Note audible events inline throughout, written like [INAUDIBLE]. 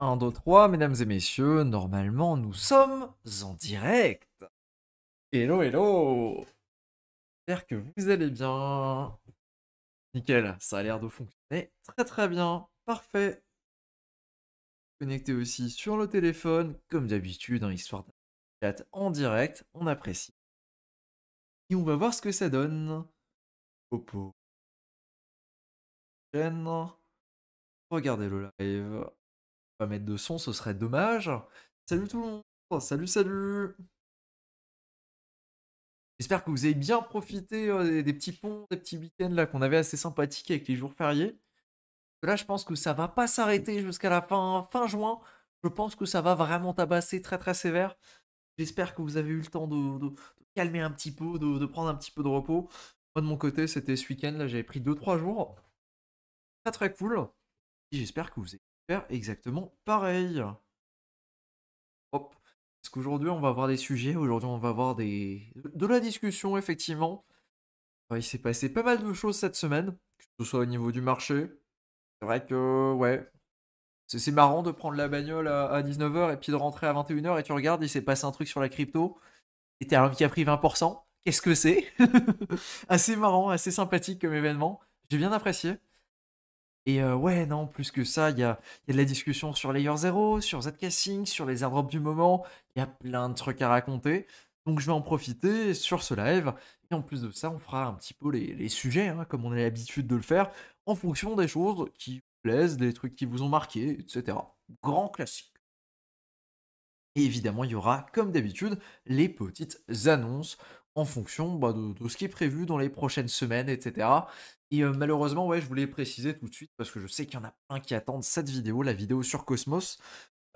1, 2, 3, mesdames et messieurs, normalement nous sommes en direct. Hello, hello J'espère que vous allez bien. Nickel, ça a l'air de fonctionner très très bien. Parfait. Connecté aussi sur le téléphone, comme d'habitude, en histoire de chat en direct, on apprécie. Et on va voir ce que ça donne. Popo. Regardez le live pas mettre de son, ce serait dommage. Salut tout le monde, salut, salut. J'espère que vous avez bien profité euh, des petits ponts, des petits week-ends là qu'on avait assez sympathiques avec les jours fériés. Là, je pense que ça va pas s'arrêter jusqu'à la fin, fin juin. Je pense que ça va vraiment tabasser très très sévère. J'espère que vous avez eu le temps de, calmer un petit peu, de, prendre un petit peu de repos. Moi de mon côté, c'était ce week-end là, j'avais pris deux trois jours. Très très cool. J'espère que vous avez faire exactement pareil. Hop. Parce qu'aujourd'hui, on va voir des sujets, aujourd'hui, on va voir des... de la discussion, effectivement. Il s'est passé pas mal de choses cette semaine, que ce soit au niveau du marché. C'est vrai que, ouais, c'est marrant de prendre la bagnole à 19h et puis de rentrer à 21h et tu regardes, il s'est passé un truc sur la crypto. un qui a pris 20%. Qu'est-ce que c'est [LAUGHS] Assez marrant, assez sympathique comme événement. J'ai bien apprécié. Et ouais, non, plus que ça, il y a, de la discussion sur Layer 0, sur Z-Casting, sur les airdrops du moment. Il y a plein de trucs à raconter. Donc je vais en profiter sur ce live. Et en plus de ça, on fera un petit peu les, sujets, hein, comme on a l'habitude de le faire, en fonction des choses qui vous plaisent, des trucs qui vous ont marqué, etc. Grand classique. Et évidemment, il y aura, comme d'habitude, les petites annonces en fonction bah, de, ce qui est prévu dans les prochaines semaines, etc. Et euh, malheureusement, ouais, je voulais préciser tout de suite parce que je sais qu'il y en a plein qui attendent cette vidéo, la vidéo sur Cosmos.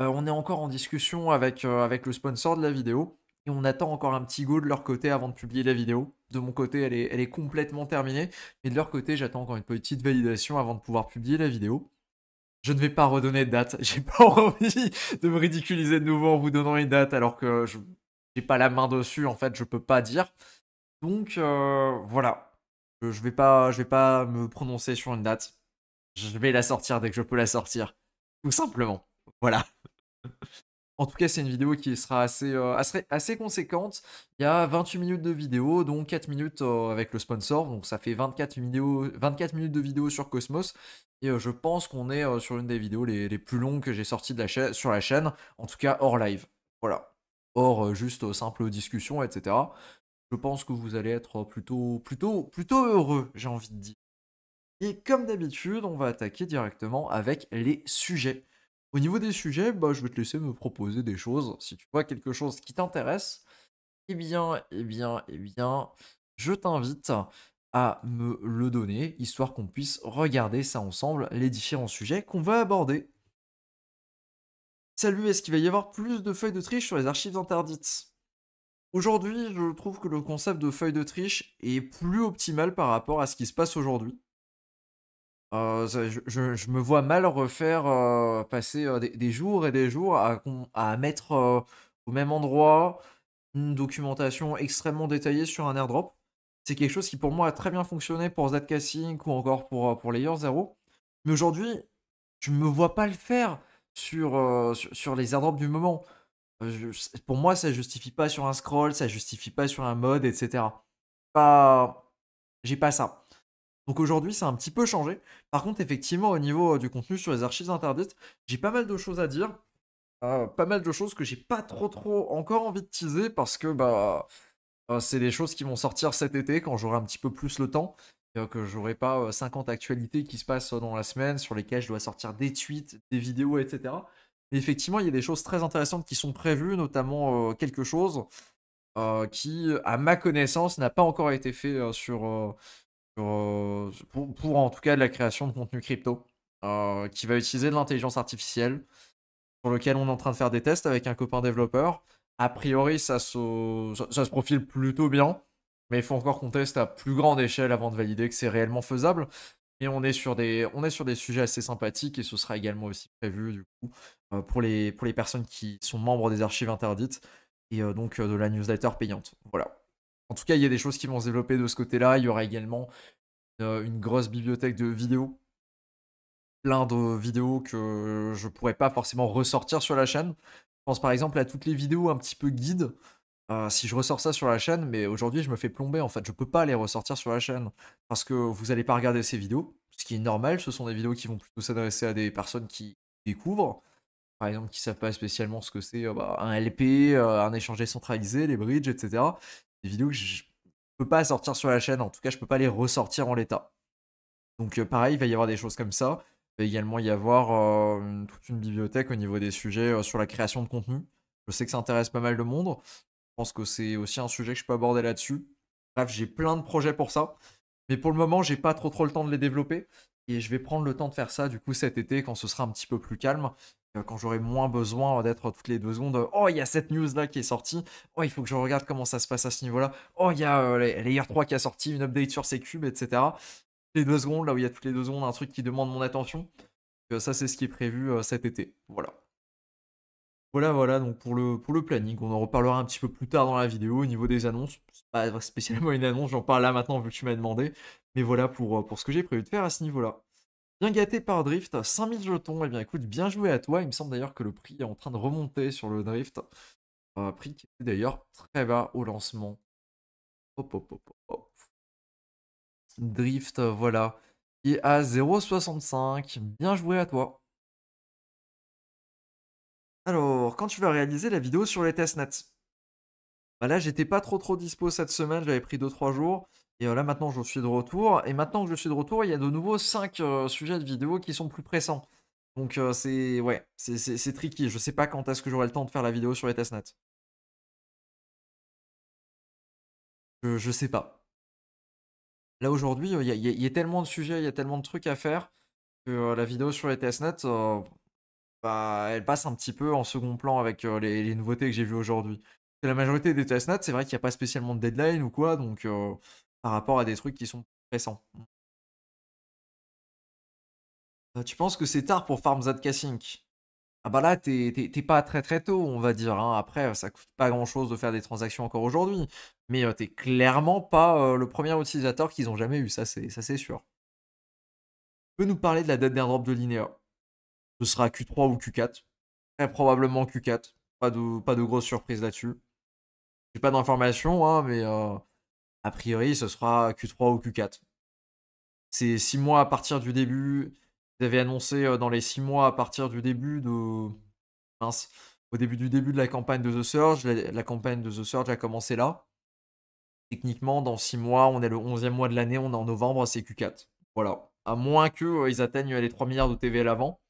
Euh, on est encore en discussion avec, euh, avec le sponsor de la vidéo et on attend encore un petit go de leur côté avant de publier la vidéo. De mon côté, elle est, elle est complètement terminée, mais de leur côté, j'attends encore une petite validation avant de pouvoir publier la vidéo. Je ne vais pas redonner de date, [LAUGHS] j'ai pas envie de me ridiculiser de nouveau en vous donnant une date alors que je, pas la main dessus, en fait, je peux pas dire. Donc euh, voilà, je vais pas, je vais pas me prononcer sur une date. Je vais la sortir dès que je peux la sortir, tout simplement. Voilà. [LAUGHS] En tout cas, c'est une vidéo qui sera assez, euh, assez, conséquente. Il y a 28 minutes de vidéo, donc 4 minutes euh, avec le sponsor. Donc ça fait 24, vidéos, 24 minutes de vidéo sur Cosmos. Et je pense qu'on est sur une des vidéos les, plus longues que j'ai sorties de la sur la chaîne, en tout cas hors live. Voilà. Or, juste simple discussion, etc. Je pense que vous allez être plutôt, plutôt, plutôt heureux, j'ai envie de dire. Et comme d'habitude, on va attaquer directement avec les sujets. Au niveau des sujets, bah, je vais te laisser me proposer des choses. Si tu vois quelque chose qui t'intéresse, eh bien, eh bien, eh bien, je t'invite à me le donner, histoire qu'on puisse regarder ça ensemble, les différents sujets qu'on va aborder. Salut, est-ce qu'il va y avoir plus de feuilles de triche sur les archives interdites Aujourd'hui, je trouve que le concept de feuille de triche est plus optimal par rapport à ce qui se passe aujourd'hui. Euh, je, me vois mal refaire euh, passer euh, des, jours et des jours à, mettre au même endroit une documentation extrêmement détaillée sur un airdrop. C'est quelque chose qui pour moi a très bien fonctionné pour Zcasing ou encore pour, pour Layer Zero. Mais aujourd'hui, je ne me vois pas le faire. Euh, sur, sur, les airdrops du moment. Euh, pour moi, ça justifie pas sur un scroll, ça justifie pas sur un mode, etc. Pas, j'ai pas ça. Donc aujourd'hui, ça a un petit peu changé. Par contre, effectivement, au niveau euh, du contenu sur les archives interdites, j'ai pas mal de choses à dire. pas mal de choses que j'ai pas trop trop encore envie de teaser parce que bah c'est des choses qui vont sortir cet été quand j'aurai un petit peu plus le temps que pas 50 actualités qui se passent dans la semaine sur lesquelles je dois sortir des tweets, des vidéos, etc. Mais effectivement, il y a des choses très intéressantes qui sont prévues, notamment quelque chose qui, à ma connaissance, n'a pas encore été fait sur, pour, en tout cas la création de contenu crypto, qui va utiliser de l'intelligence artificielle, sur lequel on est en train de faire des tests avec un copain développeur. A priori, ça se, ça se profile plutôt bien mais il faut encore qu'on teste à plus grande échelle avant de valider que c'est réellement faisable. Et on est, sur des, on est sur des sujets assez sympathiques et ce sera également aussi prévu du coup euh, pour les, pour les personnes qui sont membres des archives interdites et euh, donc euh, de la newsletter payante. Voilà. En tout cas, il y a des choses qui vont se développer de ce côté-là. Il y aura également une, grosse bibliothèque de vidéos plein de vidéos que je pourrais pas forcément ressortir sur la chaîne. Je pense par exemple à toutes les vidéos un petit peu guides si je ressors ça sur la chaîne, mais aujourd'hui je me fais plomber en fait, je peux pas les ressortir sur la chaîne parce que vous allez pas regarder ces vidéos, ce qui est normal, ce sont des vidéos qui vont plutôt s'adresser à des personnes qui découvrent, par exemple qui savent pas spécialement ce que c'est euh, bah, un LP, euh, un échange décentralisé, les bridges, etc. Des vidéos que je peux pas sortir sur la chaîne, en tout cas je peux pas les ressortir en l'état. Donc euh, pareil, il va y avoir des choses comme ça, il va également y avoir toute une bibliothèque au niveau des sujets sur la création de contenu. Je sais que ça intéresse pas mal de monde que c'est aussi un sujet que je peux aborder là-dessus. Bref, j'ai plein de projets pour ça. Mais pour le moment, j'ai pas trop trop le temps de les développer. Et je vais prendre le temps de faire ça du coup cet été quand ce sera un petit peu plus calme. Euh, quand j'aurai moins besoin d'être toutes les deux secondes, oh il y a cette news là qui est sortie, oh il faut que je regarde comment ça se passe à ce niveau-là, oh il y a euh, les Layer 3 qui a sorti une update sur ses cubes, etc. Les deux secondes, là où il y a toutes les deux secondes un truc qui demande mon attention. Euh, ça c'est ce qui est prévu cet été. Voilà. Voilà, voilà, donc pour le, pour le planning, on en reparlera un petit peu plus tard dans la vidéo au niveau des annonces. pas spécialement une annonce, j'en parle là maintenant vu que tu m'as demandé. Mais voilà pour, euh, pour ce que j'ai prévu de faire à ce niveau-là. Bien gâté par Drift, 5000 jetons, et eh bien écoute, bien joué à toi. Il me semble d'ailleurs que le prix est en train de remonter sur le Drift. prix qui était d'ailleurs très bas au lancement. Hop, hop, hop, Drift, voilà. Et à 0,65, bien joué à toi. Alors, quand tu vas réaliser la vidéo sur les testnets bah Là, j'étais pas trop trop dispo cette semaine, j'avais pris 2-3 jours. Et là, maintenant, je suis de retour. Et maintenant que je suis de retour, il y a de nouveau 5 sujets de vidéo qui sont plus pressants. Donc, c'est. Ouais, c'est tricky. Je sais pas quand est-ce que j'aurai le temps de faire la vidéo sur les testnets. Je, je sais pas. Là, aujourd'hui, il y, a tellement de sujets, il y a tellement de trucs à faire que la vidéo sur les testnets bah, elle passe un petit peu en second plan avec les, nouveautés que j'ai vues aujourd'hui. C'est la majorité des test c'est vrai qu'il n'y a pas spécialement de deadline ou quoi, donc par rapport à des trucs qui sont récents. Mmh. Bah, tu penses que c'est tard pour Farm Zatka Ah bah là, t'es pas très très tôt, on va dire. Hein. Après, ça coûte pas grand chose de faire des transactions encore aujourd'hui. Mais t'es clairement pas le premier utilisateur qu'ils ont jamais eu, ça c'est sûr. Tu peux nous parler de la date d'airdrop de l'INEA ce sera Q3 ou Q4. Très probablement Q4. Pas de, pas de grosse surprise là-dessus. J'ai pas d'informations, hein, mais euh, a priori, ce sera Q3 ou Q4. C'est 6 mois à partir du début. vous avez annoncé euh, dans les 6 mois à partir du début de. Mince. Au début du début de la campagne de The Surge. La, campagne de The Surge a commencé là. Techniquement, dans 6 mois, on est le 11e mois de l'année, on est en novembre, c'est Q4. Voilà. À moins qu'ils euh, atteignent les 3 milliards de TVL avant,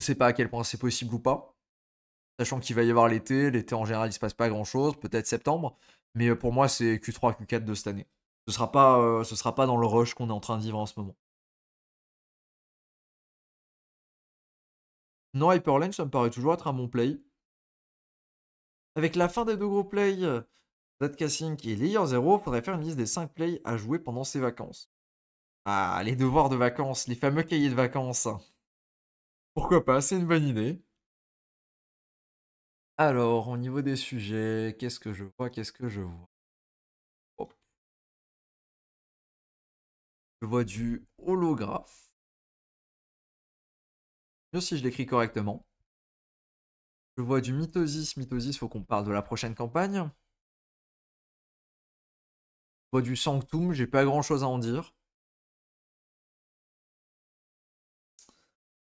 je sais pas à quel point c'est possible ou pas. Sachant qu'il va y avoir l'été. L'été, en général, il se passe pas grand-chose. Peut-être septembre. Mais euh, pour moi, c'est Q3, Q4 de cette année. Ce sera euh, sera pas dans le rush qu'on est en train de vivre en ce moment. Non, Hyperlane, ça me paraît toujours être un bon play. Avec la fin des deux gros plays, euh, Casting et Layer 0, faudrait faire une liste des 5 plays à jouer pendant ses vacances. Ah, les devoirs de vacances, les fameux cahiers de vacances. Pourquoi pas, c'est une bonne idée. Alors, au niveau des sujets, qu'est-ce que je vois, qu'est-ce que je vois oh. Je vois du holographe. Je si je l'écris correctement. Je vois du mitosis. Mitosis, faut qu'on parle de la prochaine campagne. Je vois du sanctum, j'ai pas grand chose à en dire.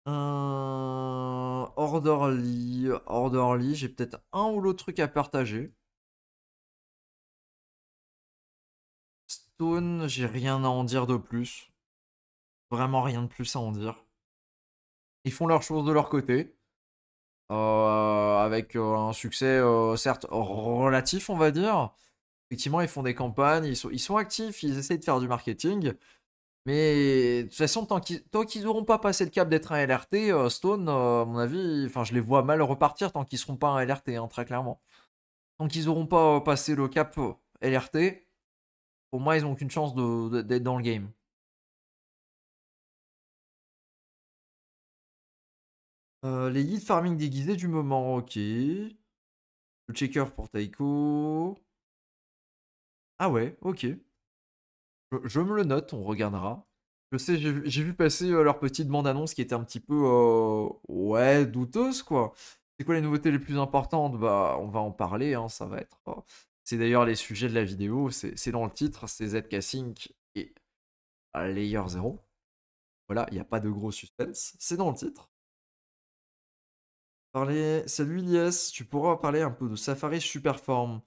Euh, orderly, Orderly, j'ai peut-être un ou l'autre truc à partager. Stone, j'ai rien à en dire de plus. Vraiment rien de plus à en dire. Ils font leurs choses de leur côté. Euh, avec euh, un succès certes relatif, on va dire. Effectivement, ils font des campagnes, ils sont, ils sont actifs, ils essayent de faire du marketing. Mais de toute façon, tant qu'ils n'auront pas passé le cap d'être un LRT, euh, Stone, euh, à mon avis, enfin, je les vois mal repartir tant qu'ils seront pas un LRT, hein, très clairement. Tant qu'ils n'auront pas euh, passé le cap LRT, pour moi, ils n'ont aucune chance d'être dans le game. les guides farming déguisés du moment, ok. Le checker pour Taiko. Ah ouais, ok. Je, me le note, on regardera. Je sais, j'ai vu passer euh, leur petite bande-annonce qui était un petit peu, euh, ouais, douteuse, quoi. C'est quoi les nouveautés les plus importantes Bah, on va en parler, hein, ça va être... Euh, c'est d'ailleurs les sujets de la vidéo, c'est dans le titre, c'est ZK Sync et Layer 0. Voilà, il n'y a pas de gros suspense, c'est dans le titre. Parler... Salut Lies, tu pourras parler un peu de Safari Superform.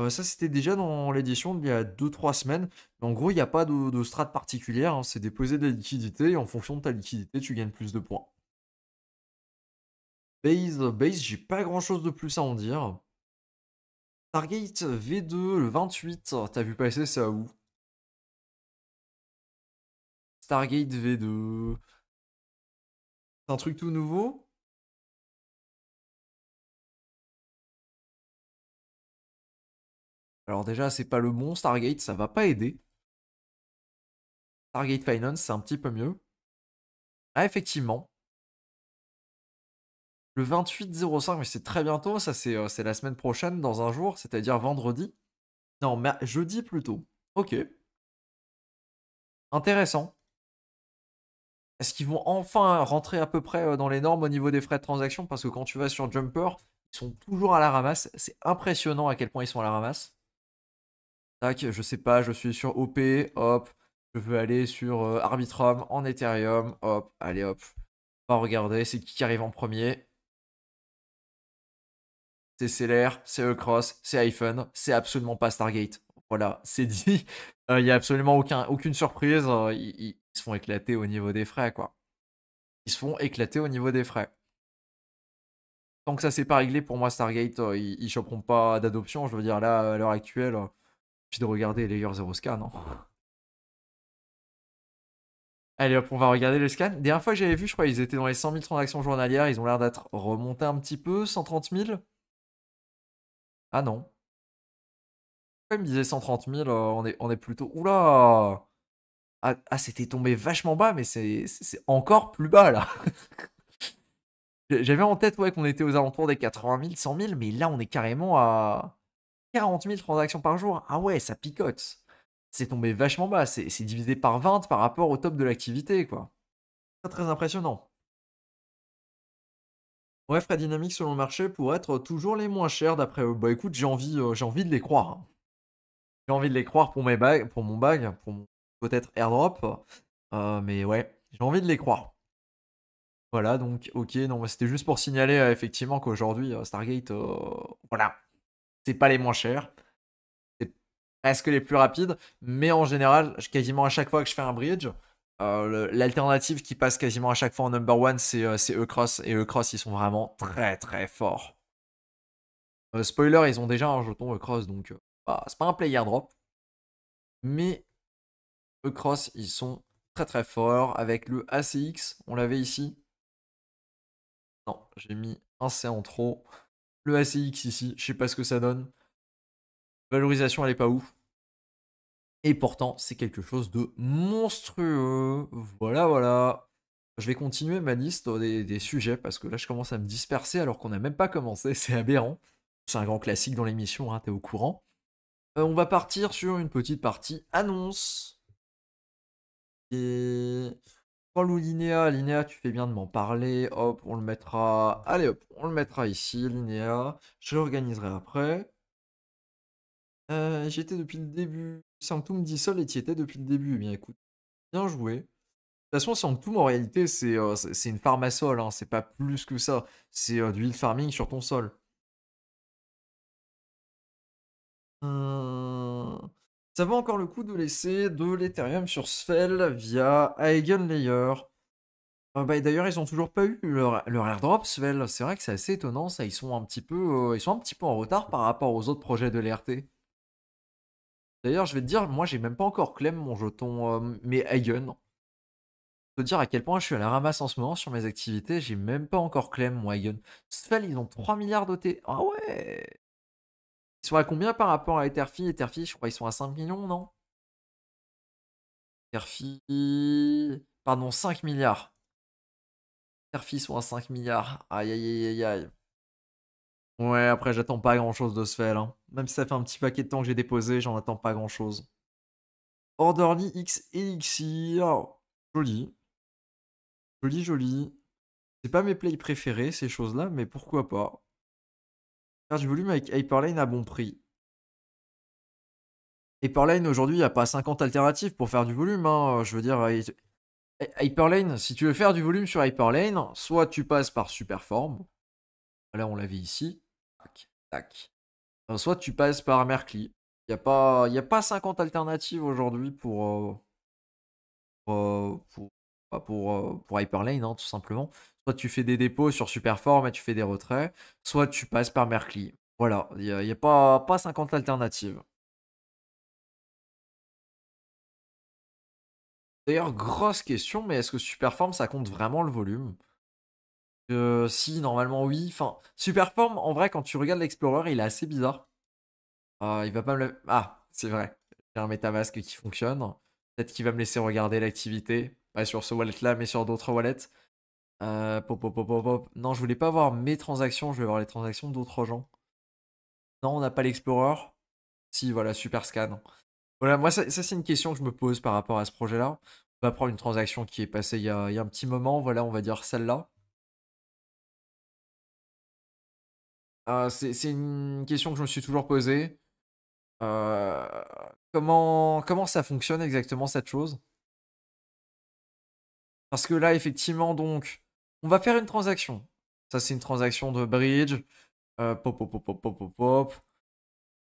Euh, ça, c'était déjà dans l'édition il y a 2-3 semaines. en gros, il n'y a pas de, strat particulière. Hein. C'est déposer de la liquidité et en fonction de ta liquidité, tu gagnes plus de points. Base, base j'ai pas grand chose de plus à en dire. Stargate V2, le 28, t'as vu passer ça où Stargate V2. C'est un truc tout nouveau Alors déjà, c'est pas le bon Stargate, ça va pas aider. Stargate Finance, c'est un petit peu mieux. Ah, effectivement. Le 28.05, mais c'est très bientôt, ça euh, c'est la semaine prochaine, dans un jour, c'est-à-dire vendredi. Non, mais jeudi plutôt. Ok. Intéressant. Est-ce qu'ils vont enfin rentrer à peu près euh, dans les normes au niveau des frais de transaction Parce que quand tu vas sur Jumper, ils sont toujours à la ramasse. C'est impressionnant à quel point ils sont à la ramasse. Tac, je sais pas, je suis sur OP, hop. Je veux aller sur euh, Arbitrum en Ethereum, hop, allez hop. On va regarder, c'est qui qui arrive en premier. C'est Celer, c'est Ecross, cross c'est iPhone, c'est absolument pas Stargate. Voilà, [LAUGHS] c'est dit. Euh, il n'y a absolument aucun, aucune surprise. Euh, ils, se font éclater au niveau des frais, quoi. Ils se font éclater au niveau des frais. Tant que ça s'est pas réglé, pour moi, Stargate, ils, ne choperont pas d'adoption. Je veux dire, là, à l'heure actuelle, de regarder Layer 0 scan. Hein. Allez hop, on va regarder le scan. Dernière fois que j'avais vu, je crois ils étaient dans les 100 000 transactions journalières. Ils ont l'air d'être remontés un petit peu, 130 000. Ah non. Pourquoi il me disait 130 000 euh, on est, on est plutôt... Oula ah, ah, c'était tombé vachement bas, mais c'est encore plus bas là. [LAUGHS] J'avais en tête ouais, qu'on était aux alentours des 80 000, 100 000, mais là on est carrément à... 40 000 transactions par jour. Ah ouais, ça picote. C'est tombé vachement bas. C'est divisé par 20 par rapport au top de l'activité, quoi. Très, très impressionnant. Ouais, frais dynamiques selon le marché pour être toujours les moins chers d'après eux. Bah écoute, j'ai envie, euh, j'ai envie de les croire. Hein. J'ai envie de les croire pour mes pour mon bag, pour mon peut-être airdrop. Euh, mais ouais, j'ai envie de les croire. Voilà, donc ok, non, c'était juste pour signaler euh, effectivement qu'aujourd'hui, Stargate, voilà, c'est pas les moins chers. C'est presque les plus rapides. Mais en général, quasiment à chaque fois que je fais un bridge, euh, l'alternative qui passe quasiment à chaque fois en number one, c'est E-Cross. Euh, et E-Cross, ils sont vraiment très très forts. Euh, spoiler, ils ont déjà un jeton E-Cross, donc bah, c'est pas un player drop. Mais E-Cross, ils sont très très forts. Avec le ACX, on l'avait ici. Non, j'ai mis un C en trop. Le ACX ici, je sais pas ce que ça donne. Valorisation, elle est pas ouf. Et pourtant, c'est quelque chose de monstrueux. Voilà, voilà. Je vais continuer ma liste des, sujets parce que là, je commence à me disperser alors qu'on n'a même pas commencé. [LAUGHS] C'est aberrant. C'est un grand classique dans l'émission, tu hein, t'es au courant. Euh, on va partir sur une petite partie annonce. Et Prends-le Linéa. Linéa, tu fais bien de m'en parler. Hop, on le mettra. Allez, hop, on le mettra ici, Linéa. Je l'organiserai après. Euh, J'y étais depuis le début. Sanctum dit sol et tu étais depuis le début. Eh bien, écoute, bien joué. De toute façon, Sanctum, en réalité, euh, c'est c'est une farm à sol. Hein. C'est pas plus que ça. C'est euh, du heal farming sur ton sol. Hum... Ça vaut encore le coup de laisser de l'Ethereum sur Svel via Eigenlayer. Euh, bah, d'ailleurs, ils n'ont toujours pas eu leur, airdrop, Svel. C'est vrai que c'est assez étonnant, ça. Ils sont, un petit peu, euh, ils sont un petit peu en retard par rapport aux autres projets de l'ERT. D'ailleurs, je vais te dire, moi, j'ai même pas encore claim mon jeton, euh, mais Eigen. Te dire à quel point je suis à la ramasse en ce moment sur mes activités, j'ai même pas encore claim mon Eigen. Svel, ils ont 3 milliards T. Ah ouais ils sont à combien par rapport à Etherfi Etherfi, je crois ils sont à 5 millions, non Etherfi. Pardon, 5 milliards. Etherfi sont à 5 milliards. Aïe, aïe, aïe, aïe, Ouais, après, j'attends pas grand chose de ce fait hein. Même si ça fait un petit paquet de temps que j'ai déposé, j'en attends pas grand chose. Orderly X Elixir. Joli. Joli, joli. C'est pas mes plays préférés, ces choses-là, mais pourquoi pas. Faire du volume avec Hyperlane à bon prix. Hyperlane, aujourd'hui, il n'y a pas 50 alternatives pour faire du volume. Hein. Je veux dire, euh, eh, Hyperlane, si tu veux faire du volume sur Hyperlane, soit tu passes par Superform. Ah, là, on l'avait ici. Tac, tac. soit tu passes par Merkley. Il n'y a, pas, a pas 50 alternatives aujourd'hui pour, euh, pour, euh, pour, pour, pour, Hyperlane, hein, tout simplement. Soit tu fais des dépôts sur Superform et tu fais des retraits, soit tu passes par Merkley. Voilà, il n'y a, pas, pas 50 alternatives. D'ailleurs, grosse question, mais est-ce que Superform, ça compte vraiment le volume euh, Si, normalement, oui. Enfin, Superform, en vrai, quand tu regardes l'Explorer, il est assez bizarre. Il ah, il va pas me le... Ah, c'est vrai. J'ai un MetaMask qui fonctionne. Peut-être qu'il va me laisser regarder l'activité. Pas sur ce wallet-là, mais sur d'autres wallets. Euh, non, je voulais pas voir mes transactions, je vais voir les transactions d'autres gens. Non, on n'a pas l'Explorer. Si, voilà, super scan. Voilà, moi, ça, c'est une question que je me pose par rapport à ce projet-là. On va prendre une transaction qui est passée il y a, un petit moment. Voilà, on va dire celle-là. Euh, c'est une question que je me suis toujours posée. Euh, comment ça fonctionne exactement cette chose Parce que là, effectivement, donc, on va faire une transaction. Ça, c'est une transaction de bridge. Euh,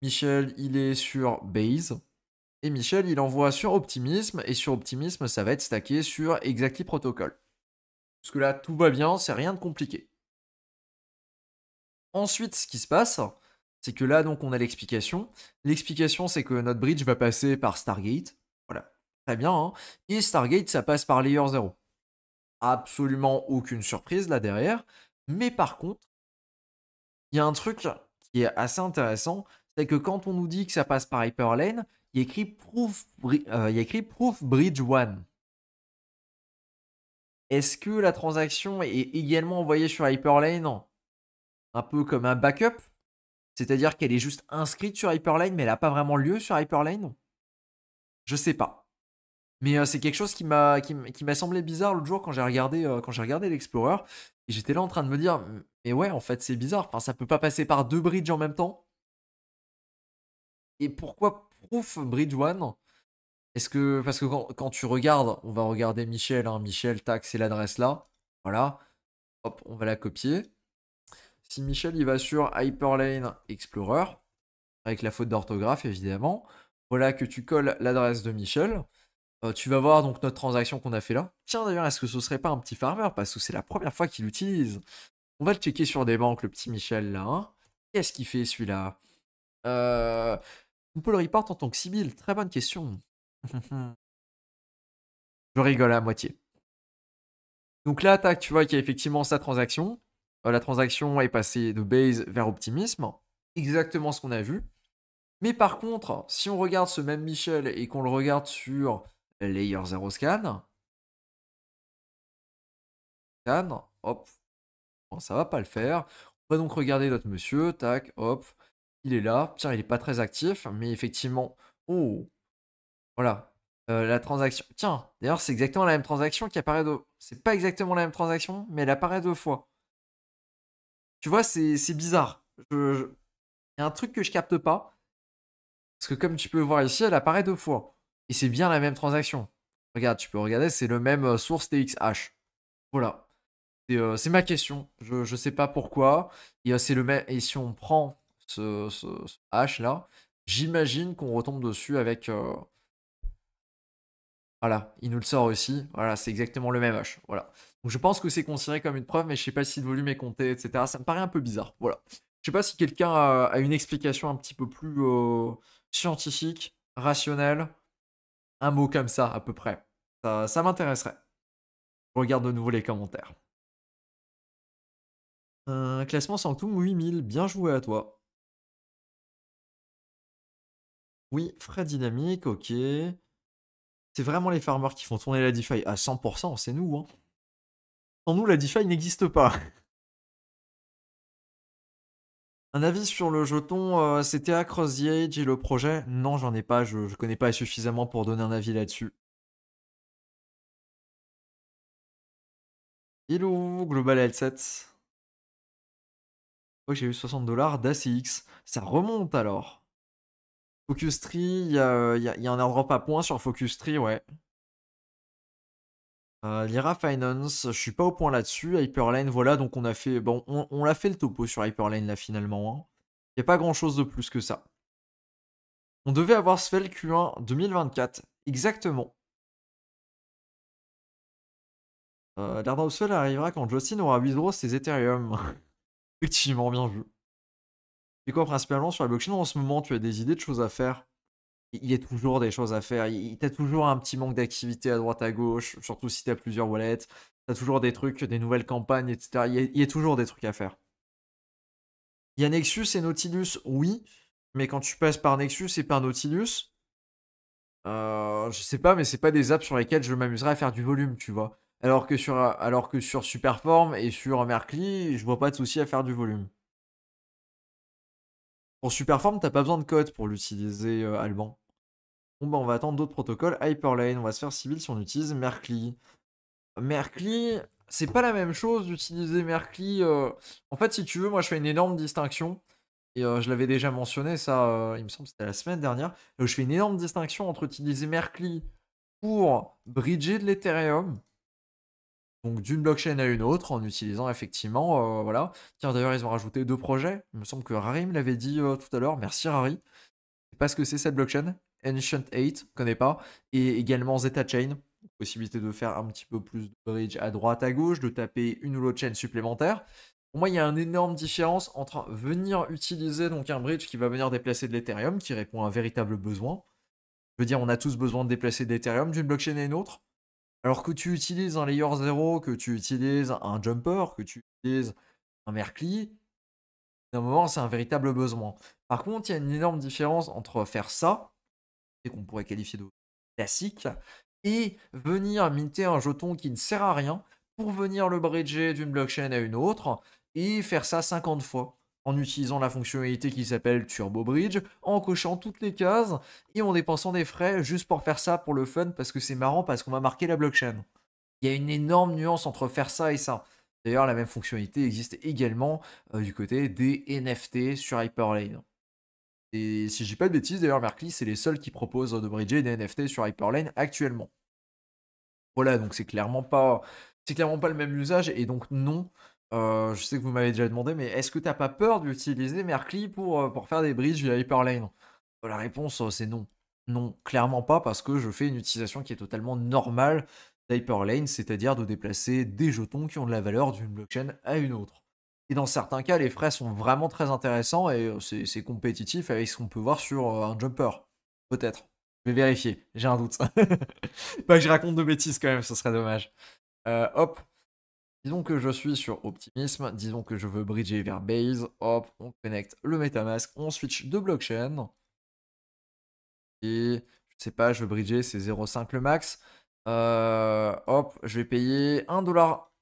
Michel, il est sur Base. Et Michel, il envoie sur Optimism. Et sur Optimism, ça va être stacké sur Exactly Protocol. Parce que là, tout va bien, c'est rien de compliqué. Ensuite, ce qui se passe, c'est que là, donc, on a l'explication. L'explication, c'est que notre bridge va passer par Stargate. Voilà, très bien. Hein et Stargate, ça passe par Layer 0 absolument aucune surprise là derrière. Mais par contre, il y a un truc qui est assez intéressant, c'est que quand on nous dit que ça passe par Hyperlane, il y écrit Proof, euh, écrit Bridge one. Est-ce que la transaction est également envoyée sur Hyperlane un peu comme un backup C'est-à-dire qu'elle est juste inscrite sur Hyperlane, mais elle n'a pas vraiment lieu sur Hyperlane Je sais pas. Mais euh, c'est quelque chose qui m'a qui, m'a semblé bizarre l'autre jour quand j'ai regardé euh, quand j'ai regardé l'Explorer et j'étais là en train de me dire mais ouais en fait c'est bizarre enfin ça peut pas passer par deux bridges en même temps. Et pourquoi Proof Bridge one Est-ce que parce que quand, tu regardes, on va regarder Michel hein. Michel tac, c'est l'adresse là. Voilà. Hop, on va la copier. Si Michel il va sur Hyperlane Explorer avec la faute d'orthographe évidemment, voilà que tu colles l'adresse de Michel. Euh, tu vas voir donc notre transaction qu'on a fait là. Tiens d'ailleurs, est-ce que ce serait pas un petit farmer Parce que c'est la première fois qu'il l'utilise. On va le checker sur des banques, le petit Michel là. Hein. Qu'est-ce qu'il fait celui-là euh, On peut le report en tant que Sibyl Très bonne question. [LAUGHS] Je rigole à moitié. Donc là, tu vois qu'il y a effectivement sa transaction. Euh, la transaction est passée de base vers optimisme. Exactement ce qu'on a vu. Mais par contre, si on regarde ce même Michel et qu'on le regarde sur Layer 0 scan. Scan, hop. Bon, ça va pas le faire. On va donc regarder notre monsieur, tac, hop. Il est là. Tiens, il est pas très actif, mais effectivement. Oh Voilà. Euh, la transaction. Tiens, d'ailleurs, c'est exactement la même transaction qui apparaît deux. C'est pas exactement la même transaction, mais elle apparaît deux fois. Tu vois, c'est bizarre. Il y a un truc que je capte pas. Parce que comme tu peux voir ici, elle apparaît deux fois. Et c'est bien la même transaction. Regarde, tu peux regarder, c'est le même euh, source TXH. Voilà. Euh, c'est ma question. Je ne sais pas pourquoi. Et, euh, le et si on prend ce, H là, j'imagine qu'on retombe dessus avec. Voilà, il nous le sort aussi. Voilà, c'est exactement le même H. Voilà. Donc je pense que c'est considéré comme une preuve, mais je ne sais pas si le volume est compté, etc. Ça me paraît un peu bizarre. Voilà. Je ne sais pas si quelqu'un a, une explication un petit peu plus scientifique, rationnelle. Un mot comme ça, à peu près. Ça, m'intéresserait. Je regarde de nouveau les commentaires. Un classement sans tout 8000, bien joué à toi. Oui, frais dynamique, ok. C'est vraiment les farmers qui font tourner la DeFi à 100%, c'est nous. Hein. Sans nous, la DeFi n'existe pas. Un avis sur le jeton, CTA, euh, c'était à Age et le projet Non, j'en ai pas, je, connais pas suffisamment pour donner un avis là-dessus. Hello, Global L7. j'ai eu 60 dollars d'ACX. Ça remonte alors. Focus Tree, il y, a, un airdrop à point sur Focus Tree, ouais. Euh, L'IRA Finance, je suis pas au point là-dessus. Hyperlane, voilà, donc on a fait, bon, on, l'a fait le topo sur Hyperlane là finalement. Hein. Il a pas grand-chose de plus que ça. On devait avoir Svel Q1 2024, exactement. Euh, seul arrivera quand Justin aura withdraw ses Ethereum. [LAUGHS] Effectivement, bien vu. Et quoi principalement sur la blockchain en ce moment Tu as des idées de choses à faire il y a toujours des choses à faire. Il, t'as toujours un petit manque d'activité à droite à gauche, surtout si t'as plusieurs wallets. T'as toujours des trucs, des nouvelles campagnes, etc. Il y, a, toujours des trucs à faire. Il y a Nexus et Nautilus, oui, mais quand tu passes par Nexus et par Nautilus, euh, je sais pas, mais c'est pas des apps sur lesquelles je m'amuserais à faire du volume, tu vois. Alors que sur, alors que sur Superform et sur Merkley, je vois pas de souci à faire du volume. Pour Superform, t'as pas besoin de code pour l'utiliser euh, allemand. Alban. Bon bah on va attendre d'autres protocoles. Hyperlane, on va se faire civil si on utilise Merkly. Merkly, c'est pas la même chose d'utiliser Merkly. Euh. En fait, si tu veux, moi je fais une énorme distinction. Et euh, je l'avais déjà mentionné, ça, il me semble c'était la semaine dernière. je fais une énorme distinction entre utiliser Merkly pour bridger de l'Ethereum d'une blockchain à une autre en utilisant effectivement, euh, voilà. Tiens, d'ailleurs, ils ont rajouté deux projets. Il me semble que me l'avait dit euh, tout à l'heure. Merci Rari. parce pas que c'est cette blockchain. Ancient 8, connais pas. Et également Zeta Chain. Possibilité de faire un petit peu plus de bridge à droite, à gauche, de taper une ou l'autre chaîne supplémentaire. Pour moi, il y a une énorme différence entre venir utiliser donc un bridge qui va venir déplacer de l'Ethereum, qui répond à un véritable besoin. Je veux dire, on a tous besoin de déplacer d'Ethereum d'une blockchain à une autre. Alors que tu utilises un layer 0, que tu utilises un jumper, que tu utilises un à d'un moment, c'est un véritable besoin. Par contre, il y a une énorme différence entre faire ça, et qu'on pourrait qualifier de classique, et venir minter un jeton qui ne sert à rien pour venir le bridger d'une blockchain à une autre et faire ça 50 fois en utilisant la fonctionnalité qui s'appelle Turbo Bridge, en cochant toutes les cases et en dépensant des frais juste pour faire ça pour le fun parce que c'est marrant parce qu'on va marquer la blockchain. Il y a une énorme nuance entre faire ça et ça. D'ailleurs, la même fonctionnalité existe également euh, du côté des NFT sur Hyperlane. Et si j'ai pas de bêtises, d'ailleurs, Merkly, c'est les seuls qui proposent de bridger des NFT sur Hyperlane actuellement. Voilà, donc c'est clairement pas, c'est clairement pas le même usage, et donc non, euh, je sais que vous m'avez déjà demandé, mais est-ce que t'as pas peur d'utiliser Merkley euh, pour, faire des bridges via Hyperlane euh, La réponse, c'est non. Non, clairement pas, parce que je fais une utilisation qui est totalement normale d'Hyperlane, c'est-à-dire de déplacer des jetons qui ont de la valeur d'une blockchain à une autre. Et dans certains cas, les frais sont vraiment très intéressants et c'est compétitif avec ce qu'on peut voir sur un jumper. Peut-être. Je vais vérifier, j'ai un doute. [LAUGHS] pas que je raconte de bêtises quand même, ce serait dommage. hop, Disons que je suis sur optimisme. disons que je veux bridger vers Base, hop, on connecte le Metamask, on switch de blockchain. Et je sais pas, je veux bridger, c'est 0,5 le max. Euh, hop, je vais payer 1 dollar.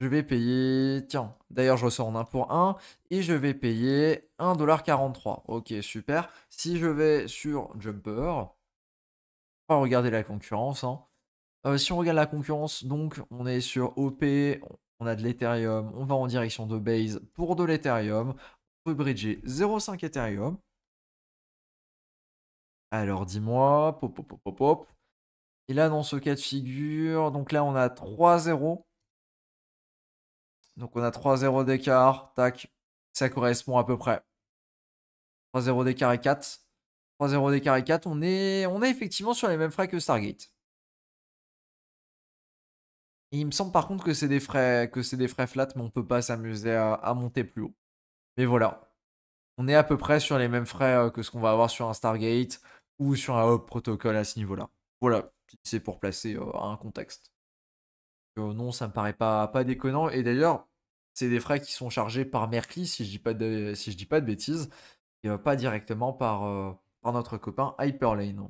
Je vais payer, tiens, d'ailleurs je ressors en 1 pour 1 et je vais payer 1,43$. Ok, super. Si je vais sur Jumper, on va regarder la concurrence. Hein. Euh, si on regarde la concurrence, donc on est sur OP, on a de l'Ethereum, on va en direction de Base pour de l'Ethereum. On peut bridger 0,5 Ethereum. Alors dis-moi, pop, pop, pop, pop. Et là, dans ce cas de figure, donc là, on a 3-0. Donc on a 3-0 d'écart, tac, ça correspond à peu près. 3-0 d'écart et 4. 3-0 d'écart et 4, on est, on est effectivement sur les mêmes frais que Stargate. Il me semble par contre que c'est des frais que c'est des frais mais on peut pas s'amuser à, monter plus haut. Mais voilà, on est à peu près sur les mêmes frais euh, que ce qu'on va avoir sur un Stargate ou sur un Hub Protocol à ce niveau-là. Voilà, c'est pour placer euh, un contexte. Euh, non, ça me paraît pas pas déconnant. Et d'ailleurs, c'est des frais qui sont chargés par Merkley, si je dis pas si je dis pas de bêtises, et pas directement par par notre copain Hyperlane.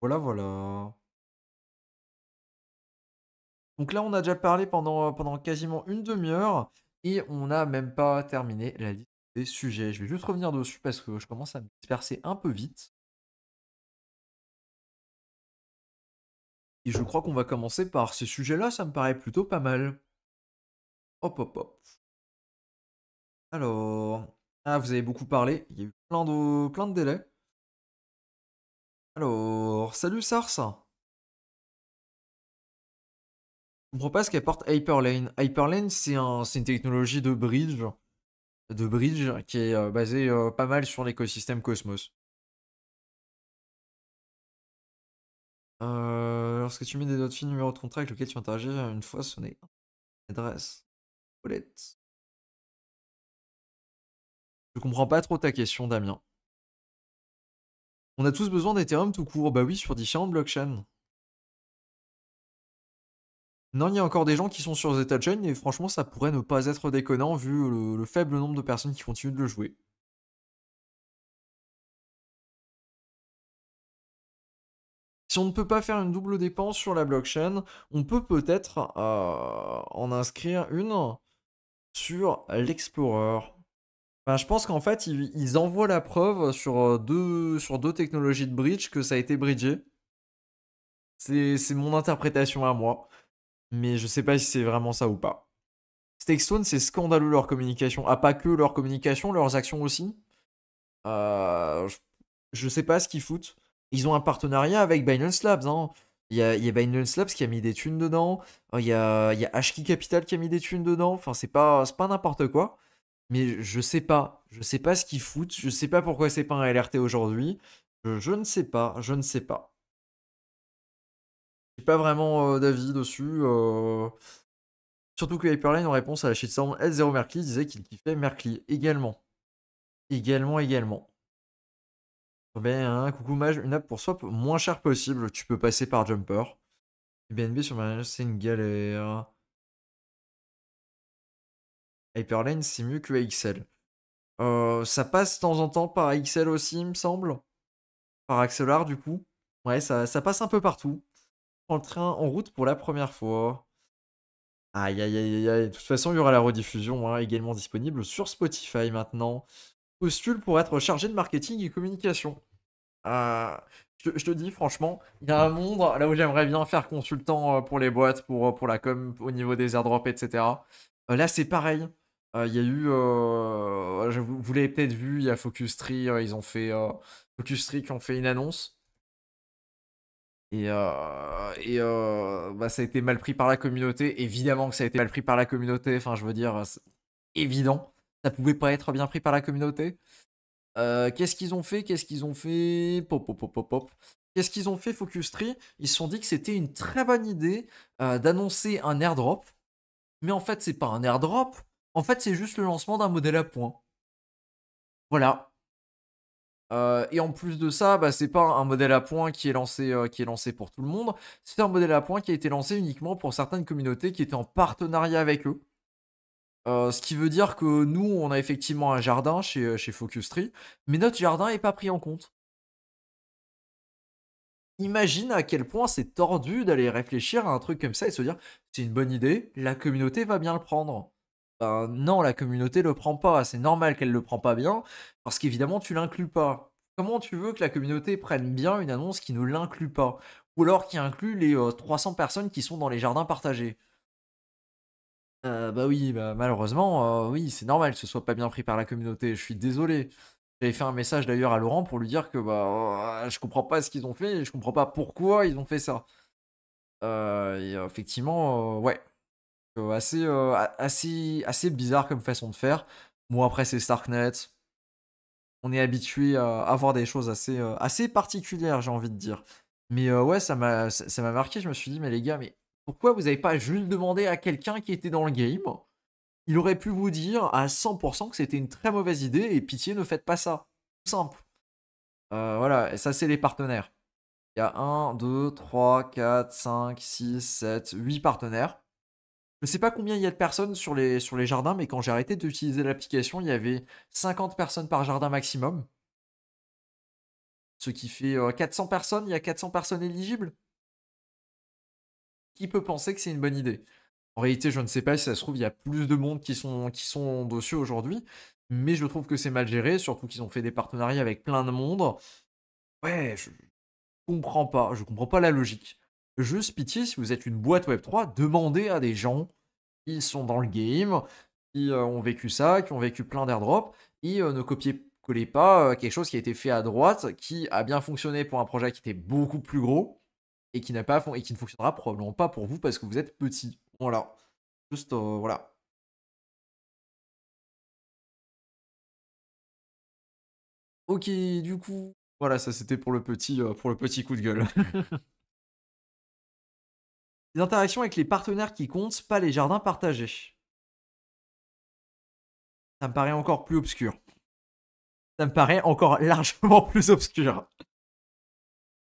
Voilà, voilà. Donc là, on a déjà parlé euh, pendant, quasiment une demi-heure et on n'a même pas terminé la liste des sujets. Je vais juste revenir dessus parce que je commence à me disperser un peu vite. Et je crois qu'on va commencer par ces sujets-là, ça me paraît plutôt pas mal. Hop, hop, hop. Alors, ah, vous avez beaucoup parlé, il y a eu de, plein de délais. Alors, salut Sars je comprends pas ce qu'apporte Hyperlane. Hyperlane, c'est une technologie de bridge, de bridge qui est euh, basée euh, pas mal sur l'écosystème Cosmos. Euh, lorsque tu mets des notes numéro de contrat avec lequel tu interagis, une fois sonné. Adresse. Paulette. Je comprends pas trop ta question, Damien. On a tous besoin d'Ethereum tout court. Bah oui, sur différentes blockchains. Non, il y a encore des gens qui sont sur Zeta Chain et franchement, ça pourrait ne pas être déconnant vu le, faible nombre de personnes qui continuent de le jouer. Si on ne peut pas faire une double dépense sur la blockchain, on peut peut-être euh, en inscrire une sur l'Explorer. je pense qu'en fait, ils, envoient la preuve sur euh, deux, sur deux technologies de bridge que ça a été bridgé. C'est mon interprétation à moi mais je sais pas si c'est vraiment ça ou pas. Steakstone, c'est scandaleux leur communication. Ah, pas que leur communication, leurs actions aussi. Euh, je sais pas ce qu'ils foutent. Ils ont un partenariat avec Binance Labs. Hein. Il y, a, Binance Labs qui a mis des thunes dedans. Il y a, y a Capital qui a mis des thunes dedans. Enfin, c'est pas, c'est pas n'importe quoi. Mais je sais pas. Je sais pas ce qu'ils foutent. Je sais pas pourquoi c'est pas un LRT aujourd'hui. je ne sais pas. Je ne sais pas pas vraiment d'avis dessus. Surtout que Hyperlane en réponse à la shitstorm L0 Merkly, disait qu'il kiffait Merkly également. Également, également. Ben, coucou Mage, une app pour swap moins cher possible. Tu peux passer par Jumper. BNB sur mage c'est une galère. Hyperlane, c'est mieux que AXL. Euh, ça passe de temps en temps par AXL aussi, il me semble. Par Axelar, du coup. Ouais, ça, ça passe un peu partout le train en route pour la première fois. Aïe, aïe, aïe, aïe. De toute façon, il y aura la rediffusion hein, également disponible sur Spotify maintenant. Postule pour être chargé de marketing et communication. Euh, je, te dis, franchement, il y a un monde là où j'aimerais bien faire consultant euh, pour les boîtes, pour, euh, pour la com, au niveau des airdrops, etc. là, c'est pareil. Il y a eu, je, vous, l'avez peut-être vu, il y a Focus Tree, ils ont fait Focus qui ont fait une annonce et, euh, euh, bah, ça a été mal pris par la communauté. Évidemment que ça a été mal pris par la communauté. Enfin, je veux dire, euh, évident. Ça pouvait pas être bien pris par la communauté. Qu'est-ce qu'ils ont fait Qu'est-ce qu'ils ont fait Pop, Qu'est-ce qu'ils ont fait, Focus Tree Ils se sont dit que c'était une très bonne idée d'annoncer un airdrop. Mais en fait, c'est pas un airdrop. En fait, c'est juste le lancement d'un modèle à points. Voilà. Euh, et en plus de ça, bah, c'est pas un modèle à points euh, qui est lancé, pour tout le monde. C'est un modèle à points qui a été lancé uniquement pour certaines communautés qui étaient en partenariat avec eux. Euh, ce qui veut dire que nous, on a effectivement un jardin chez, chez Focus Tree, mais notre jardin n'est pas pris en compte. Imagine à quel point c'est tordu d'aller réfléchir à un truc comme ça et se dire c'est une bonne idée, la communauté va bien le prendre ben non, la communauté le prend pas. C'est normal qu'elle le prend pas bien, parce qu'évidemment, tu l'inclus pas. Comment tu veux que la communauté prenne bien une annonce qui ne l'inclut pas Ou alors qui inclut les 300 personnes qui sont dans les jardins partagés euh, Bah oui, bah, malheureusement, euh, oui, c'est normal que ce soit pas bien pris par la communauté. Je suis désolé. J'avais fait un message d'ailleurs à Laurent pour lui dire que bah je comprends pas ce qu'ils ont fait, je comprends pas pourquoi ils ont fait ça. Euh, effectivement, ouais, euh, euh, assez, assez, bizarre comme façon de faire. Bon, après, c'est Starknet. On est habitué à, avoir des choses assez, euh, assez particulières, j'ai envie de dire. Mais ouais, ça m'a, ça m'a marqué. Je me suis dit, mais les gars, mais pourquoi vous n'avez pas juste demandé à quelqu'un qui était dans le game Il aurait pu vous dire à 100% que c'était une très mauvaise idée et pitié, ne faites pas ça. Tout simple. voilà, et ça, c'est les partenaires. Il y a 1, 2, 3, 4, 5, 6, 7, 8 partenaires. Je ne sais pas combien il y a de personnes sur les, sur les jardins, mais quand j'ai arrêté d'utiliser l'application, il y avait 50 personnes par jardin maximum. Ce qui fait 400 euh, personnes, il y a 400 personnes éligibles. Qui peut penser que c'est une bonne idée En réalité, je ne sais pas si ça se trouve, il y a plus de monde qui sont, qui sont dessus aujourd'hui, mais je trouve que c'est mal géré, surtout qu'ils ont fait des partenariats avec plein de monde. Ouais, je comprends pas, je comprends pas la logique. Juste pitié, si vous êtes une boîte Web3, demandez à des gens qui sont dans le game, qui euh, ont vécu ça, qui ont vécu plein d'airdrops, et euh, ne copiez-collez pas euh, quelque chose qui a été fait à droite, qui a bien fonctionné pour un projet qui était beaucoup plus gros, et qui, pas, et qui ne fonctionnera probablement pas pour vous parce que vous êtes petit. Voilà. Juste, voilà. Ok, du coup, voilà, ça c'était pour le petit, pour le petit coup de gueule. [LAUGHS] les interactions avec les partenaires qui comptent, pas les jardins partagés. Ça me paraît encore plus obscur. Ça me paraît encore [LAUGHS] largement plus obscur.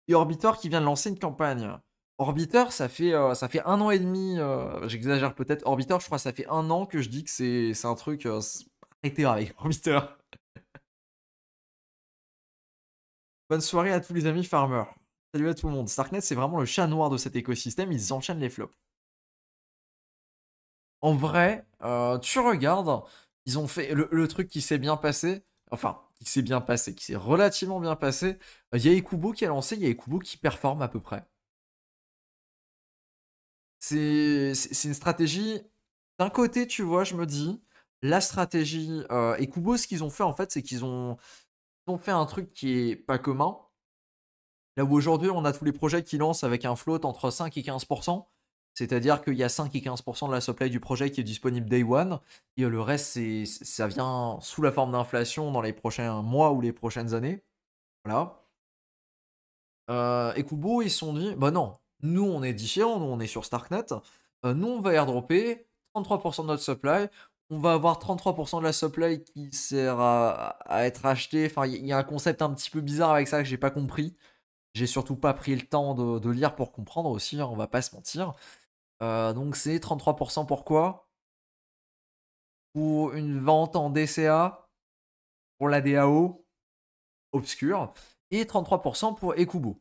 Et Orbiter qui vient de lancer une campagne. Orbiter, ça fait, euh, ça fait un an et demi, euh, j'exagère peut-être, Orbiter, je crois ça fait un an que je dis que c'est un truc... Euh, arrêtez avec [LAUGHS] Orbiter. Bonne soirée à tous les amis farmer. Salut à tout le monde. Starknet, c'est vraiment le chat noir de cet écosystème. Ils enchaînent les flops. En vrai, euh, tu regardes, ils ont fait le, truc qui s'est bien passé. Enfin, qui s'est bien passé, qui s'est relativement bien passé. Euh, il y a Ekubo qui a lancé, il y a Ekubo qui performe à peu près. C'est une stratégie. D'un côté, tu vois, je me dis, la stratégie. Euh, Ekubo, ce qu'ils ont fait en fait, c'est qu'ils ont, ont fait un truc qui est pas commun Là où aujourd'hui, on a tous les projets qui lancent avec un float entre 5 et 15%. C'est-à-dire qu'il y a 5 et 15% de la supply du projet qui est disponible day one, et le reste, ça vient sous la forme d'inflation dans les prochains mois ou les prochaines années. Voilà. et euh, Kubo, ils se sont dit, bah non, nous on est différents, nous on est sur Starknet, euh, nous on va airdropper 33% de notre supply, on va avoir 33% de la supply qui sert à, être acheté Enfin, il y, y a un concept un petit peu bizarre avec ça que j'ai pas compris. J'ai surtout pas pris le temps de, lire pour comprendre aussi, hein, on va pas se mentir. Euh, donc c'est 33% pour quoi Pour une vente en DCA, pour la DAO, obscure, et 33% pour Ekubo.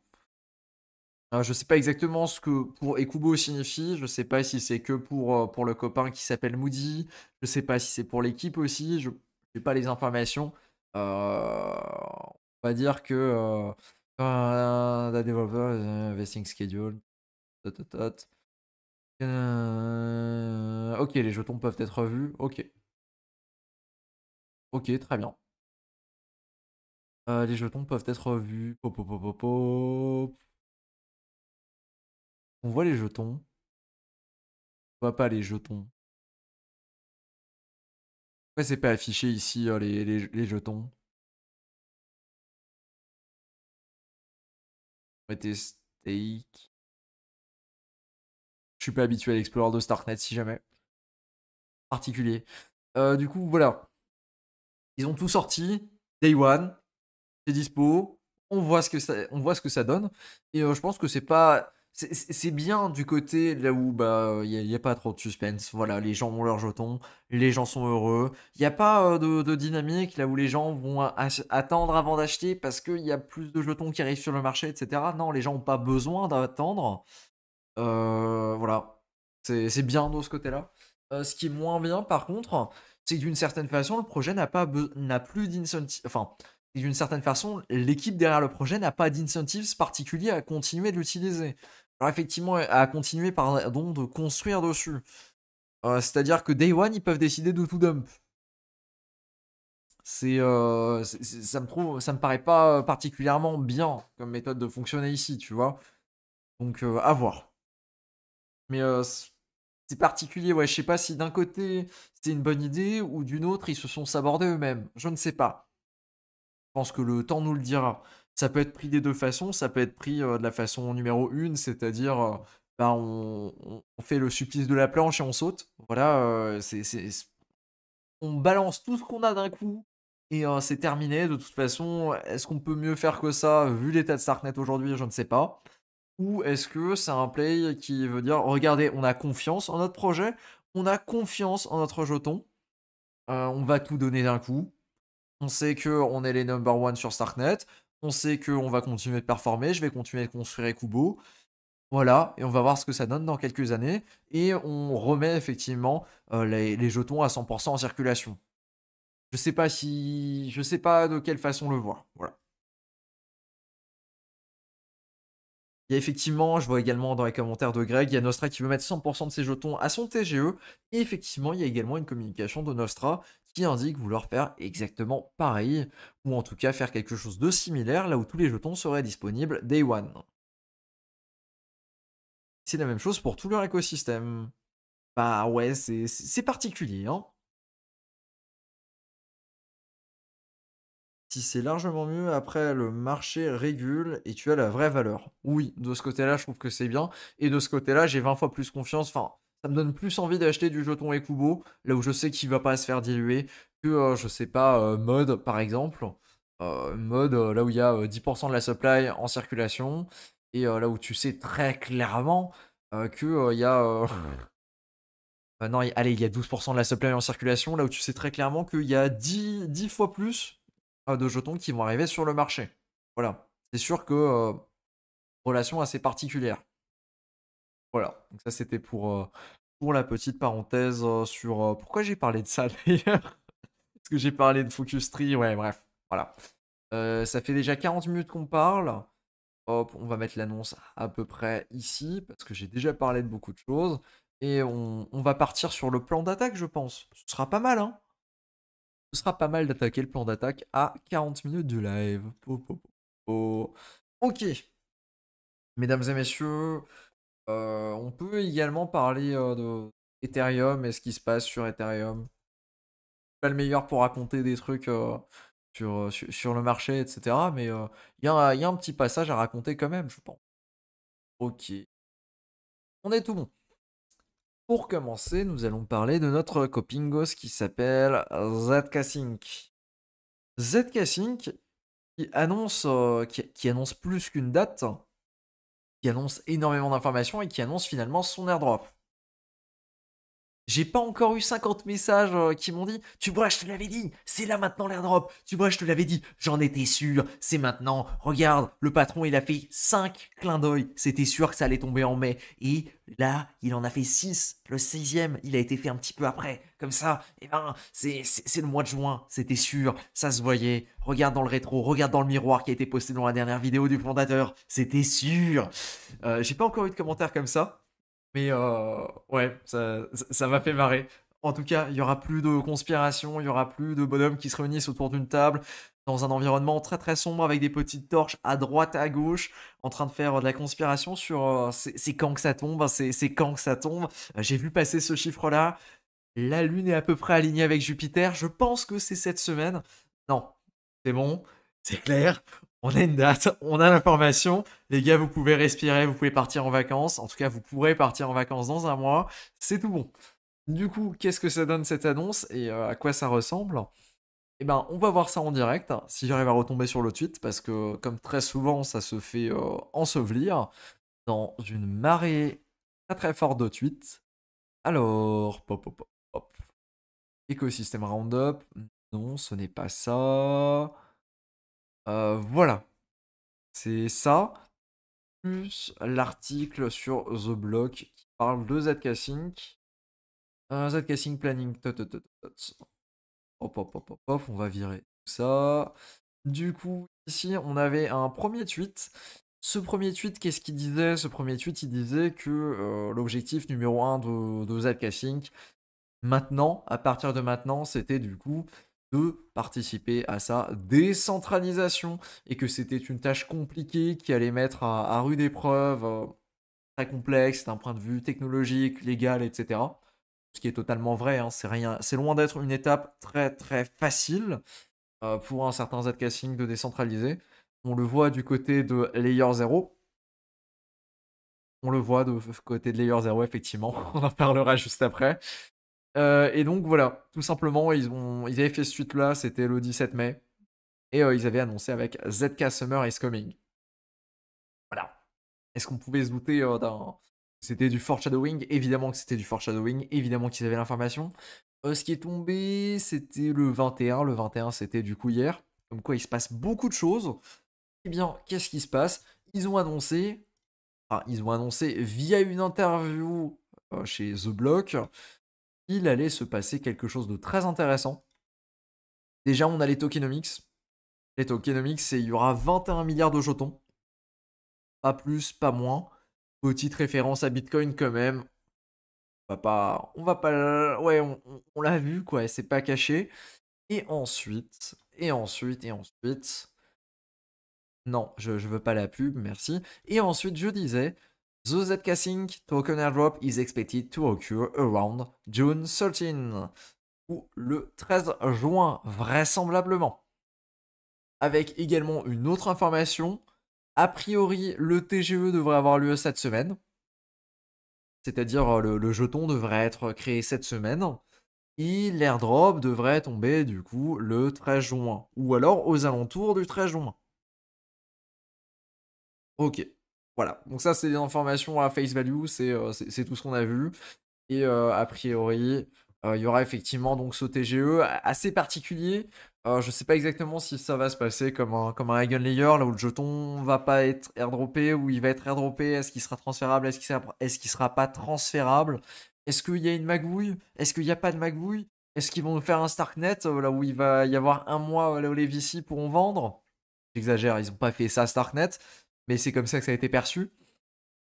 Euh, je sais pas exactement ce que pour Ekubo signifie, je sais pas si c'est que pour, euh, pour le copain qui s'appelle Moody, je sais pas si c'est pour l'équipe aussi, je n'ai pas les informations. on va dire que Uh, the developer euh, schedule. Euh, ok, les jetons peuvent être revus. Ok. Ok, très bien. Euh, les jetons peuvent être revus. On voit les jetons. On voit pas les jetons. Pourquoi c'est pas affiché ici hein, les, les, les jetons Je steak. Je suis pas habitué à l'explorer de Starknet si jamais. Particulier. Euh, du coup, voilà. Ils ont tout sorti. Day One. C'est dispo. On voit ce que ça, on voit ce que ça donne. Et euh, je pense que c'est pas c'est bien du côté là où bah il n'y a, pas trop de suspense. Voilà, les gens ont leurs jetons, les gens sont heureux. Il n'y a pas euh, de, dynamique là où les gens vont attendre avant d'acheter parce qu'il y a plus de jetons qui arrivent sur le marché, etc. Non, les gens n'ont pas besoin d'attendre. Euh, voilà, c'est bien de ce côté-là. Euh, ce qui est moins bien, par contre, c'est que d'une certaine façon, le projet n'a pas n'a plus d'incentive. Enfin, d'une certaine façon, l'équipe derrière le projet n'a pas d'incentives particuliers à continuer de l'utiliser effectivement, à continuer par donc de construire dessus. Euh, c'est-à-dire que Day One, ils peuvent décider de tout dump. C'est, euh, ça me trouve, ça me paraît pas euh, particulièrement bien comme méthode de fonctionner ici, tu vois. Donc à voir. Mais c'est particulier, ouais. Je sais pas si d'un côté c'est une bonne idée ou d'une autre ils se sont sabordés eux-mêmes. Je ne sais pas. Je pense que le temps nous le dira. Ça peut être pris des deux façons. Ça peut être pris de la façon numéro une, c'est-à-dire bah, on, fait le supplice de la planche et on saute. Voilà, c'est, on balance tout ce qu'on a d'un coup et c'est terminé. De toute façon, est-ce qu'on peut mieux faire que ça vu l'état de Starknet aujourd'hui Je ne sais pas. Ou est-ce que c'est un play qui veut dire regardez, on a confiance en notre projet, on a confiance en notre jeton, on va tout donner d'un coup. On sait que on est les number one sur Starknet. On sait qu'on va continuer de performer, je vais continuer de construire kubo Voilà, et on va voir ce que ça donne dans quelques années. Et on remet effectivement euh, les, jetons à 100% en circulation. Je sais pas si. Je sais pas de quelle façon le voir. Voilà. Il y a effectivement, je vois également dans les commentaires de Greg, il y a Nostra qui veut mettre 100% de ses jetons à son TGE. Et effectivement, il y a également une communication de Nostra qui indique vouloir faire exactement pareil, ou en tout cas faire quelque chose de similaire là où tous les jetons seraient disponibles Day One. C'est la même chose pour tout leur écosystème. Bah ouais, c'est particulier, hein. Si c'est largement mieux, après le marché régule et tu as la vraie valeur. Oui, de ce côté-là, je trouve que c'est bien. Et de ce côté-là, j'ai 20 fois plus confiance. Enfin, ça me donne plus envie d'acheter du jeton Ekubo, là où je sais qu'il va pas se faire diluer, que, euh, je sais pas, euh, mode par exemple. Euh, mode, là où il y a 10% de la supply en circulation, et là où tu sais très clairement que il y a. [LAUGHS] Ah non, allez, il y a 12% de la supply en circulation, là où tu sais très clairement qu'il y a 10, 10 fois plus de jetons qui vont arriver sur le marché. Voilà. C'est sûr que. relation assez particulière. Voilà, donc ça c'était pour, pour la petite parenthèse sur pourquoi j'ai parlé de ça [LAUGHS] d'ailleurs. Est-ce que j'ai parlé de Focus Tree, ouais, bref, voilà. ça fait déjà 40 minutes qu'on parle. Hop, on va mettre l'annonce à peu près ici, parce que j'ai déjà parlé de beaucoup de choses. Et on, va partir sur le plan d'attaque, je pense. Ce sera pas mal, hein. Ce sera pas mal d'attaquer le plan d'attaque à 40 minutes de live. Ok. Mesdames et messieurs, euh, on peut également parler euh, de Ethereum et ce qui se passe sur Ethereum. Pas le meilleur pour raconter des trucs euh, sur, le marché, etc. Mais il y, a un petit passage à raconter quand même, je pense. Ok. On est tout bon. Pour commencer, nous allons parler de notre copingos qui s'appelle ZK Sync. qui annonce plus qu'une date, qui annonce énormément d'informations et qui annonce finalement son airdrop. J'ai pas encore eu 50 messages euh, qui m'ont dit Tu vois, je te l'avais dit, c'est là maintenant l'airdrop. Tu vois, je te l'avais dit, j'en étais sûr, c'est maintenant. Regarde, le patron, il a fait 5 clins d'œil. C'était sûr que ça allait tomber en mai. Et là, il en a fait 6. Le 16e, il a été fait un petit peu après. Comme ça, et eh ben, c'est le mois de juin, c'était sûr, ça se voyait. Regarde dans le rétro, regarde dans le miroir qui a été posté dans la dernière vidéo du fondateur. C'était sûr. Euh, j'ai pas encore eu de commentaires comme ça. Mais euh, ouais, ça, ça m'a fait marrer. En tout cas, il y aura plus de conspiration, il y aura plus de bonhommes qui se réunissent autour d'une table dans un environnement très très sombre avec des petites torches à droite à gauche en train de faire de la conspiration sur euh, c'est quand que ça tombe, hein, c'est quand que ça tombe. Euh, j'ai vu passer ce chiffre là. La Lune est à peu près alignée avec Jupiter. Je pense que c'est cette semaine. Non, c'est bon c'est clair. On a une date, on a l'information. Les gars, vous pouvez respirer, vous pouvez partir en vacances. En tout cas, vous pourrez partir en vacances dans un mois. C'est tout bon. Du coup, qu'est-ce que ça donne cette annonce et euh, à quoi ça ressemble Eh ben, on va voir ça en direct, si j'arrive à retomber sur le tweet, parce que comme très souvent, ça se fait euh, ensevelir dans une marée très très forte de tweets. Alors, pop, pop, pop, pop. Écosystème Roundup, non, ce n'est pas ça. Euh, voilà. C'est ça. Mmh. Plus l'article sur The Block qui parle de ZK Sync. ZK Planning. hop, hop, hop, hop, on va virer tout ça. Du coup, ici, on avait un premier tweet. Ce premier tweet, qu'est-ce qu'il disait Ce premier tweet, il disait que euh, l'objectif numéro 1 de, de maintenant, à partir de maintenant, c'était du coup de participer à sa décentralisation et que c'était une tâche compliquée qui allait mettre à, rude épreuve, euh, très complexe d'un point de vue technologique, légal, etc. Ce qui est totalement vrai, hein, c'est rien, c'est loin d'être une étape très très facile euh, pour un certain casting de décentraliser. On le voit du côté de Layer 0. On le voit de côté de Layer 0, effectivement. [LAUGHS] On en parlera juste après. Euh, et donc voilà, tout simplement, ils, ont, ils avaient fait ce suite là c'était le 17 mai. Et euh, ils avaient annoncé avec ZK Summer is coming. Voilà. Est-ce qu'on pouvait se douter euh, C'était du foreshadowing, évidemment que c'était du foreshadowing, évidemment qu'ils avaient l'information. ce qui est tombé, c'était le 21. Le 21, c'était du coup hier. Comme quoi, il se passe beaucoup de choses. Eh bien, qu'est-ce qui se passe Ils ont annoncé, enfin, ils ont annoncé via une interview chez The Block il allait se passer quelque chose de très intéressant. Déjà, on a les tokenomics. Les tokenomics, il y aura 21 milliards de jetons. Pas plus, pas moins. Petite référence à Bitcoin quand même. On va pas. On va pas. Ouais, on, l'a vu, quoi. C'est pas caché. Et ensuite. Et ensuite. Et ensuite. Non, je, je veux pas la pub, merci. Et ensuite, je disais, The ZK Sync token airdrop is expected to occur around June 13, ou le 13 juin vraisemblablement. Avec également une autre information, a priori le TGE devrait avoir lieu cette semaine, c'est-à-dire euh, le, jeton devrait être créé cette semaine, et l'airdrop devrait tomber du coup le 13 juin, ou alors aux alentours du 13 juin. Ok, voilà, donc ça c'est des informations à face value, c'est euh, tout ce qu'on a vu. Et euh, a priori, euh, il y aura effectivement donc ce TGE assez particulier. je ne sais pas exactement si ça va se passer comme un, comme un Layer, là où le jeton va pas être airdroppé, où il va être airdroppé, est-ce qu'il sera transférable, est-ce qu'il sera, sera pas transférable, est-ce qu'il y a une magouille, est-ce qu'il n'y a pas de magouille, est-ce qu'ils vont nous faire un Starknet, là où il va y avoir un mois, là où les VC pourront vendre J'exagère, ils n'ont pas fait ça Starknet, mais c'est comme ça que ça a été perçu.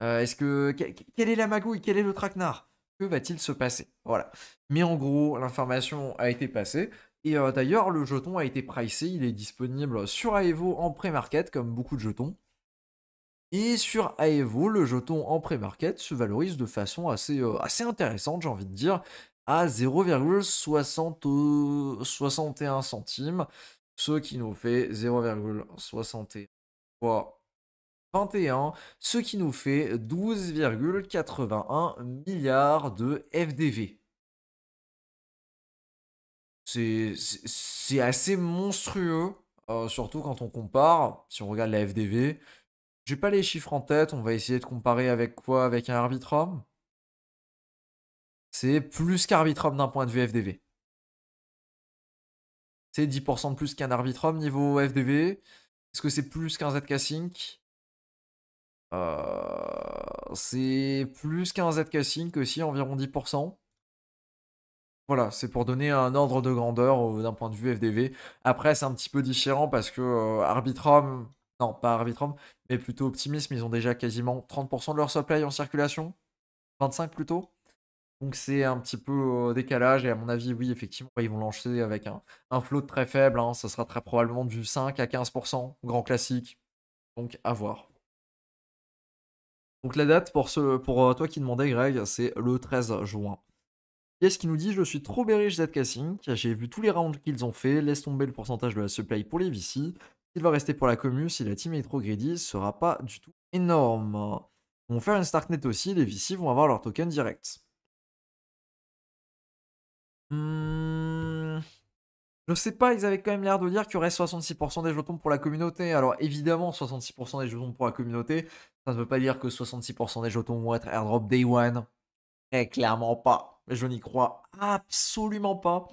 Euh, est-ce que quelle est la magouille, quel est le traquenard Que va-t-il se passer Voilà. Mais en gros, l'information a été passée. Et euh, d'ailleurs, le jeton a été pricé. Il est disponible sur Aevo en pré-market, comme beaucoup de jetons. Et sur Aevo, le jeton en pré-market se valorise de façon assez, euh, assez intéressante, j'ai envie de dire, à 0,61 centimes, ce qui nous fait 0,61 fois ce qui nous fait 12,81 milliards de FDV. C'est assez monstrueux, euh, surtout quand on compare, si on regarde la FDV. J'ai pas les chiffres en tête, on va essayer de comparer avec quoi Avec un Arbitrum C'est plus qu'Arbitrum d'un point de vue FDV. C'est 10% de plus qu'un Arbitrum niveau FDV. Est-ce que c'est plus qu'un ZK Sync euh, c'est plus qu'un Z que aussi, environ 10%. Voilà, c'est pour donner un ordre de grandeur euh, d'un point de vue FDV. Après, c'est un petit peu différent parce que euh, Arbitrum, non pas Arbitrum, mais plutôt Optimism, ils ont déjà quasiment 30% de leur supply en circulation, 25 plutôt. Donc c'est un petit peu décalage et à mon avis, oui, effectivement, ils vont lancer avec un, flot très faible. Hein. Ça sera très probablement du 5 à 15%, grand classique. Donc à voir. Donc la date pour, euh, toi qui demandais Greg, c'est le 13 juin. Qu'est-ce qui nous dit je suis trop berriche Z-Casting, j'ai vu tous les rounds qu'ils ont fait, laisse tomber le pourcentage de la supply pour les VC. Il va rester pour la commu si la team est trop greedy, sera pas du tout énorme. On vont faire une net aussi, les VC vont avoir leur token direct. Je hmm. Je sais pas, ils avaient quand même l'air de dire qu'il y aurait 66% des jetons pour la communauté. Alors évidemment, 66% des jetons pour la communauté, ça ne veut pas dire que 66% des jetons vont être airdrop day one. Eh, clairement pas. je n'y crois absolument pas.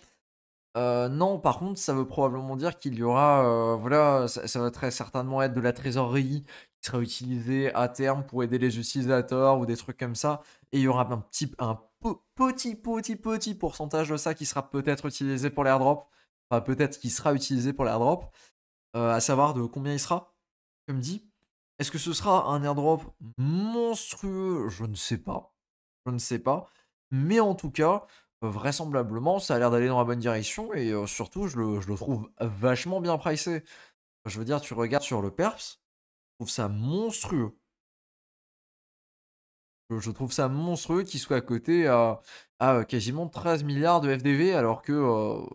Euh, non, par contre, ça veut probablement dire qu'il y aura, euh, voilà, ça, va très certainement être de la trésorerie qui sera utilisée à terme pour aider les utilisateurs ou des trucs comme ça. Et il y aura un petit, un petit, petit, petit pourcentage de ça qui sera peut-être utilisé pour l'airdrop. Enfin, peut-être qui sera utilisé pour l'airdrop. Euh, à savoir de combien il sera, comme dit. Est-ce que ce sera un airdrop monstrueux Je ne sais pas. Je ne sais pas. Mais en tout cas, euh, vraisemblablement, ça a l'air d'aller dans la bonne direction et euh, surtout, je le, trouve vachement bien pricé. Je veux dire, tu regardes sur le PERPS, je trouve ça monstrueux. Je trouve ça monstrueux qu'il soit à côté à, euh, quasiment 13 milliards de FDV alors que... on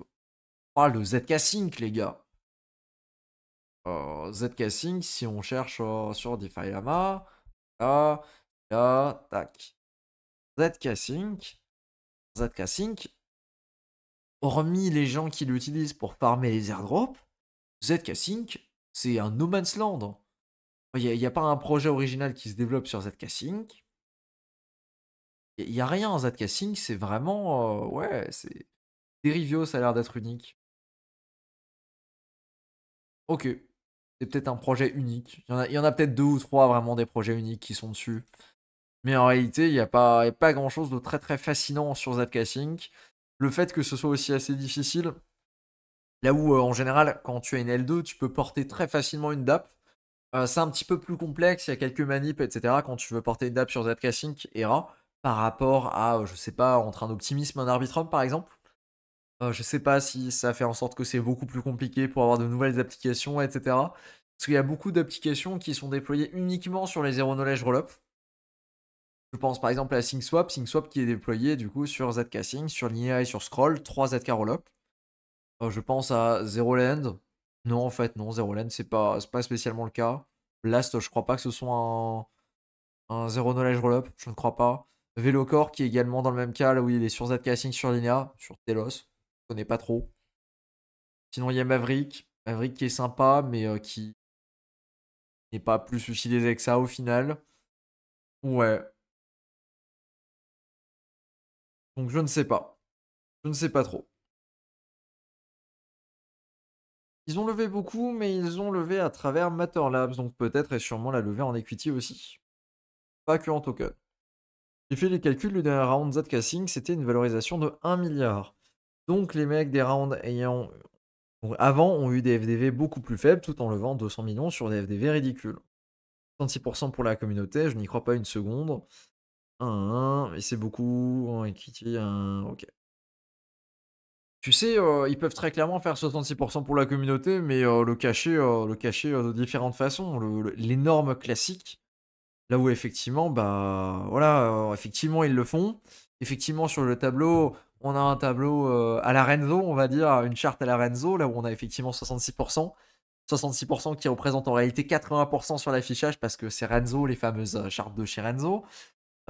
parle de ZK Sync, les gars euh, si on cherche euh, sur DeFi là, là, tac. Zcasting, hormis les gens qui l'utilisent pour farmer les airdrops, Zcasting, c'est un no man's land. Il n'y a, pas un projet original qui se développe sur Zcasting. Il n'y a rien en Zcasting, c'est vraiment. Euh, ouais, c'est. Derivio, ça a l'air d'être unique. Ok c'est peut-être un projet unique. Il y en a, peut-être deux ou trois vraiment des projets uniques qui sont dessus. Mais en réalité, il n'y a pas, pas grand-chose de très très fascinant sur ZK Le fait que ce soit aussi assez difficile, là où euh, en général, quand tu as une L2, tu peux porter très facilement une DAP. Euh, c'est un petit peu plus complexe, il y a quelques manips, etc. Quand tu veux porter une DAP sur ZK Sync, par rapport à, euh, je sais pas, entre un optimisme et un arbitrum par exemple. Je euh, je sais pas si ça fait en sorte que c'est beaucoup plus compliqué pour avoir de nouvelles applications, etc. Parce qu'il y a beaucoup d'applications qui sont déployées uniquement sur les Zero Knowledge Rollup. Je pense par exemple à SyncSwap, SyncSwap qui est déployé du coup sur ZK sur Linea et sur Scroll, 3 ZK Rollup. Euh, je pense à Zeroland. Non, en fait, non, Zeroland, c'est pas, pas spécialement le cas. Last, je crois pas que ce soit un, zéro Zero Knowledge Rollup, je ne crois pas. Velocore qui est également dans le même cas, là où il est sur ZK sur Linea, sur Telos connais pas trop. Sinon, il y a Maverick. Maverick qui est sympa, mais euh, qui n'est pas plus suicidé que ça au final. Ouais. Donc je ne sais pas. Je ne sais pas trop. Ils ont levé beaucoup, mais ils ont levé à travers Matter Labs, donc peut-être et sûrement la levée en equity aussi. Pas que en token. J'ai fait les calculs, le dernier round casting c'était une valorisation de 1 milliard. Donc les mecs des rounds ayant avant ont eu des FDV beaucoup plus faibles tout en levant 200 millions sur des FDV ridicules. 66% pour la communauté, je n'y crois pas une seconde. 1-1, mais c'est beaucoup. ok. Tu sais, euh, ils peuvent très clairement faire 66% pour la communauté, mais euh, le cacher, euh, le cacher de différentes façons. L'énorme classique, là où effectivement, bah voilà, effectivement ils le font. Effectivement sur le tableau, on a un tableau euh, à la Renzo, on va dire, une charte à la Renzo, là où on a effectivement 66%. 66% qui représente en réalité 80% sur l'affichage parce que c'est Renzo, les fameuses euh, chartes de chez Renzo.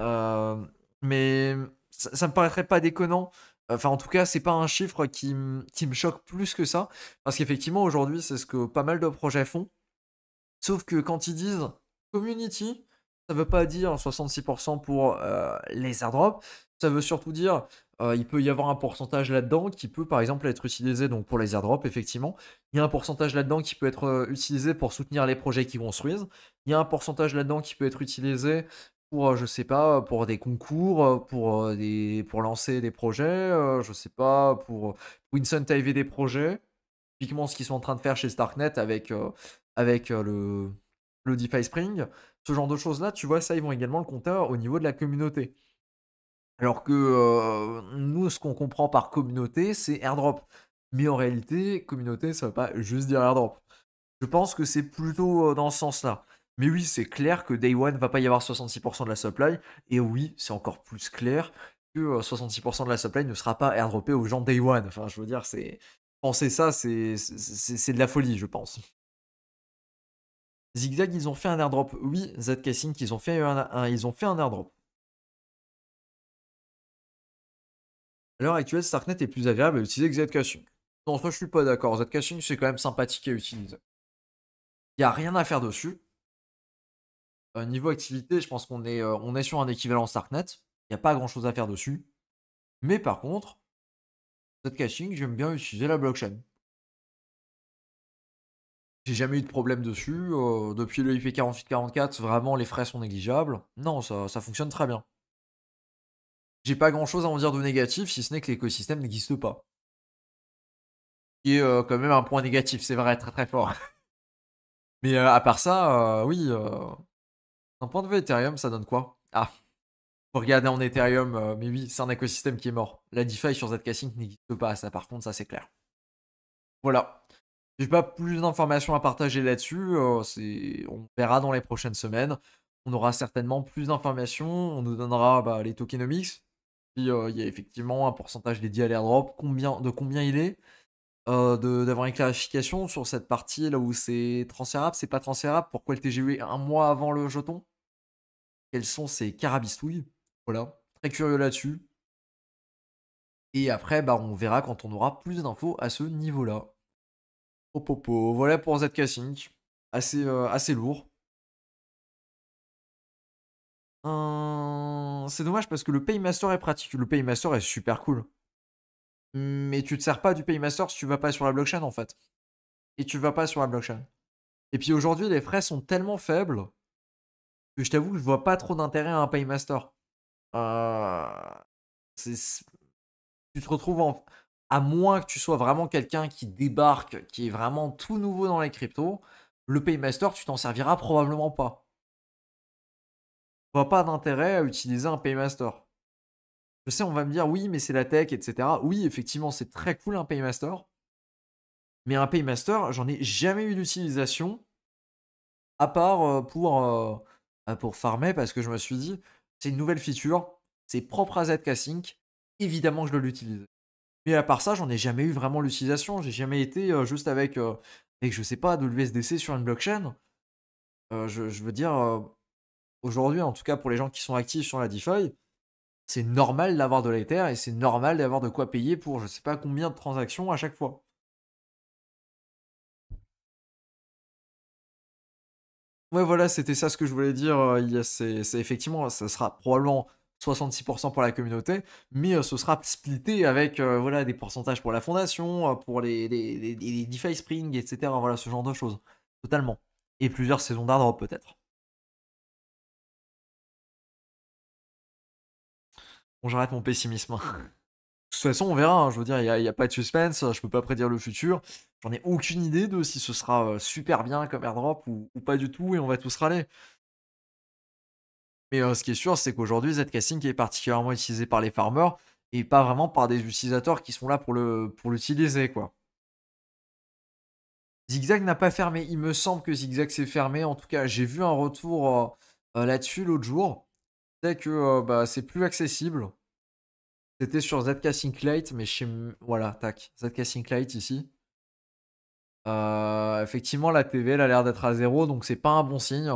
Euh, mais ça, ne me paraîtrait pas déconnant. Enfin, en tout cas, c'est pas un chiffre qui, me choque plus que ça. Parce qu'effectivement, aujourd'hui, c'est ce que pas mal de projets font. Sauf que quand ils disent community, ça veut pas dire 66% pour les airdrops. Ça veut surtout dire euh, il peut y avoir un pourcentage là-dedans qui peut par exemple être utilisé donc pour les airdrops, effectivement. Il y a un pourcentage là-dedans qui peut être euh, utilisé pour soutenir les projets qui construisent. Il y a un pourcentage là-dedans qui peut être utilisé pour, euh, je sais pas, pour des concours, pour, des, pour lancer des projets, je sais pas, pour Winston des projets. Typiquement ce qu'ils sont en train de faire chez Starknet avec, avec le, le DeFi Spring. Ce genre de choses-là, tu vois, ça, ils vont également le compter au niveau de la communauté. Alors que nous, ce qu'on comprend par communauté, c'est airdrop. Mais en réalité, communauté, ça ne veut pas juste dire airdrop. Je pense que c'est plutôt dans ce sens-là. Mais oui, c'est clair que Day One va pas y avoir 66% de la supply. Et oui, c'est encore plus clair que 66% de la supply ne sera pas airdroppé aux gens Day One. Enfin, je veux dire, c'est penser ça, c'est de la folie, je pense. Zigzag, ils ont fait un airdrop. Oui, zk ils un, ils ont fait un airdrop. À l'heure actuelle, Starknet est plus agréable à utiliser que Zcaching. Non, ça je suis pas d'accord. Zcaching, c'est quand même sympathique à utiliser. Il n'y a rien à faire dessus. Euh, niveau activité, je pense qu'on est, euh, est sur un équivalent Starknet. Il n'y a pas grand chose à faire dessus. Mais par contre, Zcaching, j'aime bien utiliser la blockchain. J'ai jamais eu de problème dessus. Euh, depuis le IP4844, vraiment, les frais sont négligeables. Non, ça fonctionne très bien j'ai pas grand chose à en dire de négatif, si ce n'est que l'écosystème n'existe pas. Qui est euh, quand même un point négatif, c'est vrai, très très fort. [LAUGHS] Mais euh, à part ça, euh, oui, d'un point de vue Ethereum, ça donne quoi Ah, faut regarder en Ethereum, mais oui, c'est un écosystème qui est mort. La DeFi sur Zcash n'existe pas, ça par contre, ça c'est clair. Voilà. J'ai pas plus d'informations à partager là-dessus, c'est... on verra dans les prochaines semaines on aura certainement plus d'informations, on nous donnera bah, les tokenomics, euh, il y a effectivement un pourcentage dédié à l'airdrop. Combien, de combien il est euh, D'avoir une clarification sur cette partie là où c'est transférable, c'est pas transférable. Pourquoi le TGU un mois avant le jeton Quels sont ces carabistouilles Voilà, très curieux là-dessus. Et après, bah, on verra quand on aura plus d'infos à ce niveau-là. Au Voilà pour zk Assez, euh, assez lourd c'est dommage parce que le Paymaster est pratique. Le Paymaster est super cool. Mais tu te sers pas du Paymaster si tu vas pas sur la blockchain en fait. Et tu vas pas sur la blockchain. Et puis aujourd'hui, les frais sont tellement faibles que je t'avoue que je vois pas trop d'intérêt à un Paymaster. Euh, tu te retrouves en... À moins que tu sois vraiment quelqu'un qui débarque, qui est vraiment tout nouveau dans les cryptos, le Paymaster, tu t'en serviras probablement pas vois pas d'intérêt à utiliser un Paymaster. Je sais, on va me dire oui, mais c'est la tech, etc. Oui, effectivement, c'est très cool un Paymaster. Mais un Paymaster, j'en ai jamais eu d'utilisation à part euh, pour, euh, pour farmer parce que je me suis dit c'est une nouvelle feature, c'est propre à ZK Sync, évidemment que je dois l'utiliser. Mais à part ça, j'en ai jamais eu vraiment l'utilisation, j'ai jamais été euh, juste avec, avec, je sais pas, de l'USDC sur une blockchain. je, veux dire, aujourd'hui, en tout cas pour les gens qui sont actifs sur la DeFi, c'est normal d'avoir de l'Ether et c'est normal d'avoir de quoi payer pour je sais pas combien de transactions à chaque fois. Ouais, voilà, c'était ça ce que je voulais dire. Euh, il y a c'est effectivement, ça sera probablement 66% pour la communauté, mais euh, ce sera splitté avec euh, voilà, des pourcentages pour la fondation, pour les, DeFi Spring, etc. Voilà, ce genre de choses. Totalement. Et plusieurs saisons d'ardre peut-être. Bon, j'arrête mon pessimisme. Hein. De toute façon, on verra. Hein, je veux dire, il n'y a, pas de suspense. Je peux pas prédire le futur. J'en ai aucune idée de si ce sera euh, super bien comme airdrop ou, pas du tout et on va tous râler. Mais euh, ce qui est sûr, c'est qu'aujourd'hui, Zcasting est particulièrement utilisé par les farmers et pas vraiment par des utilisateurs qui sont là pour l'utiliser, pour quoi. Zigzag n'a pas fermé. Il me semble que Zigzag s'est fermé. En tout cas, j'ai vu un retour euh, là-dessus l'autre jour c'est que bah, c'est plus accessible. C'était sur ZK Light mais chez. Voilà, tac. ZK Light ici. effectivement, la TV, elle a l'air d'être à zéro, donc c'est pas un bon signe.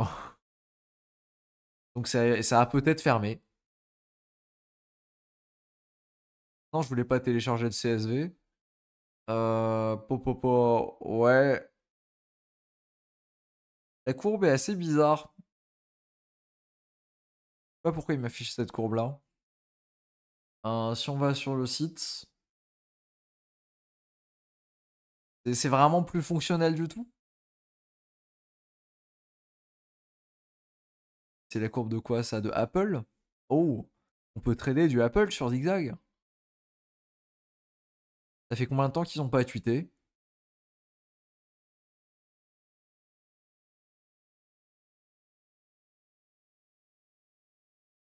Donc ça, a peut-être fermé. Non, je voulais pas télécharger le CSV. Euh, ouais. La courbe est assez bizarre pourquoi il m'affiche cette courbe là. Euh, si on va sur le site, c'est vraiment plus fonctionnel du tout. C'est la courbe de quoi ça De Apple Oh On peut trader du Apple sur zigzag Ça fait combien de temps qu'ils n'ont pas tweeté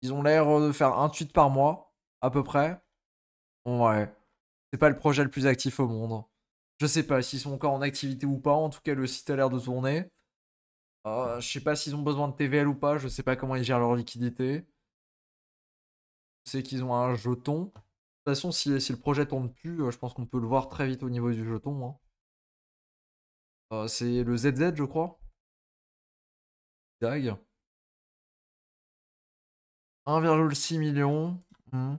Ils ont l'air euh, de faire un tweet par mois, à peu près. ouais. C'est pas le projet le plus actif au monde. Je sais pas s'ils sont encore en activité ou pas. En tout cas, le site a l'air de tourner. Euh, je sais pas s'ils ont besoin de TVL ou pas. Je sais pas comment ils gèrent leur liquidité. Je sais qu'ils ont un jeton. De toute façon, si, le projet tourne plus, euh, je pense qu'on peut le voir très vite au niveau du jeton. Hein. C'est le ZZ, je crois. Dag. 1,6 million. Hmm.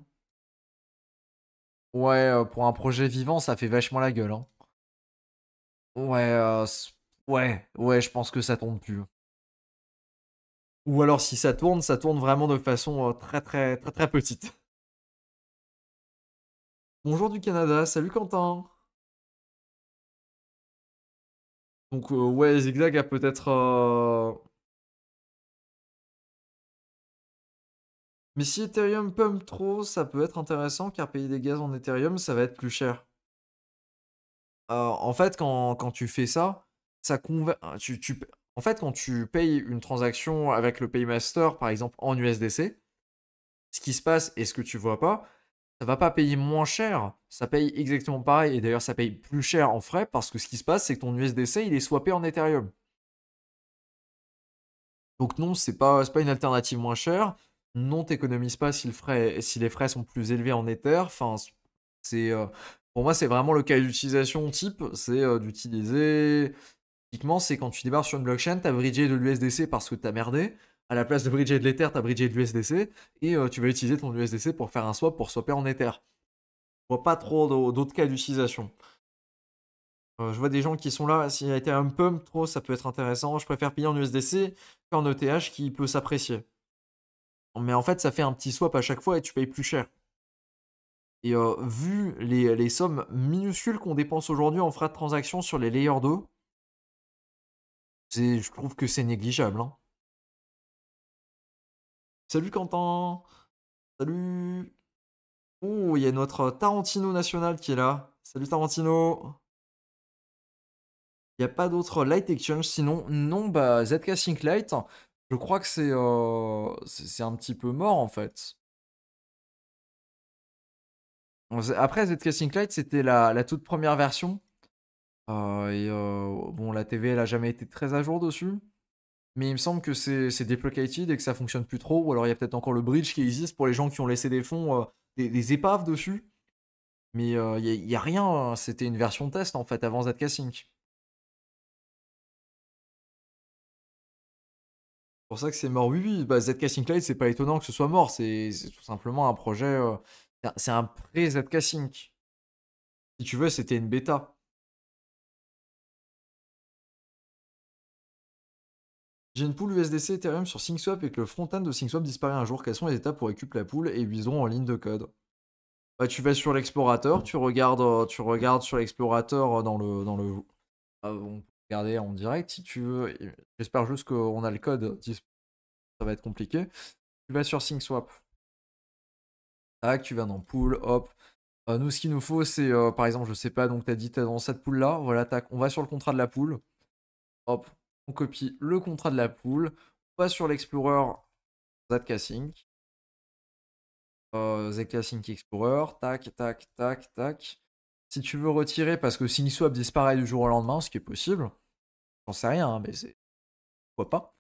Ouais, euh, pour un projet vivant, ça fait vachement la gueule. Hein. Ouais, euh, ouais, ouais, je pense que ça tourne plus. Hein. Ou alors si ça tourne, ça tourne vraiment de façon euh, très très très très petite. Bonjour du Canada, salut Quentin. Donc ouais, Zigzag a peut-être Mais si Ethereum pump trop, ça peut être intéressant car payer des gaz en Ethereum, ça va être plus cher. en fait, quand, tu fais ça, ça hein, En fait, quand tu payes une transaction avec le Paymaster, par exemple en USDC, ce qui se passe et ce que tu vois pas, ça va pas payer moins cher. Ça paye exactement pareil. Et d'ailleurs, ça paye plus cher en frais parce que ce qui se passe, c'est que ton USDC, il est swappé en Ethereum. Donc non, c'est pas, pas une alternative moins chère non, t'économises pas si, les frais sont plus élevés en Ether. Enfin, c'est, euh, pour moi, c'est vraiment le cas d'utilisation type. C'est euh, d'utiliser. Typiquement, c'est quand tu débarques sur une blockchain, t'as bridgé de l'USDC parce que t'as merdé. À la place de bridger de l'Ether, t'as bridgé de l'USDC. Et euh, tu vas utiliser ton USDC pour faire un swap, pour swapper en Ether. Je vois pas trop d'autres cas d'utilisation. je vois des gens qui sont là, s'il y a été un pump trop, ça peut être intéressant. Je préfère payer en USDC qu'en ETH qui peut s'apprécier. Mais en fait, ça fait un petit swap à chaque fois et tu payes plus cher. Et euh, vu les, sommes minuscules qu'on dépense aujourd'hui en frais de transaction sur les layers 2, je trouve que c'est négligeable. Hein. Salut Quentin Salut Oh, il y a notre Tarantino national qui est là. Salut Tarantino il n'y a pas d'autre Light Exchange, sinon non, bah ZK Sync Light, je crois que c'est un petit peu mort en fait. Après, Zcasting Lite, c'était la, toute première version. et bon, la TV, elle a jamais été très à jour dessus. Mais il me semble que c'est deprecated et que ça fonctionne plus trop. Ou alors il y a peut-être encore le bridge qui existe pour les gens qui ont laissé des fonds, des, épaves dessus. Mais il n'y a, rien. Hein. C'était une version test en fait avant Zcasting. pour ça que c'est mort. Oui, oui, bah, ZK Sync c'est pas étonnant que ce soit mort. C'est tout simplement un projet. Euh, c'est un pré-ZK Sync. Si tu veux, c'était une bêta. J'ai une poule USDC Ethereum sur SyncSwap et que le front-end de SyncSwap disparaît un jour. Quelles sont les étapes pour récupérer la poule et viseront en ligne de code bah, Tu vas sur l'explorateur, tu regardes, euh, tu regardes sur l'explorateur euh, dans le, dans le. Regardez en direct si tu veux. J'espère juste qu'on a le code, mmh. ça va être compliqué. Tu vas sur SyncSwap. Tac, tu vas dans Pool, hop. Euh, nous, ce qu'il nous faut, c'est euh, par exemple, je sais pas, donc tu as dit tu dans cette pool là, voilà, tac, on va sur le contrat de la pool. Hop, on copie le contrat de la pool, on va sur l'explorer ZK Sync. Zk Explorer, tac, tac, tac, tac si tu veux retirer parce que Siniswap disparaît du jour au lendemain, ce qui est possible, j'en sais rien, hein, mais c'est. Pourquoi pas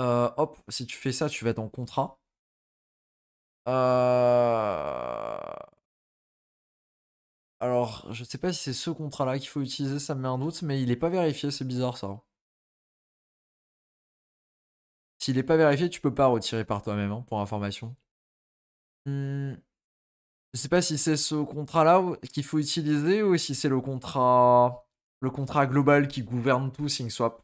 euh, Hop, si tu fais ça, tu vas être en contrat. Euh, alors, je sais pas si c'est ce contrat-là qu'il faut utiliser, ça me met en doute, mais il n'est pas vérifié, c'est bizarre ça. S'il n'est pas vérifié, tu peux pas retirer par toi-même, hein, pour information. Mmh. Je sais pas si c'est ce contrat-là qu'il faut utiliser ou si c'est le contrat, le contrat global qui gouverne tout SingSwap.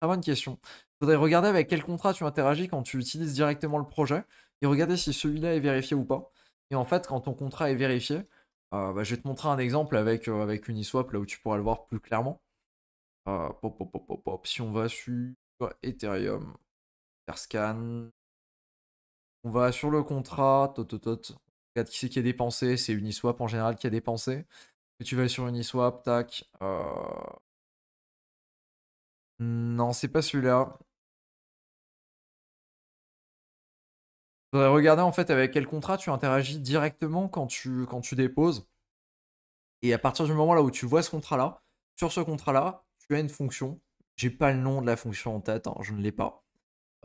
Très bonne question. Il faudrait regarder avec quel contrat tu interagis quand tu utilises directement le projet et regarder si celui-là est vérifié ou pas. Et en fait, quand ton contrat est vérifié, euh, bah, je vais te montrer un exemple euh, avec, Uniswap là où tu pourras le voir plus clairement. Euh, pop, pop, pop, si on va sur Ethereum, Etherscan, on va sur le contrat, tot, tot, qui c'est qui est dépensé, c'est Uniswap en général qui a dépensé. tu vas sur Uniswap, tac. Euh, non, c'est pas celui-là. Faudrait regarder en fait avec quel contrat tu interagis directement quand tu, quand tu déposes. Et à partir du moment là où tu vois ce contrat-là, sur ce contrat-là, tu as une fonction. J'ai pas le nom de la fonction en tête, hein, je ne l'ai pas.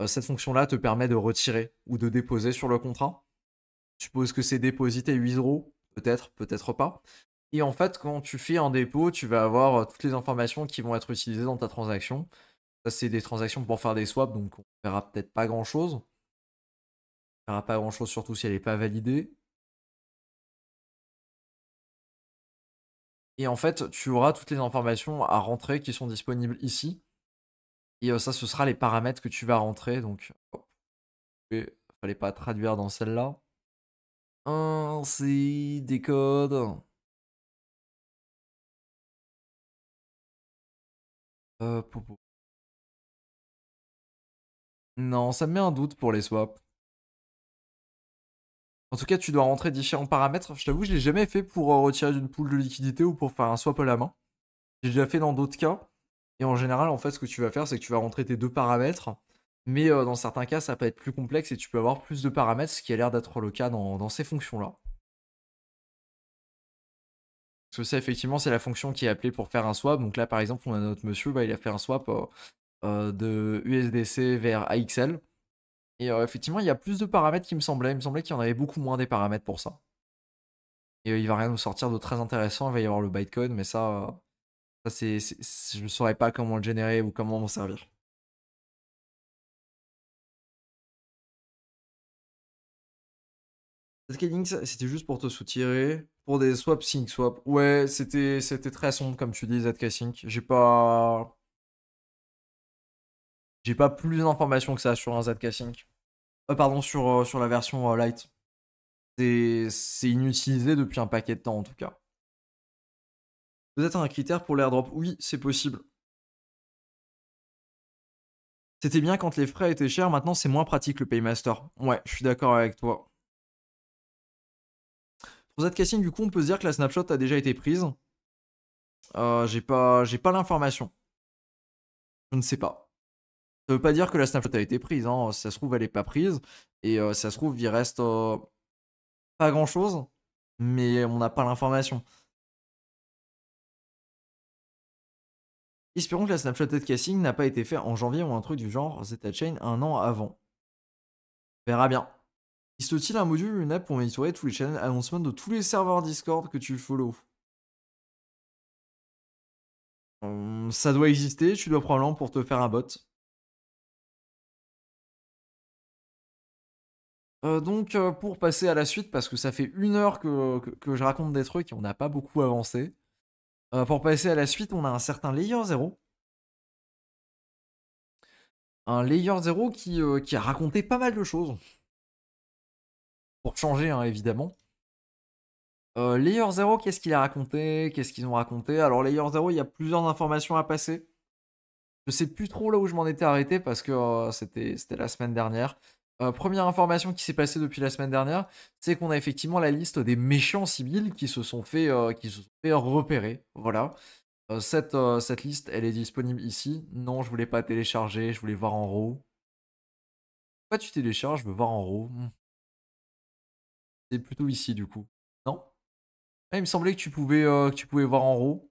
Euh, cette fonction-là te permet de retirer ou de déposer sur le contrat. Je suppose que c'est déposité 8 euros, peut-être, peut-être pas. Et en fait, quand tu fais un dépôt, tu vas avoir euh, toutes les informations qui vont être utilisées dans ta transaction. Ça, c'est des transactions pour faire des swaps, donc on ne verra peut-être pas grand-chose. On ne verra pas grand-chose, surtout si elle n'est pas validée. Et en fait, tu auras toutes les informations à rentrer qui sont disponibles ici. Et ça, ce sera les paramètres que tu vas rentrer. Donc, il fallait pas traduire dans celle-là. Ainsi, décode. Euh, Non, ça me met un doute pour les swaps. En tout cas, tu dois rentrer différents paramètres. Je t'avoue, je l'ai jamais fait pour retirer d'une poule de liquidité ou pour faire un swap à la main. J'ai déjà fait dans d'autres cas. Et en général, en fait, ce que tu vas faire, c'est que tu vas rentrer tes deux paramètres. Mais euh, dans certains cas, ça peut être plus complexe et tu peux avoir plus de paramètres, ce qui a l'air d'être le cas dans, ces fonctions-là. Parce que ça, effectivement, c'est la fonction qui est appelée pour faire un swap. Donc là, par exemple, on a notre monsieur, bah, il a fait un swap euh, euh, de USDC vers AXL. Et effectivement, il y a plus de paramètres qu'il me semblait. Il me semblait qu'il y en avait beaucoup moins des paramètres pour ça. Et il va rien nous sortir de très intéressant. Il va y avoir le bytecode, mais ça, je ne saurais pas comment le générer ou comment m'en servir. c'était juste pour te soutirer. Pour des swaps, sync swap. Ouais, c'était, c'était très sombre, comme tu dis, ZK J'ai pas. J'ai pas plus d'informations que ça sur un ZK euh, pardon, sur, euh, sur la version euh, light. c'est inutilisé depuis un paquet de temps, en tout cas peut-être un critère pour l'airdrop. Oui, c'est possible. C'était bien quand les frais étaient chers, maintenant c'est moins pratique le Paymaster. Ouais, je suis d'accord avec toi. Pour cette casting, du coup, on peut se dire que la snapshot a déjà été prise. Euh, j'ai pas, j'ai pas l'information. Je ne sais pas. Ça veut pas dire que la snapshot a été prise. Hein. ça se trouve, elle est pas prise. Et euh, ça se trouve, il reste euh, pas grand chose. Mais on n'a pas l'information. Espérons que la Snapshot Casting n'a pas été fait en janvier ou un truc du genre Zeta Chain un an avant. Verra bien. Existe-t-il un module, une app pour monitorer tous les channels annoncements de tous les serveurs Discord que tu follow hum, Ça doit exister, tu dois probablement pour te faire un bot. Euh, donc, euh, pour passer à la suite, parce que ça fait une heure que, que je raconte des trucs et on n'a pas beaucoup avancé, euh, pour passer à la suite, on a un certain Layer 0. Un Layer 0 euh, qui, a raconté pas mal de choses. Pour changer, hein, évidemment. Euh, Layer 0, qu'est-ce qu'il a raconté Qu'est-ce qu'ils ont raconté Alors, Layer 0, il y a plusieurs informations à passer. Je sais plus trop là où je m'en étais arrêté parce que c'était la semaine dernière. Euh, première information qui s'est passée depuis la semaine dernière, c'est qu'on a effectivement la liste des méchants civils qui se sont fait, euh, qui se sont fait repérer. Voilà. Euh, cette, liste, elle est disponible ici. Non, je voulais pas télécharger, je voulais voir en RAW. Pourquoi tu télécharges Je veux voir en RAW. Hmm. C'est plutôt ici du coup. Non ah, Il me semblait que tu pouvais, tu pouvais voir en RAW.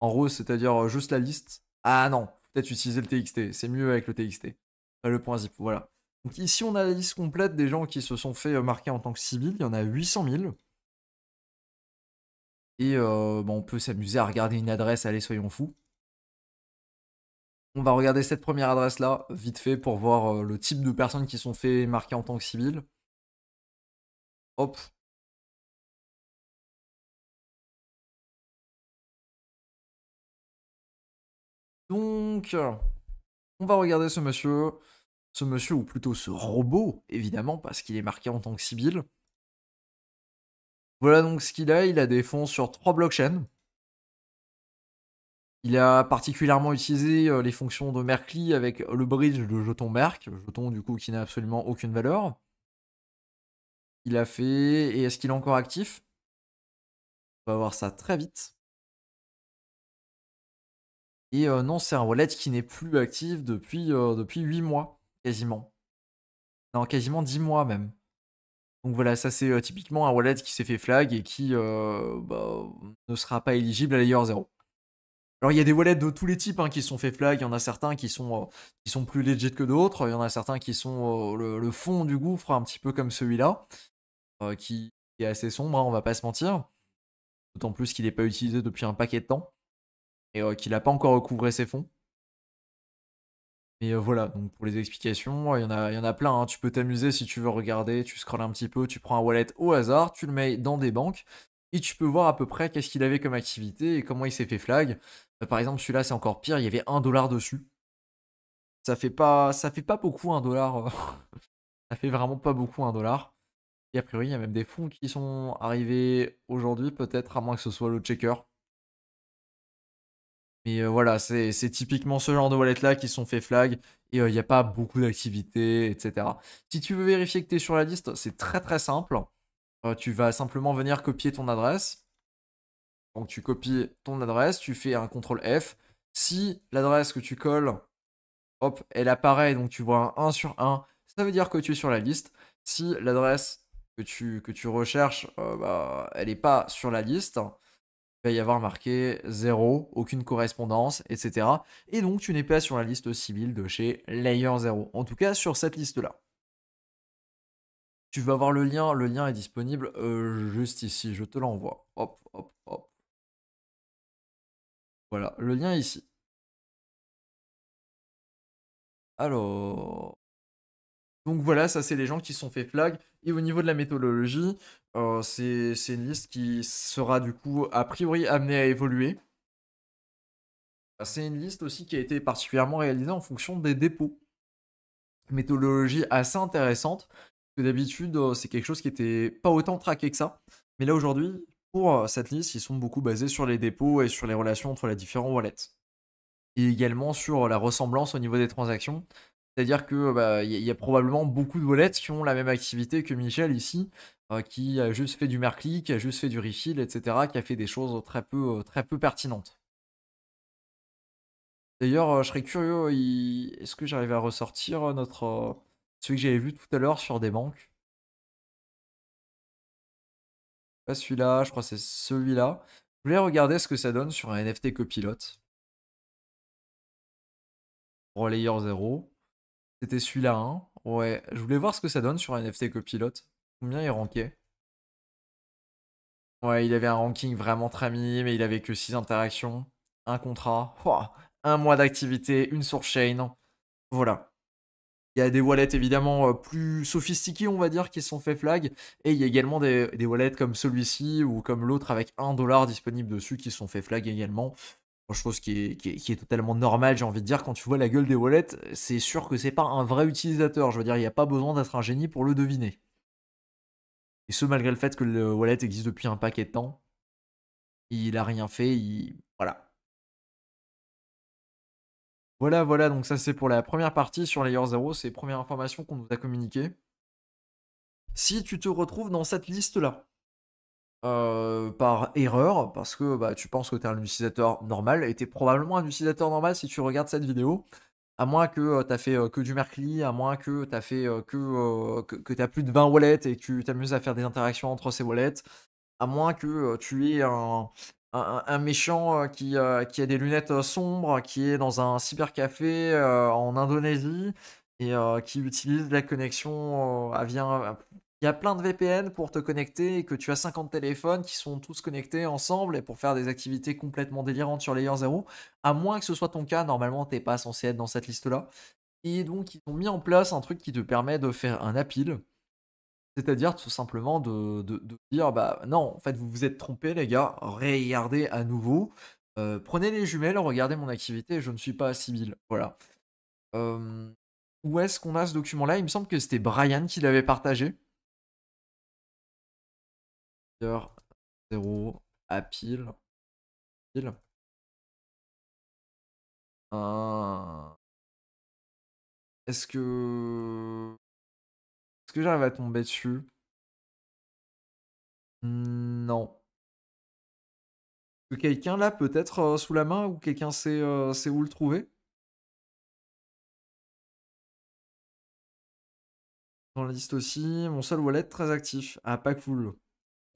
En RAW, c'est-à-dire juste la liste. Ah non, peut-être utiliser le TXT. C'est mieux avec le TXT. le point zip, voilà. Donc ici, on a la liste complète des gens qui se sont fait euh, marquer en tant que civils. Il y en a 800 000. Et euh, on peut s'amuser à regarder une adresse, allez, soyons fous. On va regarder cette première adresse-là, vite fait, pour voir euh, le type de personnes qui sont fait marquer en tant que civils. Hop. Donc, on va regarder ce monsieur ce monsieur, ou plutôt ce robot, évidemment, parce qu'il est marqué en tant que Sibyl. Voilà donc ce qu'il a, il a des fonds sur trois blockchains. Il a particulièrement utilisé euh, les fonctions de Merkle avec le bridge de jeton Merk, jeton du coup qui n'a absolument aucune valeur. Il a fait, et est-ce qu'il est encore actif On va voir ça très vite. Et euh, non, c'est un wallet qui n'est plus actif depuis, euh, depuis 8 mois quasiment. Non, quasiment 10 mois même. Donc voilà, ça c'est euh, typiquement un wallet qui s'est fait flag et qui euh, bah, ne sera pas éligible à layer zéro. Alors il y a des wallets de tous les types hein, qui sont fait flag, il y en a certains qui sont, euh, qui sont plus legit que d'autres, il y en a certains qui sont le, fond du gouffre, un petit peu comme celui-là, qui, est assez sombre, hein, on va pas se mentir. D'autant plus qu'il n'est pas utilisé depuis un paquet de temps et qu'il n'a pas encore recouvré ses fonds. Et euh, voilà, donc pour les explications, il y en a, y en a plein. Hein. Tu peux t'amuser si tu veux regarder, tu scrolles un petit peu, tu prends un wallet au hasard, tu le mets dans des banques et tu peux voir à peu près qu'est-ce qu'il avait comme activité et comment il s'est fait flag. Euh, par exemple, celui-là, c'est encore pire, il y avait un dollar dessus. Ça fait pas, ça fait pas beaucoup un dollar. Euh, [LAUGHS] ça fait vraiment pas beaucoup un dollar. Et a priori, il y a même des fonds qui sont arrivés aujourd'hui, peut-être, à moins que ce soit le checker. Mais euh, voilà, c'est typiquement ce genre de wallets là qui sont fait flag et il euh, n'y a pas beaucoup d'activités, etc. Si tu veux vérifier que tu es sur la liste, c'est très très simple. Euh, tu vas simplement venir copier ton adresse. Donc tu copies ton adresse, tu fais un CTRL F. Si l'adresse que tu colles, hop, elle apparaît, donc tu vois un 1 sur 1, ça veut dire que tu es sur la liste. Si l'adresse que tu, que tu recherches, bah, elle n'est pas sur la liste, va y avoir marqué 0, aucune correspondance, etc. Et donc tu n'es pas sur la liste civile de chez Layer 0, en tout cas sur cette liste-là. Tu vas voir le lien, le lien est disponible euh, juste ici, je te l'envoie. Hop, hop, hop. Voilà, le lien ici. Alors... Donc voilà, ça c'est les gens qui sont fait flag. Et au niveau de la méthodologie, euh, c'est une liste qui sera du coup a priori amenée à évoluer. C'est une liste aussi qui a été particulièrement réalisée en fonction des dépôts. Méthodologie assez intéressante, parce que d'habitude euh, c'est quelque chose qui n'était pas autant traqué que ça. Mais là aujourd'hui, pour euh, cette liste, ils sont beaucoup basés sur les dépôts et sur les relations entre les différents wallets. Et également sur la ressemblance au niveau des transactions, c'est-à-dire qu'il euh, bah, y, a probablement beaucoup de wallets qui ont la même activité que Michel ici, euh, qui a juste fait du mercli, qui a juste fait du refill, etc., qui a fait des choses très peu, euh, pertinentes. D'ailleurs, je serais curieux, est-ce que j'arrive à ressortir notre celui que j'avais vu tout à l'heure sur des banques Pas celui-là, je crois que c'est celui-là. Je voulais regarder ce que ça donne sur un NFT copilote. Relayer 0. C'était celui-là, hein. Ouais, je voulais voir ce que ça donne sur un NFT copilote. Combien il rankait Ouais, il avait un ranking vraiment très minime mais il avait que 6 interactions, un contrat, un mois d'activité, une source chain. Voilà. Il y a des wallets évidemment euh, plus sophistiqués, on va dire, qui sont fait flag. Et il y a également des, wallets comme celui-ci ou comme l'autre avec 1$ disponible dessus qui sont fait flag également chose qui est, totalement normale, j'ai envie de dire, quand tu vois la gueule des wallets, c'est sûr que c'est pas un vrai utilisateur. Je veux dire, il n'y a pas besoin d'être un génie pour le deviner. Et ce, malgré le fait que le wallet existe depuis un paquet de temps. Il a rien fait, il. Voilà. Voilà, voilà, donc ça c'est pour la première partie sur Layer 0, c'est les premières informations qu'on nous a communiquées. Si tu te retrouves dans cette liste-là, euh, par erreur, parce que bah, tu penses que tu es un utilisateur normal, et tu es probablement un utilisateur normal si tu regardes cette vidéo, à moins que euh, tu as fait euh, que du Merkly, à moins que tu as fait que, que, as plus de 20 wallets et que tu t'amuses à faire des interactions entre ces wallets, à moins que tu aies un, méchant qui, qui, a des lunettes sombres, qui est dans un cybercafé en Indonésie, et qui utilise la connexion à via, il y a plein de VPN pour te connecter et que tu as 50 téléphones qui sont tous connectés ensemble et pour faire des activités complètement délirantes sur Layer 0. À moins que ce soit ton cas, normalement, t'es pas censé être dans cette liste-là. Et donc, ils ont mis en place un truc qui te permet de faire un appeal. C'est-à-dire tout simplement de, dire bah non, en fait, vous vous êtes trompé, les gars, regardez à nouveau. Euh, prenez les jumelles, regardez mon activité, je ne suis pas civil. Voilà. Euh, où est-ce qu'on a ce document-là Il me semble que c'était Brian qui l'avait partagé. 0 à pile. Pile. Est-ce que. Est-ce que j'arrive à tomber dessus Non. Que quelqu'un là peut-être euh, sous la main ou quelqu'un sait, euh, sait où le trouver Dans la liste aussi, mon seul wallet très actif. à ah, pas cool.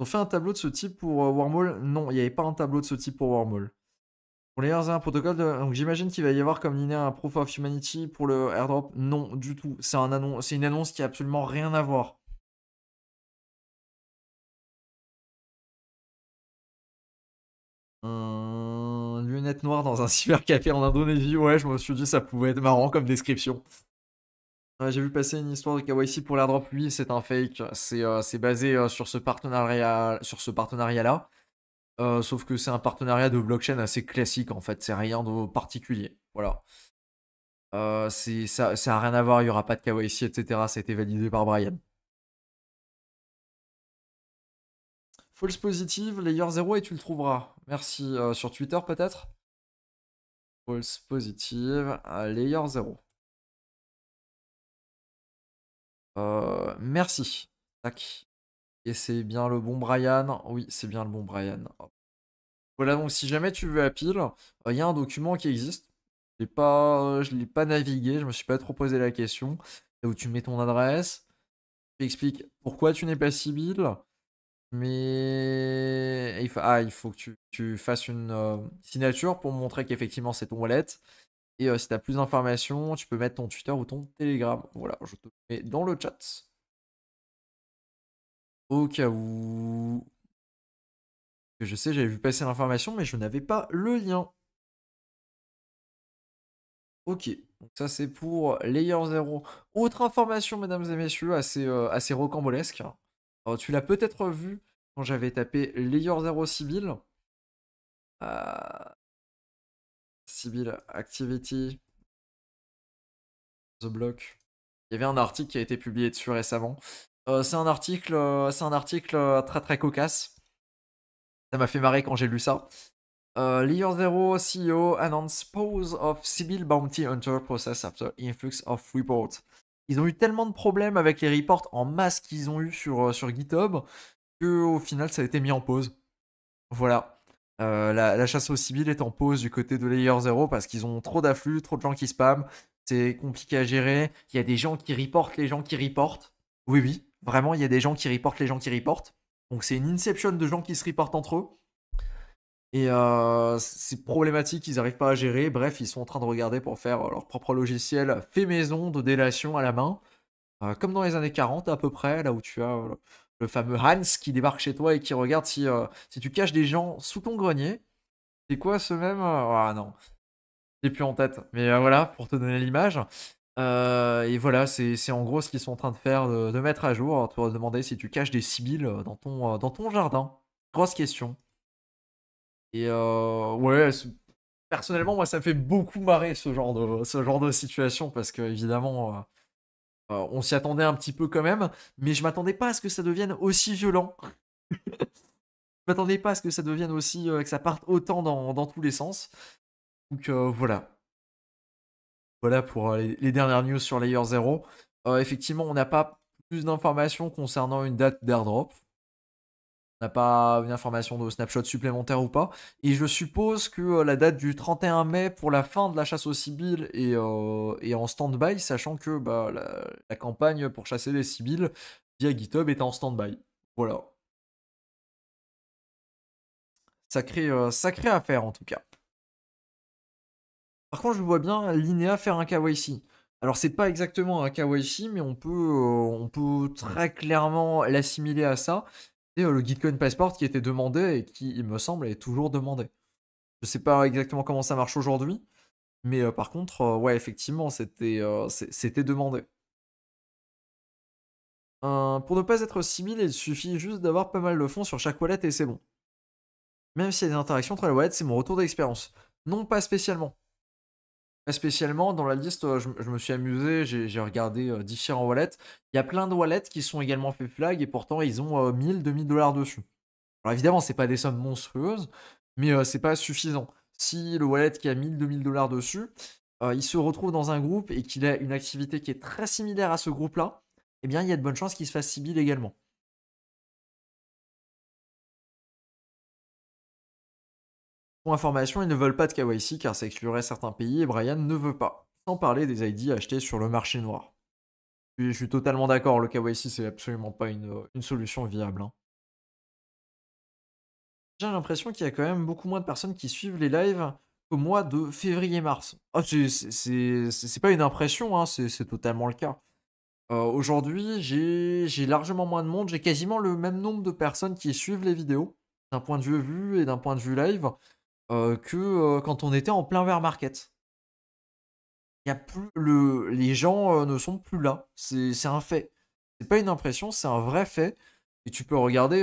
On fait un tableau de ce type pour euh, Wormhole Non, il n'y avait pas un tableau de ce type pour Wormhole. Pour les un protocole, donc j'imagine qu'il va y avoir comme linéaire un Proof of Humanity pour le airdrop. Non, du tout. C'est un une annonce qui a absolument rien à voir. Une Lunette noire dans un [LAUGHS] cybercafé en Indonésie. Ouais, je me suis dit ça pouvait être marrant comme description. J'ai vu passer une histoire de KYC pour l'airdrop. lui c'est un fake. C'est euh, basé euh, sur ce partenariat, là euh, sauf que c'est un partenariat de blockchain assez classique en fait. C'est rien de particulier. Voilà. ça, n'a rien à voir. Il n'y aura pas de KYC, etc. Ça a été validé par Brian. False positive, layer 0 et tu le trouveras. Merci. sur Twitter peut-être. False positive, layer 0. Euh, merci. Et c'est bien le bon Brian. Oui, c'est bien le bon Brian. Voilà, donc si jamais tu veux à pile, il euh, y a un document qui existe. Je ne euh, je l'ai pas navigué, je me suis pas trop posé la question. où tu mets ton adresse, tu expliques pourquoi tu n'es pas Sibyl, mais ah, il faut, que tu, fasses une signature pour montrer qu'effectivement c'est ton wallet. Et si tu as plus d'informations, tu peux mettre ton Twitter ou ton Telegram. Voilà, je te mets dans le chat. Au cas où. Je sais, j'avais vu passer l'information, mais je n'avais pas le lien. Ok, donc ça c'est pour Layer 0. Autre information, mesdames et messieurs, assez, rocambolesque. tu l'as peut-être vu quand j'avais tapé Layer 0 civil. Euh, Sibyl Activity, The Block. Il y avait un article qui a été publié dessus récemment. Euh, c'est un article, euh, c'est un article euh, très très cocasse. Ça m'a fait marrer quand j'ai lu ça. Layer Zero CEO announced pause of Sibyl Bounty Hunter process after influx of reports. Ils ont eu tellement de problèmes avec les reports en masse qu'ils ont eu sur, sur GitHub que au final ça a été mis en pause. Voilà. Euh, la, chasse aux civils est en pause du côté de Layer 0 parce qu'ils ont trop d'afflux, trop de gens qui spam, C'est compliqué à gérer. Il y a des gens qui reportent les gens qui reportent. Oui, oui, vraiment, il y a des gens qui reportent les gens qui reportent. Donc c'est une inception de gens qui se reportent entre eux. Et euh, c'est problématique, ils n'arrivent pas à gérer. Bref, ils sont en train de regarder pour faire euh, leur propre logiciel fait maison de délation à la main. comme dans les années 40 à peu près, là où tu as le fameux Hans qui débarque chez toi et qui regarde si, euh, si tu caches des gens sous ton grenier. C'est quoi ce même euh, Ah non, j'ai plus en tête. Mais euh, voilà, pour te donner l'image. et voilà, c'est en gros ce qu'ils sont en train de faire, de, mettre à jour, te hein, demander si tu caches des sibylles dans ton, dans ton jardin. Grosse question. Et ouais, personnellement, moi, ça me fait beaucoup marrer ce genre de, ce genre de situation parce que, évidemment, on s'y attendait un petit peu quand même, mais je m'attendais pas à ce que ça devienne aussi violent. je m'attendais pas à ce que ça devienne aussi, euh, que ça parte autant dans, tous les sens. Donc euh, voilà. Voilà pour euh, les, dernières news sur Layer 0. effectivement, on n'a pas plus d'informations concernant une date d'airdrop. On n'a pas une information de snapshot supplémentaire ou pas. Et je suppose que euh, la date du 31 mai pour la fin de la chasse aux Sibylles euh, est, en stand-by, sachant que bah, la, campagne pour chasser les Sibylles via GitHub est en stand-by. Voilà. Sacré, euh, sacré affaire en tout cas. Par contre, je vois bien l'INEA faire un kawaii KYC. Alors c'est pas exactement un KYC, mais on peut, on peut très clairement l'assimiler à ça. Euh, le Gitcoin Passport qui était demandé et qui, il me semble, est toujours demandé. Je ne sais pas exactement comment ça marche aujourd'hui, mais euh, par contre, euh, ouais, effectivement, c'était demandé. pour ne pas être simile, il suffit juste d'avoir pas mal de fonds sur chaque wallet et c'est bon. Même s'il y a des interactions entre les wallets, c'est mon retour d'expérience. Non, pas spécialement spécialement, dans la liste, euh, je, me suis amusé, j'ai regardé euh, différents wallets. Il y a plein de wallets qui sont également fait flag et pourtant ils ont 1000, euh, 2000 dollars dessus. Alors évidemment, c'est pas des sommes monstrueuses, mais c'est pas suffisant. Si le wallet qui a 1000, 2000 dollars dessus, il se retrouve dans un groupe et qu'il a une activité qui est très similaire à ce groupe-là, eh bien il y a de bonnes chances qu'il se fasse Sibyl également. information, ils ne veulent pas de KYC car ça exclurait certains pays et Brian ne veut pas. Sans parler des ID achetés sur le marché noir. je suis totalement d'accord, le KYC c'est absolument pas une, euh, solution viable. Hein. J'ai l'impression qu'il y a quand même beaucoup moins de personnes qui suivent les lives qu'au mois de février-mars. Ah, c'est pas une impression, hein, c'est totalement le cas. Euh, aujourd'hui, j'ai largement moins de monde, j'ai quasiment le même nombre de personnes qui suivent les vidéos, d'un point de vue vu et d'un point de vue live, euh, que euh, quand on était en plein bear market. plus les gens euh, ne sont plus là. C'est un fait. C'est pas une impression, c'est un vrai fait. Et tu peux regarder,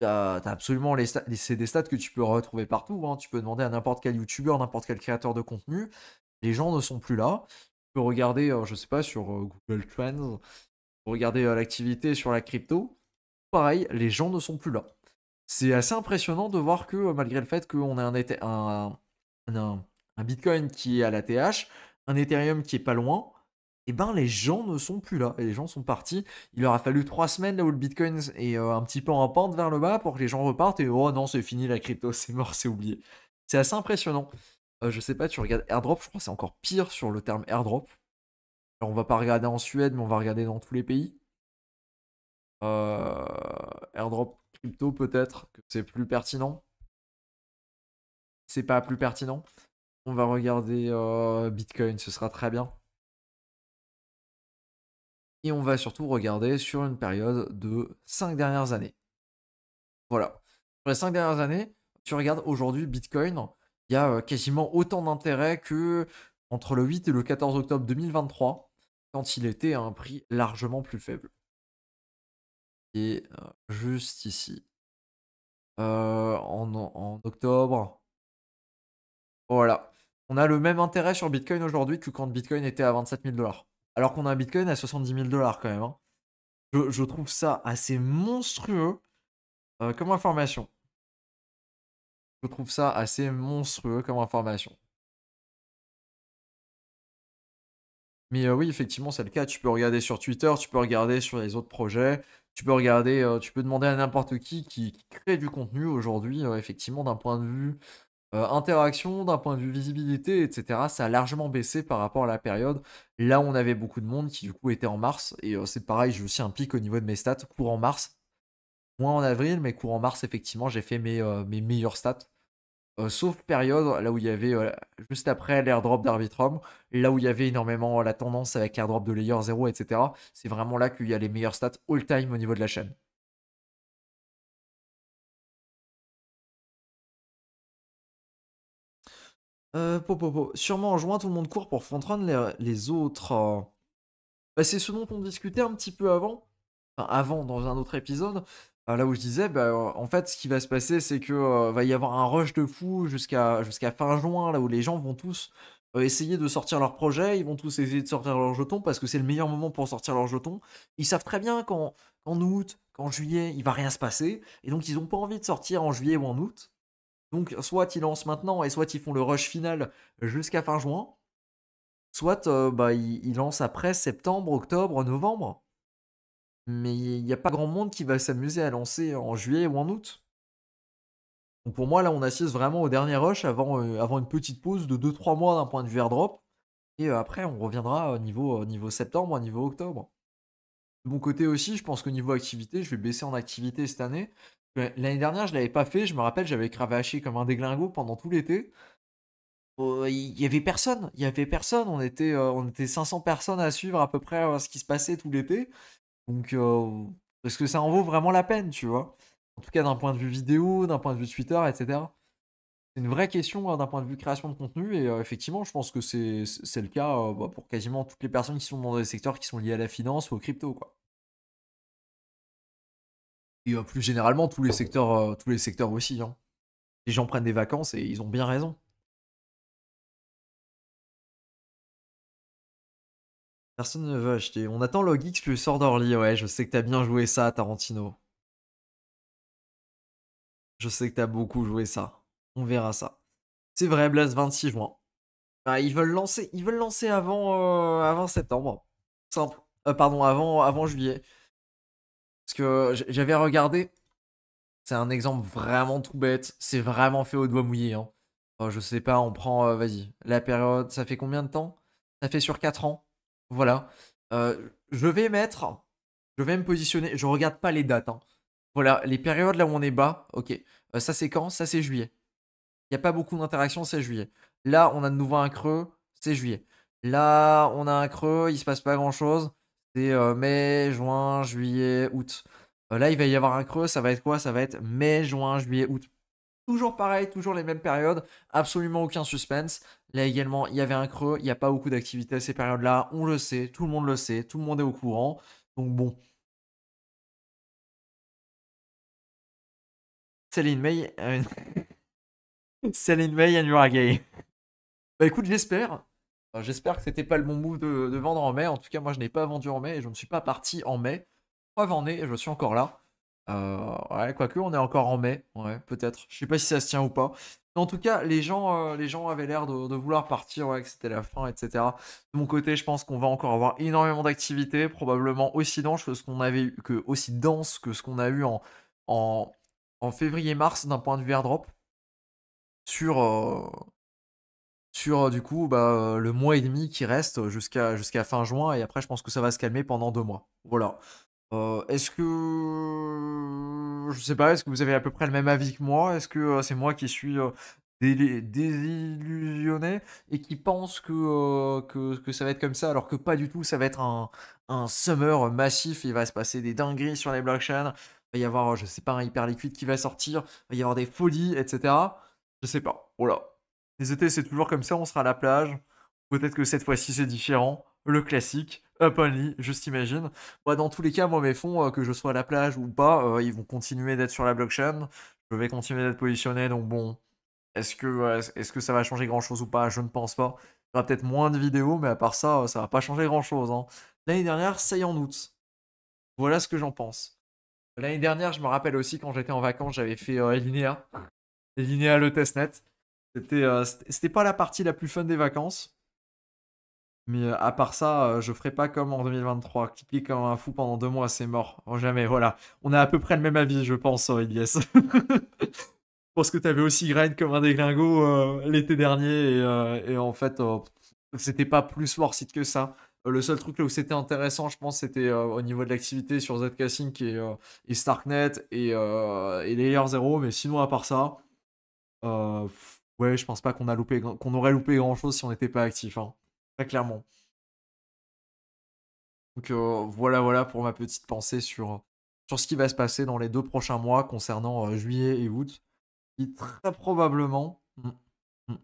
absolument les C'est des stats que tu peux retrouver partout. Hein. Tu peux demander à n'importe quel youtubeur, n'importe quel créateur de contenu. Les gens ne sont plus là. Tu peux regarder, je sais pas, sur Google Trends, regarder l'activité sur la crypto. Pareil, les gens ne sont plus là c'est assez impressionnant de voir que euh, malgré le fait qu'on a un, Bitcoin qui est à la TH, un Ethereum qui est pas loin, eh ben les gens ne sont plus là, et les gens sont partis. Il leur a fallu trois semaines là où le Bitcoin est euh, un petit peu en pente vers le bas pour que les gens repartent et oh non c'est fini la crypto, [LAUGHS] c'est mort, c'est oublié. C'est assez impressionnant. Euh, je sais pas, tu regardes airdrop, je crois que c'est encore pire sur le terme airdrop. Alors on va pas regarder en Suède, mais on va regarder dans tous les pays. Euh, airdrop crypto, peut-être que c'est plus pertinent. C'est pas plus pertinent. On va regarder euh, Bitcoin, ce sera très bien. Et on va surtout regarder sur une période de cinq dernières années. Voilà. Sur les cinq dernières années, tu regardes aujourd'hui Bitcoin, il y a euh, quasiment autant d'intérêt que entre le 8 et le 14 octobre 2023, quand il était à un prix largement plus faible juste ici. en, octobre. Voilà. On a le même intérêt sur Bitcoin aujourd'hui que quand Bitcoin était à 27 000 dollars. Alors qu'on a un Bitcoin à 70 000 dollars quand même. Hein. Je, trouve ça assez monstrueux comme information. Je trouve ça assez monstrueux comme information. Mais oui, effectivement, c'est le cas. Tu peux regarder sur Twitter, tu peux regarder sur les autres projets, tu peux regarder, euh, tu peux demander à n'importe qui, qui, crée du contenu aujourd'hui, euh, effectivement, d'un point de vue euh, interaction, d'un point de vue visibilité, etc. Ça a largement baissé par rapport à la période. Là, où on avait beaucoup de monde qui, du coup, était en mars. Et c'est pareil, j'ai aussi un pic au niveau de mes stats, courant mars. Moins en avril, mais courant mars, effectivement, j'ai fait mes, mes meilleurs stats. Euh, sauf période, là où il y avait, euh, juste après l'airdrop d'Arbitrum, là où il y avait énormément euh, la tendance avec l'airdrop de Layer 0, etc. C'est vraiment là qu'il y a les meilleurs stats all-time au niveau de la chaîne. Euh, Sûrement en juin, tout le monde court pour Frontrun, les, les autres. Bah, c'est ce dont on discutait un petit peu avant, enfin, avant dans un autre épisode, ah, là où je disais, bah, en fait, ce qui va se passer, c'est que euh, va y avoir un rush de fou jusqu'à fin juin, là où les gens vont tous euh, essayer de sortir leur projet, ils vont tous essayer de sortir leur jeton parce que c'est le meilleur moment pour sortir leur jeton. Ils savent très bien qu'en août, qu'en juillet, il va rien se passer, et donc ils n'ont pas envie de sortir en juillet ou en août. Donc, soit ils lancent maintenant et soit ils font le rush final jusqu'à fin juin, soit euh, bah, ils lancent après septembre, octobre, novembre mais il n'y a pas grand monde qui va s'amuser à lancer en juillet ou en août. Donc pour moi, là, on assiste vraiment au dernier rush avant, euh, avant une petite pause de 2-3 mois d'un point de vue airdrop. Et euh, après, on reviendra au euh, niveau, niveau septembre, au niveau octobre. De mon côté aussi, je pense qu'au niveau activité, je vais baisser en activité cette année. L'année dernière, je ne l'avais pas fait. Je me rappelle, j'avais cravaché comme un déglingo pendant tout l'été. Il n'y avait personne. Il y avait personne. On était, on était 500 personnes à suivre à peu près ce qui se passait tout l'été. Donc, est-ce que ça en vaut vraiment la peine, tu vois En tout cas, d'un point de vue vidéo, d'un point de vue Twitter, etc. C'est une vraie question hein, d'un point de vue création de contenu. Et effectivement, je pense que c'est, le cas bah, pour quasiment toutes les personnes qui sont dans des secteurs qui sont liés à la finance ou au crypto, quoi. Et plus généralement, tous les secteurs, tous les secteurs aussi. Hein. Les gens prennent des vacances et ils ont bien raison. Personne ne veut acheter. On attend Logix plus sort d'Orly. Ouais, je sais que t'as bien joué ça, Tarantino. Je sais que t'as beaucoup joué ça. On verra ça. C'est vrai, Blast 26 juin. Bah, ils veulent lancer, ils veulent lancer avant, euh, avant septembre. Simple. Euh, pardon, avant, juillet. Parce que j'avais regardé. C'est un exemple vraiment tout bête. C'est vraiment fait au doigt mouillé. Hein. Oh, je sais pas, on prend, euh, vas-y. La période, ça fait combien de temps Ça fait sur 4 ans. Voilà. je vais mettre. Je vais me positionner. Je regarde pas les dates. Hein. Voilà, les périodes là où on est bas. Ok. ça c'est quand Ça c'est juillet. Il n'y a pas beaucoup d'interactions, c'est juillet. Là, on a de nouveau un creux, c'est juillet. Là, on a un creux, il se passe pas grand chose. C'est mai, juin, juillet, août. là, il va y avoir un creux, ça va être quoi Ça va être mai, juin, juillet, août. Toujours pareil, toujours les mêmes périodes, absolument aucun suspense. Là également, il y avait un creux, il n'y a pas beaucoup d'activité à ces périodes-là, on le sait, tout le monde le sait, tout le monde est au courant. Donc bon. Céline May. Euh, [LAUGHS] Céline May and gay. Bah écoute, j'espère. j'espère que c'était pas le bon move de, vendre en mai. En tout cas, moi je n'ai pas vendu en mai et je ne suis pas parti en mai. Preuve en est, je suis encore là. Euh, ouais, quoique, on est encore en mai, ouais, peut-être. Je sais pas si ça se tient ou pas. en tout cas, les gens, euh, les gens avaient l'air de, vouloir partir, ouais, que c'était la fin, etc. De mon côté, je pense qu'on va encore avoir énormément d'activités, probablement aussi dense que ce qu'on avait eu, que aussi dense que ce qu'on a eu en, en, février-mars d'un point de vue airdrop sur, euh, sur du coup bah, le mois et demi qui reste jusqu'à jusqu'à fin juin et après je pense que ça va se calmer pendant deux mois. Voilà. Euh, est-ce que. Euh, je sais pas, est-ce que vous avez à peu près le même avis que moi Est-ce que euh, c'est moi qui suis désillusionné et qui pense que, ça va être comme ça alors que pas du tout, ça va être un, summer massif, il va se passer des dingueries sur les blockchains, il va y avoir, je sais pas, un liquide qui va sortir, il va y avoir des folies, etc. Je sais pas, là Les étés, c'est toujours comme ça, on sera à la plage. Peut-être que cette fois-ci, c'est différent le classique, up only, juste imagine. dans tous les cas, moi, mes fonds, euh, que je sois à la plage ou pas, euh, ils vont continuer d'être sur la blockchain. Je vais continuer d'être positionné, donc bon, est-ce que, est que ça va changer grand-chose ou pas Je ne pense pas. Il y aura peut-être moins de vidéos, mais à part ça, euh, ça va pas changer grand-chose. Hein. L'année dernière, est en août. Voilà ce que j'en pense. L'année dernière, je me rappelle aussi quand j'étais en vacances, j'avais fait Linéa. Elinea. le testnet. C'était n'était pas la partie la plus fun des vacances. Mais euh, à part ça, euh, je ferai pas comme en 2023. Cliquer comme un fou pendant deux mois, c'est mort. Oh, jamais, voilà. On a à peu près le même avis, je pense, Elias. Euh, [LAUGHS] je pense que tu avais aussi grind comme un déglingo l'été dernier. Et, en fait, c'était pas plus Warseed que ça. Le seul truc là où c'était intéressant, je pense, c'était au niveau de l'activité sur Zcasting et, et Starknet et, et Layer 0. Mais sinon, à part ça, ouais, je pense pas qu'on a loupé, qu'on aurait loupé grand chose si on n'était pas actif. Hein clairement. Donc voilà, voilà pour ma petite pensée sur, sur ce qui va se passer dans les deux prochains mois concernant juillet et août. Qui très probablement, mmh, mmh,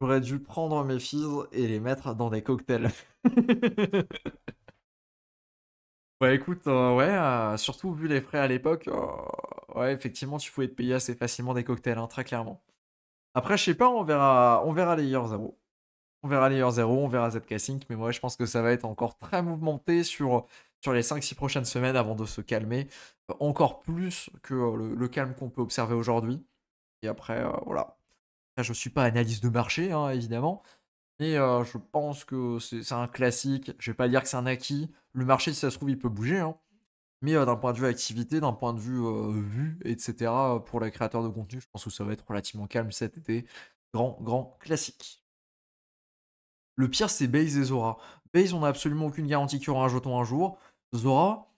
j'aurais dû prendre mes fils et les mettre dans des cocktails. [LAUGHS] Bah, ouais, écoute, ouais, surtout vu les frais à l'époque, oh, ouais, effectivement, tu pouvais te payer assez facilement des cocktails, hein, très clairement. Après, je sais pas, on verra, on verra les years, zéro. On verra Layer 0, on verra ZK Sync, mais moi je pense que ça va être encore très mouvementé sur, sur les 5-6 prochaines semaines avant de se calmer, euh, encore plus que euh, le, calme qu'on peut observer aujourd'hui. Et après, euh, voilà. je ne suis pas analyse de marché, hein, évidemment, mais je pense que c'est un classique. Je ne vais pas dire que c'est un acquis. Le marché, si ça se trouve, il peut bouger. Hein. Mais d'un point de vue activité, d'un point de vue vue, etc., pour les créateurs de contenu, je pense que ça va être relativement calme cet été. Grand, grand classique. Le pire, c'est Baze et Zora. Baze, on n'a absolument aucune garantie qu'il y aura un jeton un jour. Zora,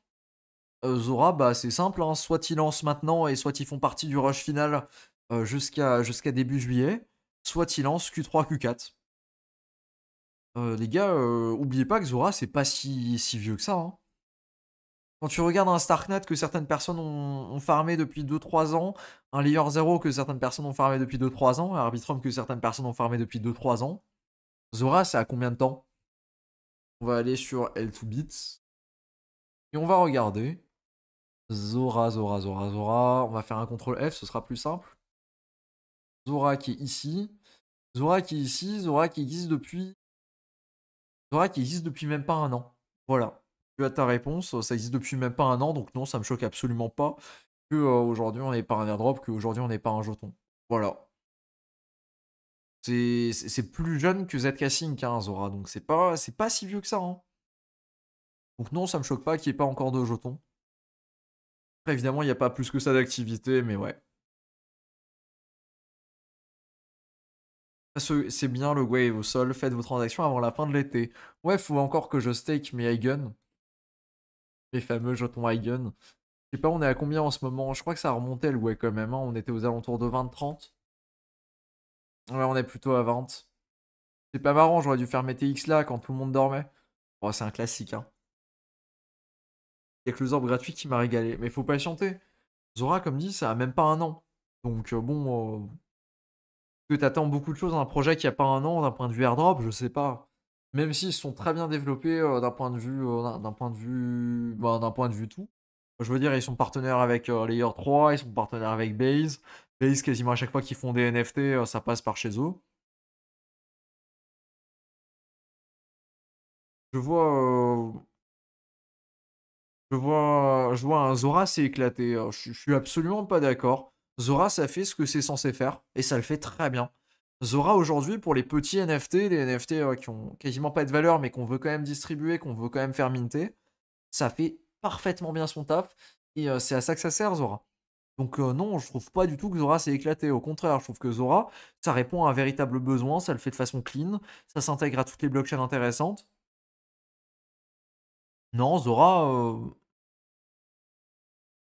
euh, Zora bah, c'est simple, hein. soit ils lancent maintenant et soit ils font partie du rush final euh, jusqu'à début juillet, soit ils lancent Q3, Q4. Euh, les gars, oubliez pas que Zora, c'est pas si, si, vieux que ça. Hein. Quand tu regardes un Starknet que certaines personnes ont, ont farmé depuis 2-3 ans, un Layer 0 que certaines personnes ont farmé depuis 2-3 ans, un Arbitrum que certaines personnes ont farmé depuis 2-3 ans, Zora, c'est à combien de temps On va aller sur L2Bits. Et on va regarder. Zora, Zora, Zora, Zora. On va faire un CTRL F, ce sera plus simple. Zora qui est ici. Zora qui est ici. Zora qui existe depuis. Zora qui existe depuis même pas un an. Voilà. Tu as ta réponse. Ça existe depuis même pas un an. Donc non, ça me choque absolument pas Qu'aujourd'hui, euh, on n'est pas un airdrop, qu'aujourd'hui on n'est pas un jeton. Voilà. C'est plus jeune que ZK Sync, hein, Zora, donc c'est pas, pas si vieux que ça. Hein. Donc non, ça me choque pas qu'il n'y ait pas encore de jetons. évidemment, il n'y a pas plus que ça d'activité, mais ouais. C'est bien le wave au sol, faites vos transactions avant la fin de l'été. Ouais, faut encore que je stake mes Eigen. Mes fameux jetons Eigen. Je sais pas, on est à combien en ce moment Je crois que ça remontait le wave quand même. Hein. On était aux alentours de 20-30. Ouais, on est plutôt à 20. C'est pas marrant, j'aurais dû faire mes là quand tout le monde dormait. Oh, c'est un classique, hein. Il y le gratuit qui m'a régalé. Mais faut patienter. Zora, comme dit, ça a même pas un an. Donc euh, bon, euh, ce que t'attends beaucoup de choses un projet qui a pas un an d'un point de vue airdrop, je sais pas. Même s'ils sont très bien développés euh, d'un point de vue, d'un point de vue, bah, d'un point de vue tout. Je veux dire, ils sont partenaires avec Layer 3, ils sont partenaires avec Base, quasiment à chaque fois qu'ils font des NFT, euh, ça passe par chez eux. Je vois. Euh, je vois, je vois un Zora s'est éclaté. Hein. Je, suis absolument pas d'accord. Zora, ça fait ce que c'est censé faire et ça le fait très bien. Zora, aujourd'hui, pour les petits NFT, les NFT euh, qui ont quasiment pas de valeur mais qu'on veut quand même distribuer, qu'on veut quand même faire minter, ça fait parfaitement bien son taf et c'est à ça que ça sert, Zora. Donc non, je trouve pas du tout que Zora s'est éclaté. Au contraire, je trouve que Zora, ça répond à un véritable besoin, ça le fait de façon clean, ça s'intègre à toutes les blockchains intéressantes. Non, Zora,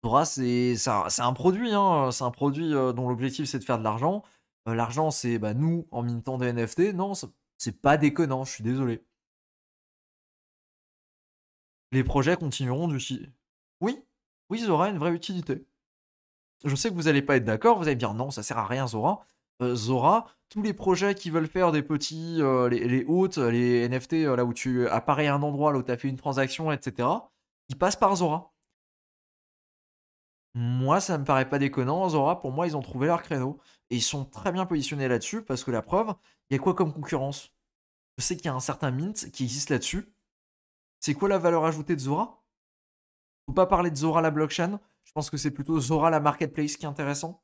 Zora c'est un produit, hein, c'est un produit dont l'objectif c'est de faire de l'argent. l'argent, c'est bah, nous en mintant des NFT. Non, c'est pas déconnant. Je suis désolé. Les projets continueront d'utiliser. Oui, oui, Zora a une vraie utilité. Je sais que vous n'allez pas être d'accord, vous allez dire non, ça sert à rien Zora. Euh, Zora, tous les projets qui veulent faire des petits, euh, les, les les NFT, euh, là où tu apparais à un endroit, là où tu as fait une transaction, etc., ils passent par Zora. Moi, ça me paraît pas déconnant. Zora, pour moi, ils ont trouvé leur créneau. Et ils sont très bien positionnés là-dessus, parce que la preuve, il y a quoi comme concurrence Je sais qu'il y a un certain mint qui existe là-dessus. C'est quoi la valeur ajoutée de Zora Faut pas parler de Zora la blockchain, je pense que c'est plutôt Zora la marketplace qui est intéressant.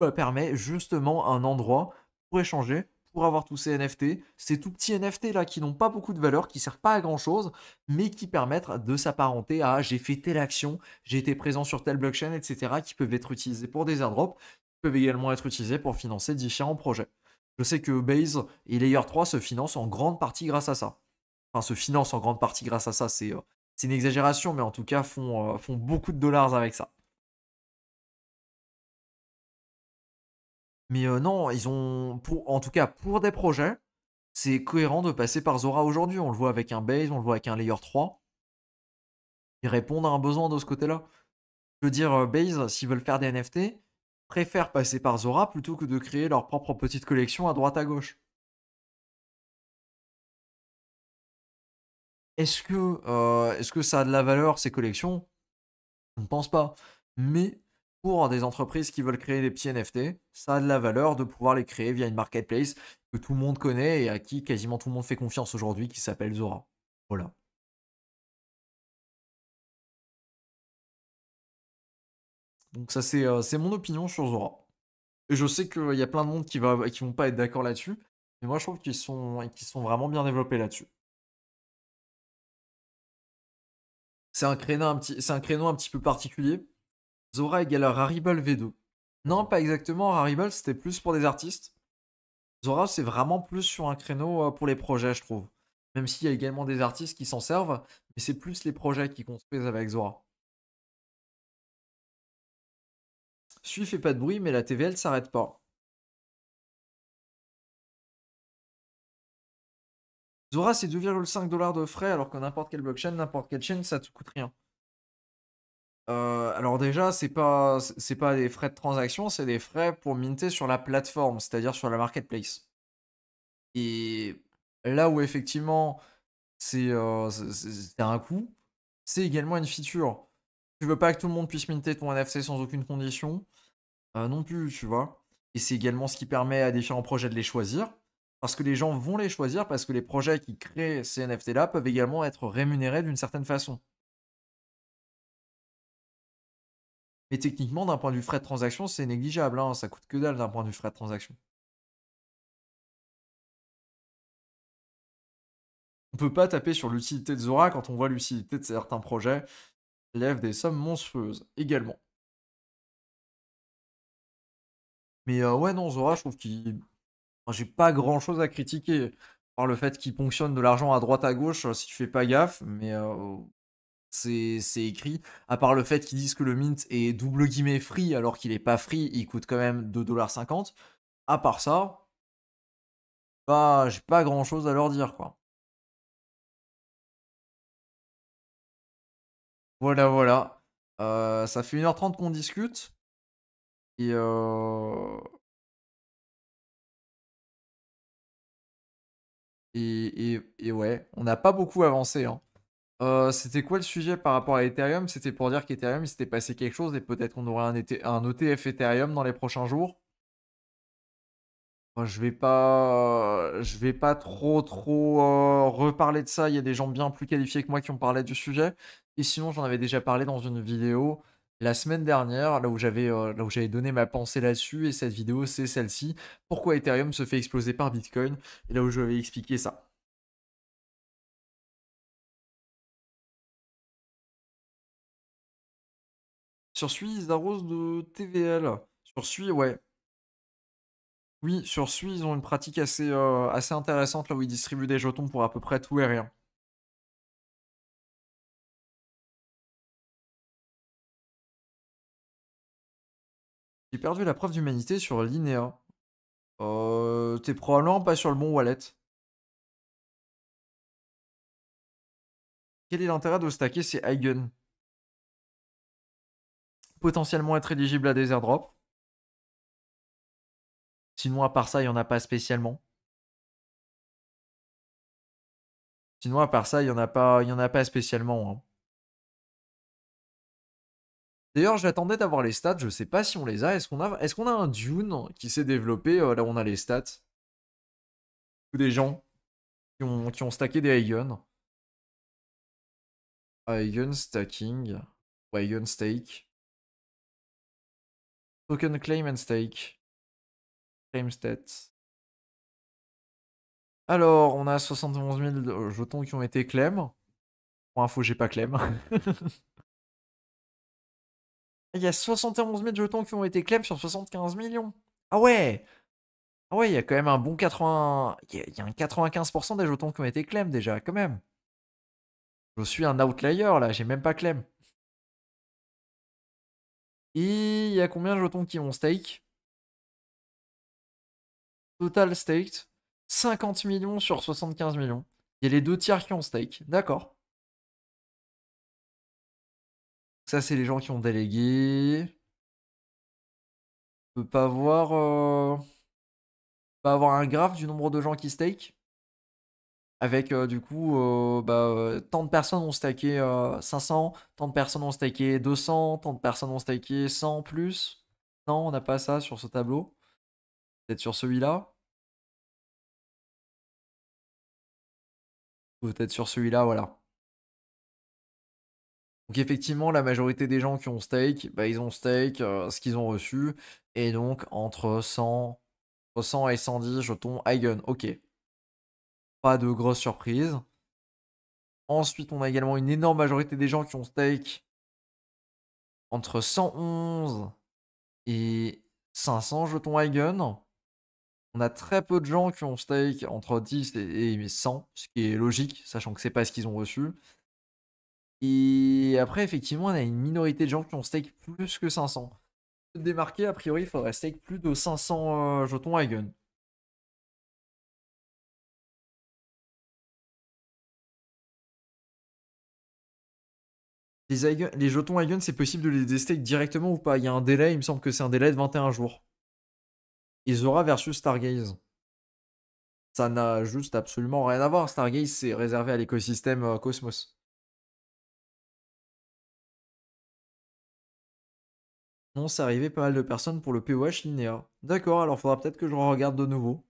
Ça permet justement un endroit pour échanger, pour avoir tous ces NFT, ces tout petits NFT là qui n'ont pas beaucoup de valeur, qui servent pas à grand chose, mais qui permettent de s'apparenter à j'ai fait telle action, j'ai été présent sur telle blockchain, etc., qui peuvent être utilisés pour des airdrops, qui peuvent également être utilisés pour financer différents projets. Je sais que Base et Layer 3 se financent en grande partie grâce à ça. Enfin, se financent en grande partie grâce à ça, c'est euh, c'est une exagération, mais en tout cas, font, euh, font beaucoup de dollars avec ça. Mais euh, non, ils ont, en tout cas pour des projets, c'est cohérent de passer par Zora aujourd'hui. On le voit avec un Base, on le voit avec un Layer 3. Ils répondent à un besoin de ce côté-là. Je veux dire, euh, Base, s'ils veulent faire des NFT, préfèrent passer par Zora plutôt que de créer leur propre petite collection à droite à gauche. Est-ce que, euh, que ça a de la valeur ces collections on ne pense pas. Mais pour des entreprises qui veulent créer des petits NFT, ça a de la valeur de pouvoir les créer via une marketplace que tout le monde connaît et à qui quasiment tout le monde fait confiance aujourd'hui, qui s'appelle Zora. Voilà. Donc ça c'est euh, mon opinion sur Zora. Et je sais qu'il y a plein de monde qui ne qui vont pas être d'accord là-dessus, mais moi je trouve qu'ils sont, sont vraiment bien développés là-dessus. C'est un, créneau un petit, peu particulier. Zora égale à Rarible V2. Non, pas exactement. Rarible, c'était plus pour des artistes. Zora, c'est vraiment plus sur un créneau euh, pour les projets, je trouve. Même s'il y a également des artistes qui s'en servent, mais c'est plus les projets qui construisent avec Zora. Suif fait pas de bruit, mais la TVL s'arrête pas. Zora, c'est 2,5 dollars de frais, alors que n'importe quelle blockchain, n'importe quelle chaîne, ça te coûte rien. Euh, alors déjà, c'est pas pas des frais de transaction, c'est des frais pour minter sur la plateforme, c'est-à-dire sur la marketplace. Et là où effectivement c'est euh, un coût, c'est également une feature. Tu veux pas que tout le monde puisse minter ton NFC sans aucune condition, euh, non plus, tu vois. Et c'est également ce qui permet à différents projets de les choisir parce que les gens vont les choisir, parce que les projets qui créent ces NFT-là peuvent également être rémunérés d'une certaine façon. Mais techniquement, d'un point de vue frais de transaction, c'est négligeable. Hein. Ça coûte que dalle d'un point de vue frais de transaction. On ne peut pas taper sur l'utilité de Zora quand on voit l'utilité de certains projets qui lèvent des sommes monstrueuses également. Mais euh, ouais, non, Zora, je trouve qu'il j'ai pas grand chose à critiquer par le fait qu'ils ponctionne de l'argent à droite à gauche euh, si tu fais pas gaffe, mais euh, c'est écrit. À part le fait qu'ils disent que le mint est double guillemets free alors qu'il est pas free, il coûte quand même 2,50$. À part ça, bah, j'ai pas grand chose à leur dire quoi. Voilà, voilà. Euh, ça fait 1h30 qu'on discute. Et euh... Et, ouais, on n'a pas beaucoup avancé. Hein. Euh, c'était quoi le sujet par rapport à Ethereum C'était pour dire qu'Ethereum, il s'était passé quelque chose et peut-être qu'on aurait un, ETF e Ethereum dans les prochains jours. je vais pas, je vais pas trop trop euh, reparler de ça. Il y a des gens bien plus qualifiés que moi qui ont parlé du sujet. Et sinon, j'en avais déjà parlé dans une vidéo la semaine dernière, euh, là où j'avais donné ma pensée là-dessus et cette vidéo c'est celle-ci, pourquoi Ethereum se fait exploser par Bitcoin et là où je vais expliquer ça. Sur Suisse, rose de TVL. Sur Suisse, ouais. Oui, sur Suisse, ils ont une pratique assez, euh, assez intéressante là où ils distribuent des jetons pour à peu près tout et rien. J'ai perdu la preuve d'humanité sur l'INEA. Euh, T'es probablement pas sur le bon wallet. Quel est l'intérêt de stacker ces Eigen Potentiellement être éligible à des airdrops. Sinon, à part ça, il n'y en a pas spécialement. Sinon, à part ça, il n'y en, a pas, y en a pas spécialement. Hein. D'ailleurs, j'attendais d'avoir les stats, je sais pas si on les a. Est-ce qu'on a, un Dune qui s'est développé euh, là où on a les stats Ou des gens qui ont, stacké des Hagen ION stacking. Ou stake. Token claim and stake. Claim stats. Alors, on a 71 000 euh, jetons qui ont été claim. Pour info, j'ai pas claim. [LAUGHS] Il y a 71 000 jetons qui ont été clem sur 75 millions. Ah ouais Ah ouais, il y a quand même un bon 80... Il y a, un 95% des jetons qui ont été clem déjà, quand même. Je suis un outlier là, j'ai même pas clem. Et il y a combien de jetons qui ont stake Total staked, 50 millions sur 75 millions. Il y a les deux tiers qui ont stake, d'accord. Ça, c'est les gens qui ont délégué. On peut pas voir. Euh, avoir un graphe du nombre de gens qui stake. Avec euh, du coup, euh, bah, tant de personnes ont staké 500, tant de personnes ont staké 200, tant de personnes ont staké 100 plus. Non, on n'a pas ça sur ce tableau. Peut-être sur celui-là. Peut-être sur celui-là, voilà. Donc effectivement, la majorité des gens qui ont stake, bah, ils ont stake euh, ce qu'ils ont reçu. Et donc entre 100, et 110 jetons Eigen. Ok. Pas de grosse surprise. Ensuite, on a également une énorme majorité des gens qui ont stake entre 111 et 500 jetons Eigen. On a très peu de gens qui ont stake entre 10 et 100, ce qui est logique, sachant que c'est pas ce qu'ils ont reçu. Et après, effectivement, on a une minorité de gens qui ont stake plus que 500. Pour démarquer, a priori, il faudrait stake plus de 500 euh, jetons à Les, jetons Igun, c'est possible de les destake directement ou pas Il y a un délai, il me semble que c'est un délai de 21 jours. Et Zora versus Stargaze. Ça n'a juste absolument rien à voir. Stargaze, c'est réservé à l'écosystème euh, Cosmos. Non, c'est arrivé pas mal de personnes pour le POH linéaire. D'accord, alors faudra peut-être que je regarde de nouveau.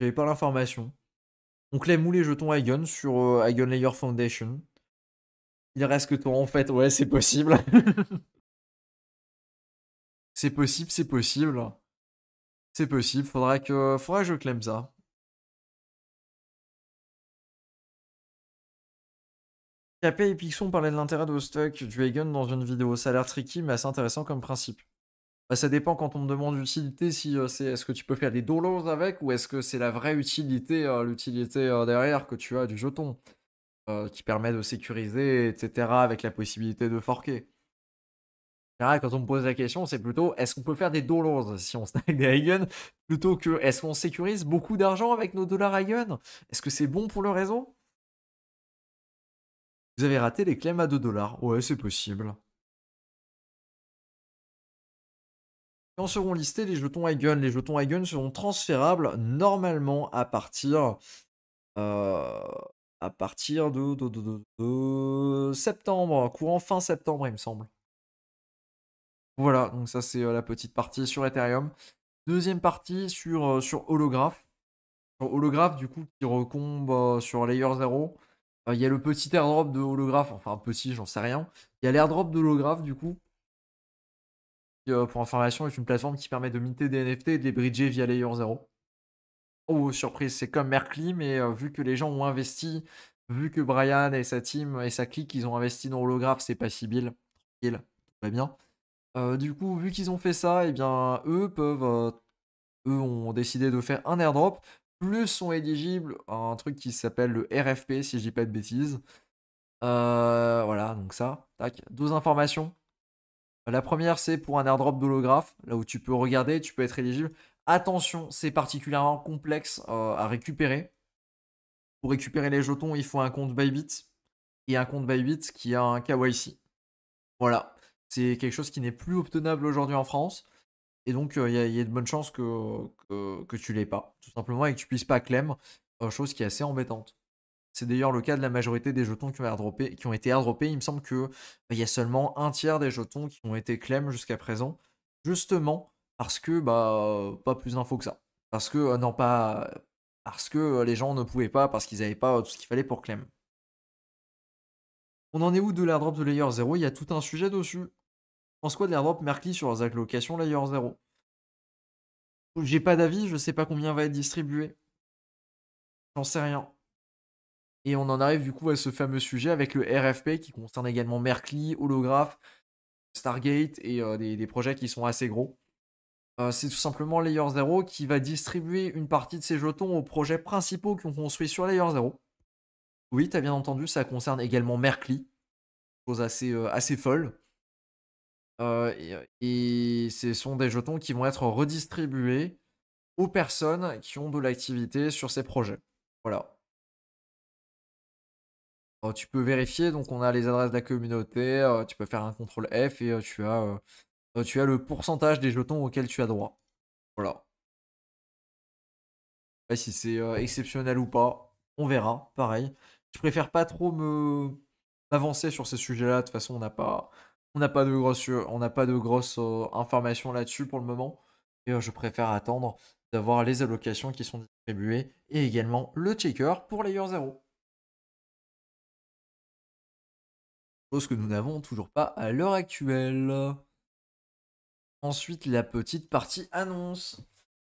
J'avais pas l'information. On claim où les jetons Igon sur euh, Layer Foundation. Il reste que toi en fait, ouais, c'est possible. [LAUGHS] c'est possible, c'est possible. C'est possible, faudra que, faudra que je claim ça. Capé et Pixon parlaient de l'intérêt de stock du Hagen dans une vidéo. Ça a l'air tricky, mais assez intéressant comme principe. Bah, ça dépend quand on me demande l'utilité, si euh, c'est est-ce que tu peux faire des dollars avec ou est-ce que c'est la vraie utilité, euh, l'utilité euh, derrière que tu as du jeton, qui permet de sécuriser, etc., avec la possibilité de forquer. quand on me pose la question, c'est plutôt est-ce qu'on peut faire des dollars si on stack des Hagen plutôt que est-ce qu'on sécurise beaucoup d'argent avec nos dollars Hagen Est-ce que c'est bon pour le réseau vous avez raté les claims à 2 dollars. Ouais, c'est possible. Quand seront listés les jetons Eigen Les jetons Eigen seront transférables normalement à partir, euh, à partir de, septembre, courant fin septembre, il me semble. Voilà, donc ça c'est euh, la petite partie sur Ethereum. Deuxième partie sur, euh, sur Holograph. Sur Holograph, du coup, qui recombe sur Layer 0. Euh, il y a le petit airdrop de holographe, enfin petit, j'en sais rien. Il y a l'airdrop de holographe du coup, euh, pour information, est une plateforme qui permet de minter des NFT et de les bridger via Layer 0. Oh, surprise, c'est comme Merkley, mais euh, vu que les gens ont investi, vu que Brian et sa team et sa clique, ils ont investi dans holographe, c'est pas Sibyl, tranquille, tout va bien. du coup, vu qu'ils ont fait ça, et eh bien eux peuvent. eux ont décidé de faire un airdrop plus sont éligibles à un truc qui s'appelle le RFP, si je dis pas de bêtises. Euh, voilà, donc ça, tac. Deux informations. La première, c'est pour un airdrop d'holographe, là où tu peux regarder, tu peux être éligible. Attention, c'est particulièrement complexe euh, à récupérer. Pour récupérer les jetons, il faut un compte Bybit et un compte Bybit qui a un KYC. Voilà, c'est quelque chose qui n'est plus obtenable aujourd'hui en France. Et donc, il y, a de bonnes chances que, que, tu l'aies pas, tout simplement, et que tu puisses pas clem, chose qui est assez embêtante. C'est d'ailleurs le cas de la majorité des jetons qui ont, été airdroppés. Il me semble qu'il bah, y a seulement un tiers des jetons qui ont été clem jusqu'à présent, justement parce que, bah, pas plus d'infos que ça. Parce que, non, pas. Parce que les gens ne pouvaient pas, parce qu'ils n'avaient pas tout ce qu'il fallait pour clem. On en est où de l'airdrop de Layer 0 Il y a tout un sujet dessus pense quoi de l'airdrop sur leurs allocations Layer 0 J'ai pas d'avis, je sais pas combien va être distribué. J'en sais rien. Et on en arrive du coup à ce fameux sujet avec le RFP qui concerne également Merkley, Holograph, Stargate et euh, des, projets qui sont assez gros. Euh, c'est tout simplement Layer 0 qui va distribuer une partie de ses jetons aux projets principaux qui ont construit sur Layer 0. Oui, t'as bien entendu, ça concerne également Merkley. chose assez, euh, assez folle et, ce sont des jetons qui vont être redistribués aux personnes qui ont de l'activité sur ces projets. Voilà. tu peux vérifier, donc on a les adresses de la communauté, tu peux faire un contrôle F et tu, as, tu as le pourcentage des jetons auxquels tu as droit. Voilà. pas si c'est exceptionnel ou pas, on verra, pareil. Je préfère pas trop me m'avancer sur ces sujets-là, de toute façon on n'a pas on n'a pas de grosses, euh, on n'a pas de euh, informations là-dessus pour le moment. Et euh, je préfère attendre d'avoir les allocations qui sont distribuées et également le checker pour layer 0. Chose que nous n'avons toujours pas à l'heure actuelle. Ensuite, la petite partie annonce.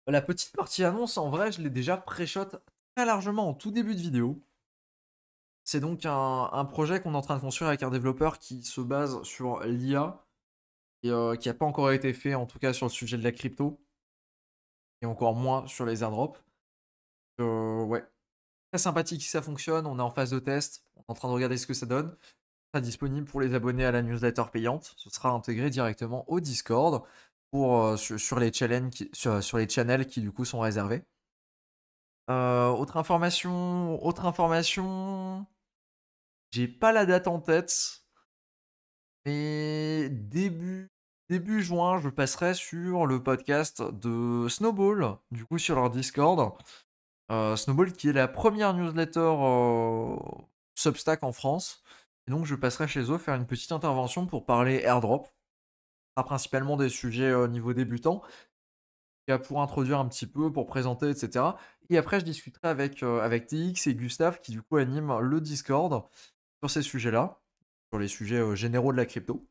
La petite partie annonce, en vrai, je l'ai déjà pré-shot très largement en tout début de vidéo. C'est donc un, projet qu'on est en train de construire avec un développeur qui se base sur l'IA et euh, qui n'a pas encore été fait, en tout cas sur le sujet de la crypto, et encore moins sur les airdrops. Euh, ouais, très sympathique si ça fonctionne. On est en phase de test, on est en train de regarder ce que ça donne. Ça sera disponible pour les abonnés à la newsletter payante. Ce sera intégré directement au Discord pour, euh, sur, les sur, les channels qui du coup sont réservés. autre information, autre information. J'ai pas la date en tête, mais début, début juin, je passerai sur le podcast de Snowball, du coup sur leur Discord. Euh, Snowball qui est la première newsletter euh, Substack en France. Et donc je passerai chez eux faire une petite intervention pour parler airdrop. principalement des sujets euh, au niveau débutant. Pour introduire un petit peu, pour présenter, etc. Et après, je discuterai avec, avec TX et Gustave qui, du coup, animent le Discord ces sujets-là, sur les sujets euh, généraux de la crypto.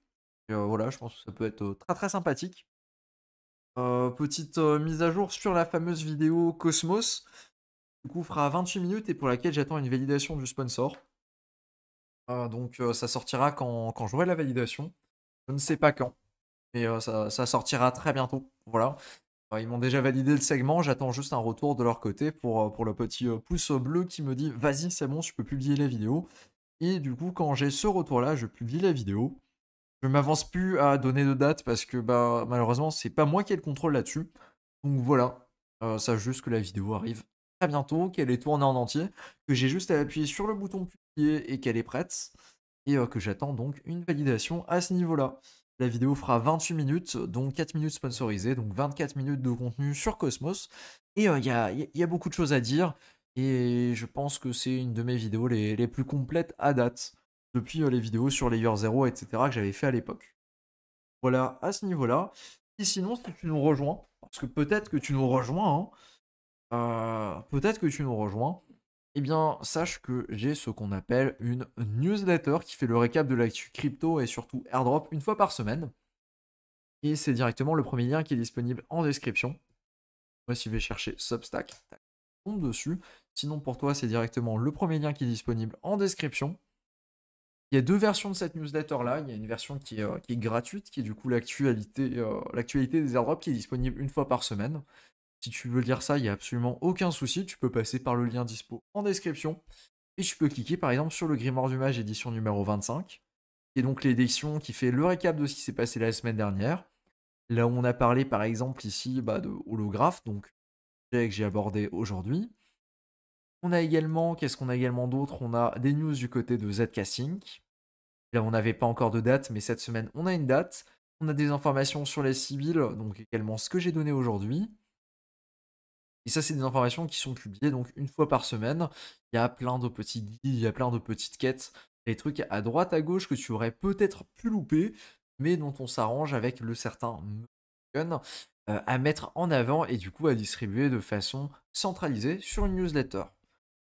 Euh, voilà, je pense que ça peut être euh, très très sympathique. petite mise à jour sur la fameuse vidéo Cosmos, du coup fera 28 minutes et pour laquelle j'attends une validation du sponsor. donc ça sortira quand, quand j'aurai la validation. Je ne sais pas quand, mais ça, sortira très bientôt. Voilà. ils m'ont déjà validé le segment, j'attends juste un retour de leur côté pour, pour le petit pouce bleu qui me dit vas-y c'est bon, tu peux publier la vidéo. Et du coup, quand j'ai ce retour-là, je publie la vidéo. Je m'avance plus à donner de date parce que bah, malheureusement, c'est pas moi qui ai le contrôle là-dessus. Donc voilà, euh, ça juste que la vidéo arrive très bientôt, qu'elle est tournée en entier, que j'ai juste à appuyer sur le bouton publier et qu'elle est prête. Et euh, que j'attends donc une validation à ce niveau-là. La vidéo fera 28 minutes, donc 4 minutes sponsorisées, donc 24 minutes de contenu sur Cosmos. Et euh, il y, a beaucoup de choses à dire. Et je pense que c'est une de mes vidéos les, plus complètes à date, depuis euh, les vidéos sur Layer 0, etc. que j'avais fait à l'époque. Voilà, à ce niveau-là. Et sinon, si tu nous rejoins, parce que peut-être que tu nous rejoins, hein, euh, peut-être que tu nous rejoins, eh bien, sache que j'ai ce qu'on appelle une newsletter qui fait le récap de l'actu crypto et surtout airdrop une fois par semaine. Et c'est directement le premier lien qui est disponible en description. Moi, si je vais chercher Substack, tombe dessus. Sinon, pour toi, c'est directement le premier lien qui est disponible en description. Il y a deux versions de cette newsletter-là. Il y a une version qui est, euh, gratuite, qui est du coup euh, l'actualité des airdrops, qui est disponible une fois par semaine. Si tu veux lire ça, il n'y a absolument aucun souci. Tu peux passer par le lien dispo en description. Et tu peux cliquer par exemple sur le Grimoire du Mage édition numéro 25. Et donc l'édition qui fait le récap de ce qui s'est passé la semaine dernière. Là où on a parlé par exemple ici bah, de holographe, donc que j'ai abordé aujourd'hui. On a également, qu'est-ce qu'on a également d'autre On a des news du côté de ZK Là, on n'avait pas encore de date, mais cette semaine, on a une date. On a des informations sur les civils, donc également ce que j'ai donné aujourd'hui. Et ça, c'est des informations qui sont publiées donc une fois par semaine. Il y a plein de petits guides, il y a plein de petites quêtes, des trucs à droite, à gauche que tu aurais peut-être pu louper, mais dont on s'arrange avec le certain gun euh, à mettre en avant et du coup à distribuer de façon centralisée sur une newsletter.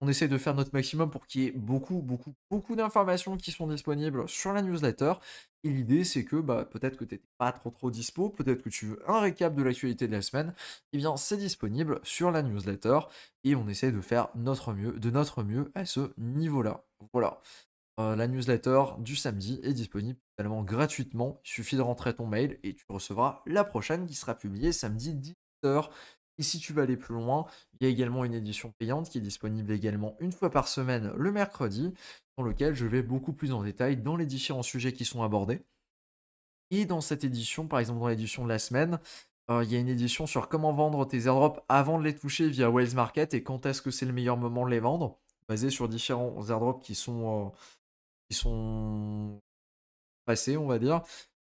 On essaie de faire notre maximum pour qu'il y ait beaucoup, beaucoup, beaucoup d'informations qui sont disponibles sur la newsletter. Et l'idée, c'est que bah, peut-être que tu n'es pas trop trop dispo, peut-être que tu veux un récap de l'actualité de la semaine, eh bien c'est disponible sur la newsletter et on essaie de faire notre mieux, de notre mieux à ce niveau-là. Voilà. Euh, la newsletter du samedi est disponible totalement gratuitement. Il suffit de rentrer ton mail et tu recevras la prochaine qui sera publiée samedi 10h. Et si tu veux aller plus loin, il y a également une édition payante qui est disponible également une fois par semaine le mercredi, dans lequel je vais beaucoup plus en détail dans les différents sujets qui sont abordés. Et dans cette édition, par exemple dans l'édition de la semaine, euh, il y a une édition sur comment vendre tes airdrops avant de les toucher via Wells Market et quand est-ce que c'est le meilleur moment de les vendre, basé sur différents airdrops qui sont, euh, qui sont passés, on va dire.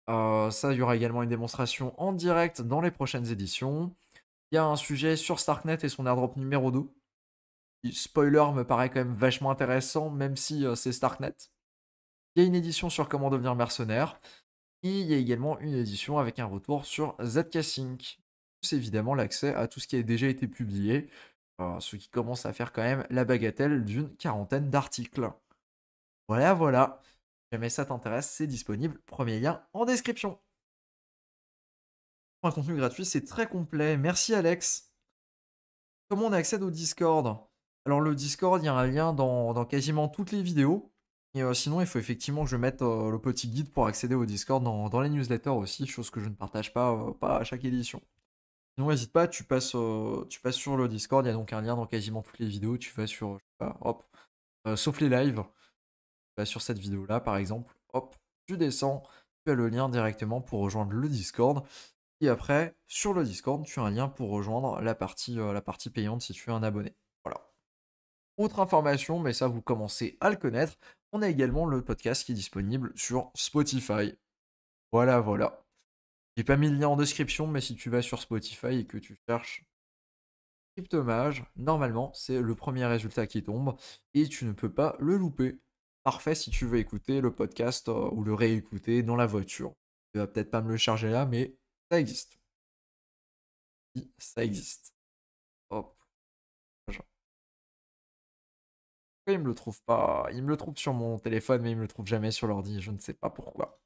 Euh, ça, il y aura également une démonstration en direct dans les prochaines éditions il y a un sujet sur Starknet et son airdrop numéro 2. Spoiler me paraît quand même vachement intéressant, même si euh, c'est Starknet. Il y a une édition sur comment devenir mercenaire. Et il y a également une édition avec un retour sur ZK Sync. C'est évidemment l'accès à tout ce qui a déjà été publié, euh, ce qui commence à faire quand même la bagatelle d'une quarantaine d'articles. Voilà, voilà. Si jamais ça t'intéresse, c'est disponible. Premier lien en description un contenu gratuit, c'est très complet. Merci Alex. Comment on accède au Discord Alors le Discord, il y a un lien dans, dans quasiment toutes les vidéos. Et euh, sinon, il faut effectivement que je mette euh, le petit guide pour accéder au Discord dans, les newsletters aussi, chose que je ne partage pas, euh, pas à chaque édition. Sinon, n'hésite pas, tu passes, tu passes sur le Discord, il y a donc un lien dans quasiment toutes les vidéos, tu vas sur, hop, sauf les lives, sur cette vidéo-là par exemple, hop, tu descends, tu as le lien directement pour rejoindre le Discord. Et après, sur le Discord, tu as un lien pour rejoindre la partie, euh, la partie payante si tu es un abonné. Voilà. Autre information, mais ça vous commencez à le connaître, on a également le podcast qui est disponible sur Spotify. Voilà, voilà. J'ai pas mis le lien en description, mais si tu vas sur Spotify et que tu cherches Cryptomage, normalement, c'est le premier résultat qui tombe et tu ne peux pas le louper. Parfait si tu veux écouter le podcast euh, ou le réécouter dans la voiture. Tu vas peut-être pas me le charger là, mais ça existe. ça existe. Hop. il me le trouve pas Il me le trouve sur mon téléphone, mais il me le trouve jamais sur l'ordi. Je ne sais pas pourquoi.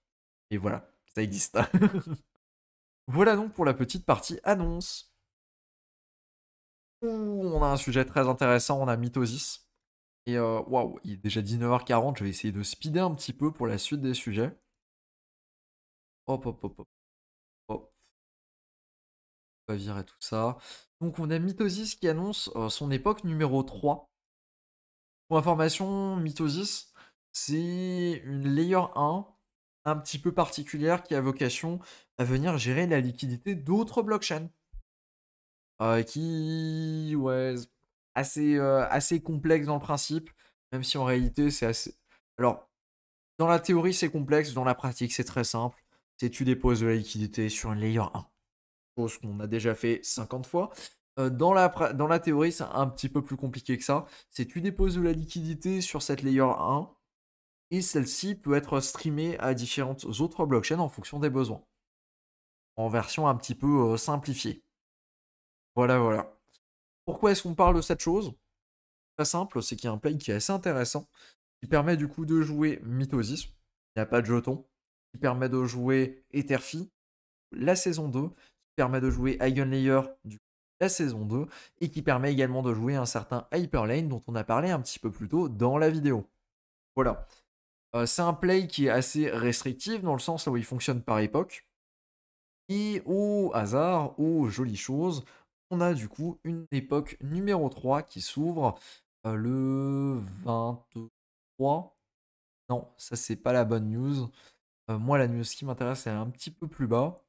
Et voilà, ça existe. [LAUGHS] voilà donc pour la petite partie annonce. Ouh, on a un sujet très intéressant, on a Mythosis. Et euh, waouh, il est déjà 19h40, je vais essayer de speeder un petit peu pour la suite des sujets. Hop, hop, hop, hop va et tout ça. Donc on a Mitosis qui annonce son époque numéro 3. Pour information, Mitosis, c'est une layer 1 un petit peu particulière qui a vocation à venir gérer la liquidité d'autres blockchains. qui, ouais, assez, assez complexe dans le principe, même si en réalité c'est assez... Alors, dans la théorie c'est complexe, dans la pratique c'est très simple, c'est tu déposes de la liquidité sur une layer 1 chose qu'on a déjà fait 50 fois. Euh, dans la, théorie, c'est un petit peu plus compliqué que ça. C'est tu déposes de la liquidité sur cette layer 1 et celle-ci peut être streamée à différentes autres blockchains en fonction des besoins. En version un petit peu euh, simplifiée. Voilà, voilà. Pourquoi est-ce qu'on parle de cette chose Très simple, c'est qu'il y a un play qui est assez intéressant, qui permet du coup de jouer Mythosis, il n'y a pas de jetons qui permet de jouer Etherfi, la saison 2, permet de jouer Eigenlayer du la saison 2 et qui permet également de jouer un certain Hyperlane dont on a parlé un petit peu plus tôt dans la vidéo. Voilà. Euh, c'est un play qui est assez restrictif dans le sens où il fonctionne par époque. Et au hasard, ou jolie chose, on a du coup une époque numéro 3 qui s'ouvre euh, le 23. Non, ça c'est pas la bonne news. Euh, moi la news qui m'intéresse est un petit peu plus bas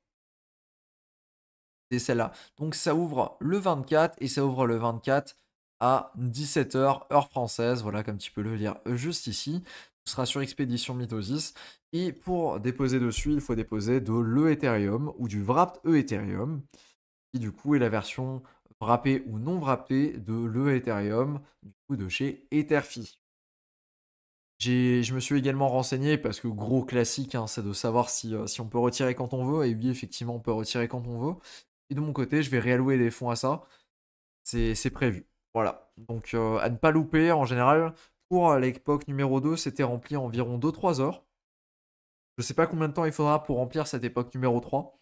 celle-là. Donc ça ouvre le 24 et ça ouvre le 24 à 17h, heure française. Voilà, comme tu peux le lire juste ici. Ce sera sur Expédition Mythosis. Et pour déposer dessus, il faut déposer de l'Ethereum ou du Wrapped ethereum qui du coup est la version wrappée ou non wrappée de l'Ethereum du coup de chez Etherfi. Je me suis également renseigné parce que gros classique, hein, c'est de savoir si, euh, si, on peut retirer quand on veut. Et oui, effectivement, on peut retirer quand on veut. Et de mon côté, je vais réallouer des fonds à ça. C'est prévu. Voilà. Donc euh, à ne pas louper, en général, pour euh, l'époque numéro 2, c'était rempli environ 2-3 heures. Je ne sais pas combien de temps il faudra pour remplir cette époque numéro 3.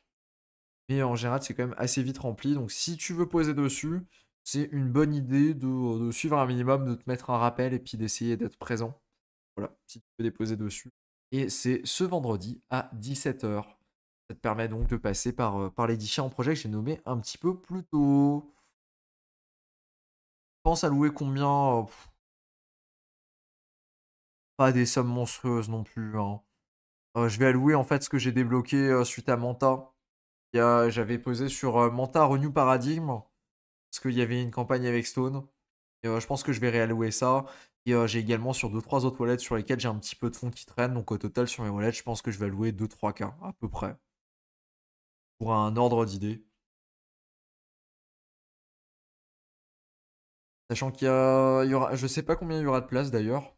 Mais en général, c'est quand même assez vite rempli. Donc si tu veux poser dessus, c'est une bonne idée de, suivre un minimum, de te mettre un rappel et puis d'essayer d'être présent. Voilà, si tu veux déposer dessus. Et c'est ce vendredi à 17h permet donc de passer par, euh, par les différents projets que j'ai nommés un petit peu plus tôt. Pense à louer combien euh, Pas des sommes monstrueuses non plus. Hein. Euh, je vais allouer en fait ce que j'ai débloqué suite à Manta. J'avais posé sur Manta Renew Paradigm. Parce qu'il y avait une campagne avec Stone. je pense que je vais réallouer ça. Et j'ai également sur 2-3 autres wallets sur lesquels j'ai un petit peu de fonds qui traînent. Donc au total sur mes wallets, je pense que je vais allouer 2-3K à peu près pour un ordre d'idée, Sachant qu'il y, aura, je sais pas combien il y aura de place d'ailleurs.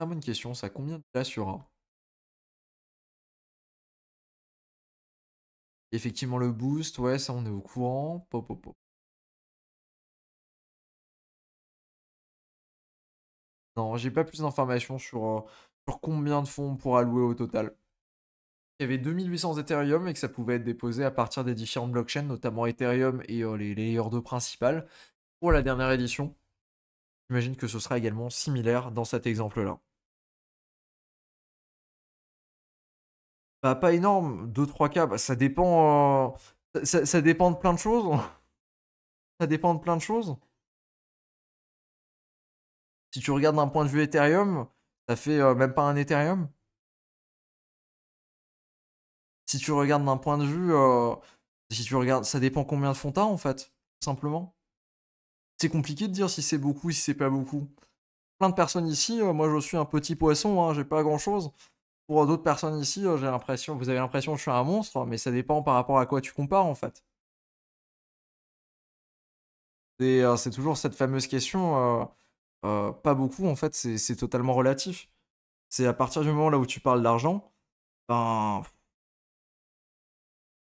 une bonne question, ça. Combien de place il y aura Effectivement, le boost, ouais, ça on est au courant. Non, j'ai pas plus d'informations sur, euh, sur combien de fonds on pourra louer au total il y avait 2800 Ethereum et que ça pouvait être déposé à partir des différentes blockchains, notamment Ethereum et euh, les layers 2 principales, pour la dernière édition. J'imagine que ce sera également similaire dans cet exemple-là. Bah, pas énorme, 2-3 k bah, ça dépend. Euh, ça, dépend de plein de choses. ça dépend de plein de choses. Si tu regardes d'un point de vue Ethereum, ça fait euh, même pas un Ethereum si tu regardes d'un point de vue, euh, si tu regardes, ça dépend combien de fonds t'as en fait, simplement. C'est compliqué de dire si c'est beaucoup, si c'est pas beaucoup. Plein de personnes ici, euh, moi je suis un petit poisson, hein, j'ai pas grand chose. Pour d'autres personnes ici, euh, j'ai l'impression, vous avez l'impression que je suis un monstre, mais ça dépend par rapport à quoi tu compares en fait. c'est toujours cette fameuse question, pas beaucoup en fait, c'est totalement relatif. C'est à partir du moment là où tu parles d'argent, ben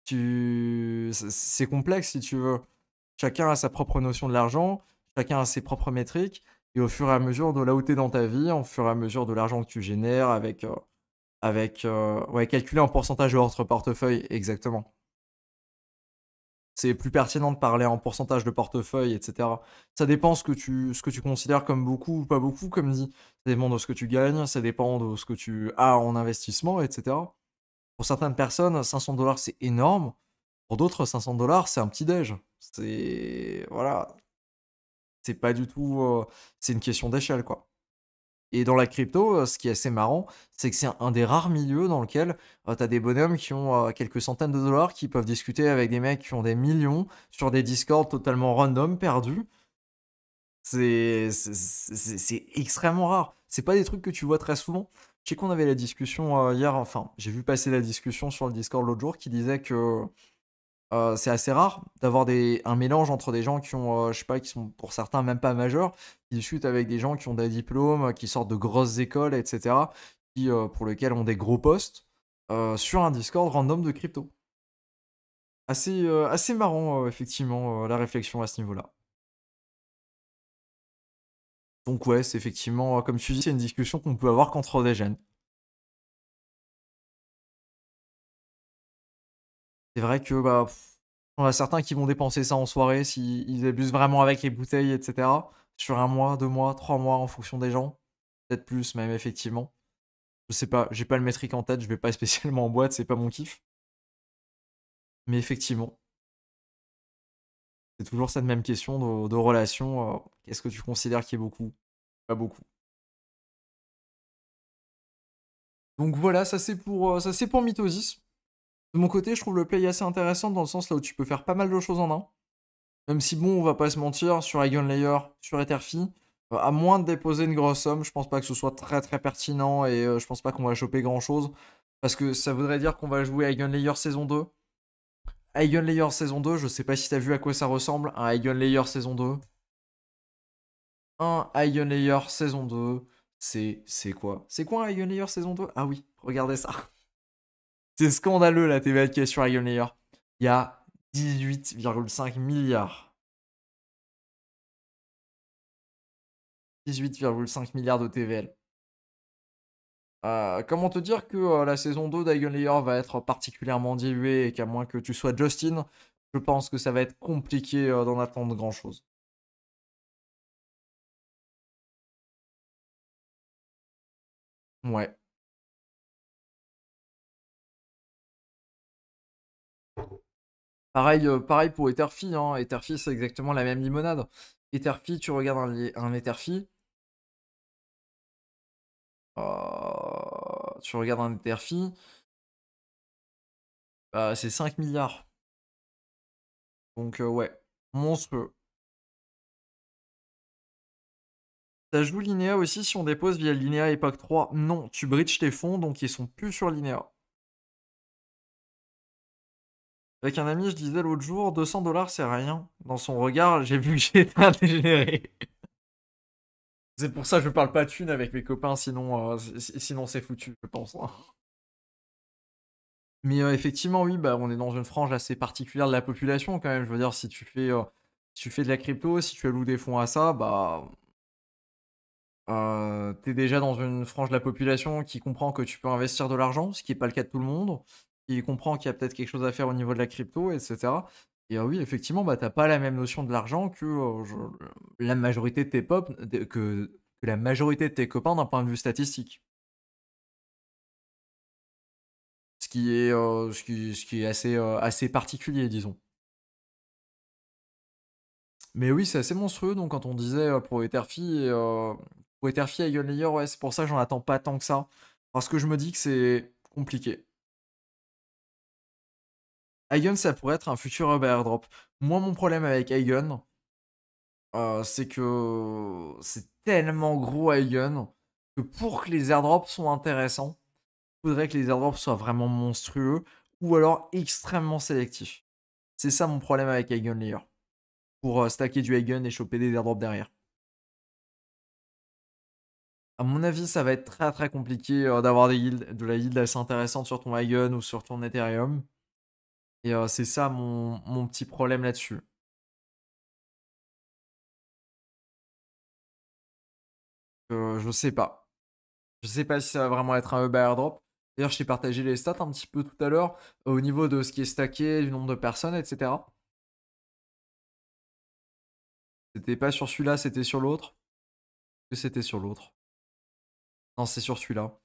c'est complexe si tu veux. Chacun a sa propre notion de l'argent, chacun a ses propres métriques, et au fur et à mesure de là où tu es dans ta vie, au fur et à mesure de l'argent que tu génères, avec, euh, avec euh, en pourcentage de votre portefeuille, exactement. C'est plus pertinent de parler en pourcentage de portefeuille, etc. Ça dépend ce que tu, ce que tu considères comme beaucoup ou pas beaucoup, comme dit. Ça dépend de ce que tu gagnes, ça dépend de ce que tu as en investissement, etc. Pour certaines personnes, 500 dollars, c'est énorme. Pour d'autres, 500 dollars, c'est un petit déj. C'est. Voilà. C'est pas du tout. Euh, c'est une question d'échelle, quoi. Et dans la crypto, euh, ce qui est assez marrant, c'est que c'est un des rares milieux dans lequel euh, tu as des bonhommes qui ont quelques centaines de dollars, qui peuvent discuter avec des mecs qui ont des millions sur des discords totalement random, perdus. C'est extrêmement rare. C'est pas des trucs que tu vois très souvent. Je sais qu'on avait la discussion euh, hier, enfin, j'ai vu passer la discussion sur le Discord l'autre jour qui disait que euh, c'est assez rare d'avoir un mélange entre des gens qui ont, euh, je sais pas, qui sont pour certains même pas majeurs, qui discutent avec des gens qui ont des diplômes, qui sortent de grosses écoles, etc., qui, pour lesquels ont des gros postes, sur un Discord random de crypto. Assez, assez marrant, effectivement, la réflexion à ce niveau-là. Donc ouais, c'est effectivement, euh, comme tu dis, c'est une discussion qu'on peut avoir contre des jeunes. C'est vrai que bah, on a certains qui vont dépenser ça en soirée s'ils abusent vraiment avec les bouteilles, etc. Sur un mois, deux mois, trois mois, en fonction des gens. Peut-être plus, même effectivement. Je sais pas, j'ai pas le métrique en tête, je vais pas spécialement en boîte, c'est pas mon kiff. Mais effectivement, c'est toujours cette même question de, relation. Euh, qu'est-ce que tu considères qui est beaucoup Pas beaucoup. Donc voilà, ça c'est pour, euh, pour Mythosis. De mon côté, je trouve le play assez intéressant dans le sens là où tu peux faire pas mal de choses en un. Même si bon, on va pas se mentir, sur Layer, sur Etherfi, euh, à moins de déposer une grosse somme, je pense pas que ce soit très très pertinent et je pense pas qu'on va choper grand chose. Parce que ça voudrait dire qu'on va jouer Layer saison 2. Ion Layer saison 2, je sais pas si t'as vu à quoi ça ressemble, un Aegon Layer saison 2. Un Ion Layer saison 2, c'est c'est quoi C'est quoi un Ion Layer saison 2 Ah oui, regardez ça. [LAUGHS] C'est scandaleux la TVA qui est sur Ion Layer. Il y a 18,5 milliards. 18,5 milliards de TVL. Euh, comment te dire que euh, la saison 2 d'Igon va être particulièrement diluée et qu'à moins que tu sois Justin, je pense que ça va être compliqué euh, d'en attendre grand chose. Ouais. Pareil, pareil pour Etherfi, hein. c'est exactement la même limonade. Etherfi, tu regardes un, un Etherfi, bah, tu regardes un Etherfi, bah, c'est 5 milliards. Donc euh, ouais, monstrueux. Ça joue Linéa aussi si on dépose via Linéa époque 3 Non, tu bridges tes fonds, donc ils sont plus sur Linéa. Avec un ami, je disais l'autre jour, 200 dollars c'est rien. Dans son regard, j'ai vu que [LAUGHS] j'étais un dégénéré. C'est pour ça que je parle pas de thunes avec mes copains, sinon, euh, sinon c'est foutu, je pense. Hein. Mais euh, effectivement, oui, bah, on est dans une frange assez particulière de la population quand même. Je veux dire, si tu fais, euh, tu fais de la crypto, si tu alloues des fonds à ça, bah, euh, t'es déjà dans une frange de la population qui comprend que tu peux investir de l'argent, ce qui n'est pas le cas de tout le monde, qui comprend qu'il y a peut-être quelque chose à faire au niveau de la crypto, etc. Et oui, effectivement, bah, t'as pas la même notion de l'argent que la majorité de tes que, la majorité de tes copains d'un point de vue statistique. Ce qui est, ce qui, est assez, assez particulier, disons. Mais oui, c'est assez monstrueux, donc quand on disait euh, pour Etherfi, euh, pour Layer, ouais, c'est pour ça que j'en attends pas tant que ça. Parce que je me dis que c'est compliqué. Aion, ça pourrait être un futur hub airdrop. Moi, mon problème avec Aion, euh, c'est que c'est tellement gros Aion que pour que les airdrops soient intéressants, il faudrait que les airdrops soient vraiment monstrueux ou alors extrêmement sélectifs. C'est ça mon problème avec Aion Layer. Pour euh, stacker du Aion et choper des airdrops derrière. À mon avis, ça va être très très compliqué euh, d'avoir des de la yield assez intéressante sur ton Aion ou sur ton Ethereum. Et c'est ça mon, petit problème là-dessus. Euh, je sais pas. Je sais pas si ça va vraiment être un Uber airdrop. D'ailleurs, je t'ai partagé les stats un petit peu tout à l'heure au niveau de ce qui est stacké, du nombre de personnes, etc. C'était pas sur celui-là, c'était sur l'autre. Que c'était sur l'autre. Non, c'est sur celui-là.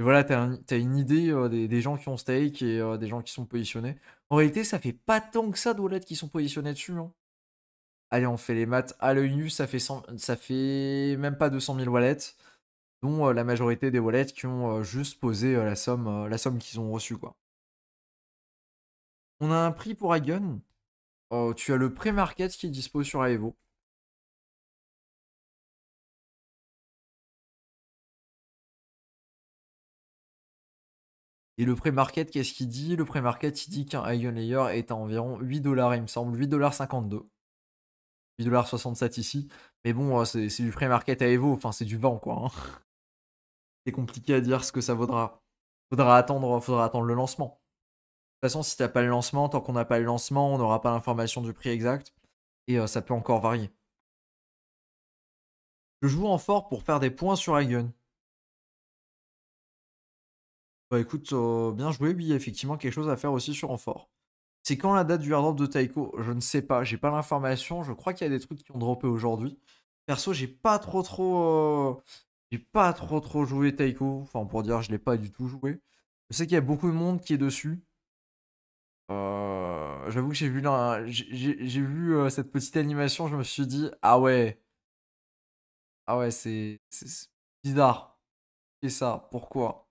Et voilà, tu as, une idée euh, des, gens qui ont stake et euh, des gens qui sont positionnés. En réalité, ça fait pas tant que ça de wallets qui sont positionnés dessus. Hein. Allez, on fait les maths. À l'œil nu, ça fait, fait même pas 200 000 wallets, dont euh, la majorité des wallets qui ont juste posé la somme, la somme qu'ils ont reçue. Quoi. On a un prix pour Hagen. Oh, tu as le pré-market qui est dispose sur Aevo. Et le pré-market, qu'est-ce qu'il dit Le pré-market, il dit qu'un Ion Layer est à environ 8 dollars, il me semble, 8 dollars 52. 67 ici. Mais bon, euh, c'est du pré-market à Evo, enfin c'est du vent quoi. Hein. [LAUGHS] C'est compliqué à dire ce que ça vaudra. Faudra attendre, faudra attendre le lancement. De toute façon, si t'as pas le lancement, tant qu'on n'a pas le lancement, on n'aura pas l'information du prix exact. Et euh, ça peut encore varier. Je joue en fort pour faire des points sur Ion. Bah écoute, bien joué. Oui, il effectivement quelque chose à faire aussi sur Renfort. C'est quand la date du airdrop de Taiko Je ne sais pas, j'ai pas l'information. Je crois qu'il y a des trucs qui ont droppé aujourd'hui. Perso, j'ai pas trop trop. j'ai pas trop trop joué Taiko. Enfin, pour dire, je l'ai pas du tout joué. Je sais qu'il y a beaucoup de monde qui est dessus. J'avoue que j'ai vu, là, J'ai vu cette petite animation, je me suis dit, ah ouais. Ah ouais, c'est bizarre. Et ça, pourquoi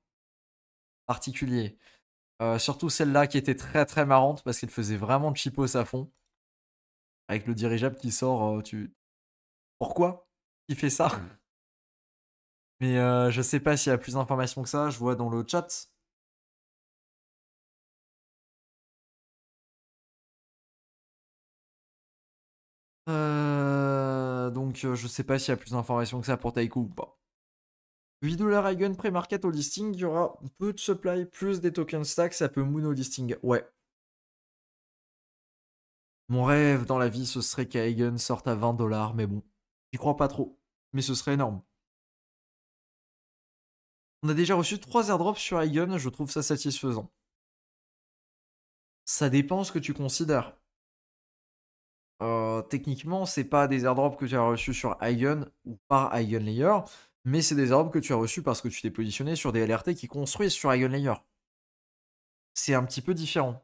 particulier. Euh, surtout celle-là qui était très très marrante parce qu'elle faisait vraiment chipos à fond. Avec le dirigeable qui sort, euh, tu. Pourquoi Il fait ça mmh. Mais euh, je sais pas s'il y a plus d'informations que ça, je vois dans le chat. donc je sais pas s'il y a plus d'informations que ça pour Taiko 8$ Eigen pré-market au listing, il y aura peu de supply, plus des tokens stacks, ça peut moon au listing. Ouais. Mon rêve dans la vie, ce serait qu'Eigen sorte à 20$, mais bon, j'y crois pas trop. Mais ce serait énorme. On a déjà reçu 3 airdrops sur Aigen, je trouve ça satisfaisant. Ça dépend ce que tu considères. Techniquement, techniquement, c'est pas des airdrops que tu as reçus sur Aigen ou par Eigen Layer mais c'est des orbes que tu as reçus parce que tu t'es positionné sur des LRT qui construisent sur layer. C'est un petit peu différent.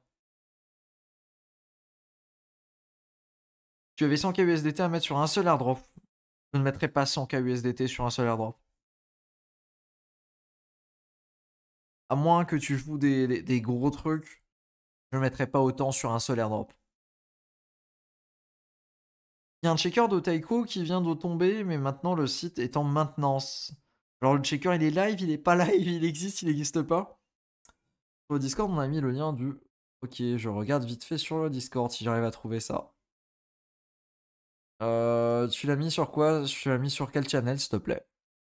Tu avais 100 KUSDT à mettre sur un seul airdrop. Je ne mettrais pas 100 KUSDT sur un seul airdrop. À moins que tu joues des, gros trucs, je ne mettrai pas autant sur un seul airdrop un checker de Taiko qui vient de tomber, mais maintenant le site est en maintenance. Alors le checker, il est live, il n'est pas [LAUGHS] live, il existe, il n'existe pas. Au Discord, on a mis le lien du. Ok, je regarde vite fait sur le Discord si j'arrive à trouver ça. Euh, tu l'as mis sur quoi Tu l'as mis sur quel channel, s'il te plaît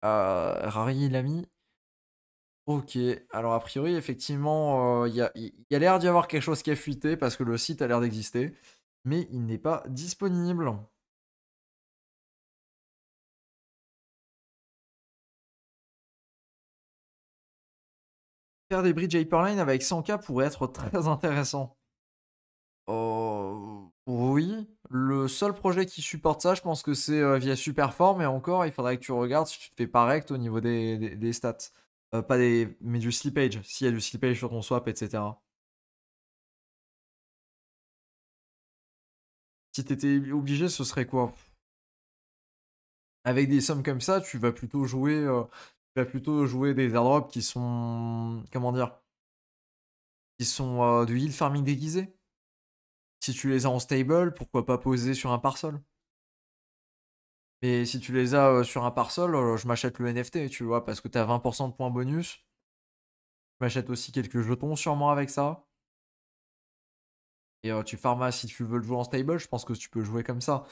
euh, Rari, il l'a mis. Ok, alors a priori, effectivement, euh, il y a, l'air d'y avoir quelque chose qui a fuité parce que le site a l'air d'exister, mais il n'est pas disponible. des bridge hyperline avec 100K pourrait être très intéressant. Oh, oui. Le seul projet qui supporte ça, je pense que c'est euh, via Superform. Et encore, il faudrait que tu regardes si tu te fais pas rect au niveau des, stats. Euh, pas des, mais du slippage. S'il y a du slippage sur ton swap, etc. Si tu étais obligé, ce serait quoi Avec des sommes comme ça, tu vas plutôt jouer. Euh, tu vas plutôt jouer des airdrops qui sont. Comment dire Qui sont euh, du yield farming déguisé. Si tu les as en stable, pourquoi pas poser sur un par-sol Mais si tu les as euh, sur un parcel, euh, je m'achète le NFT, tu vois, parce que tu as 20% de points bonus. Je m'achète aussi quelques jetons sûrement avec ça. Et tu farmas si tu veux le jouer en stable, je pense que tu peux jouer comme ça.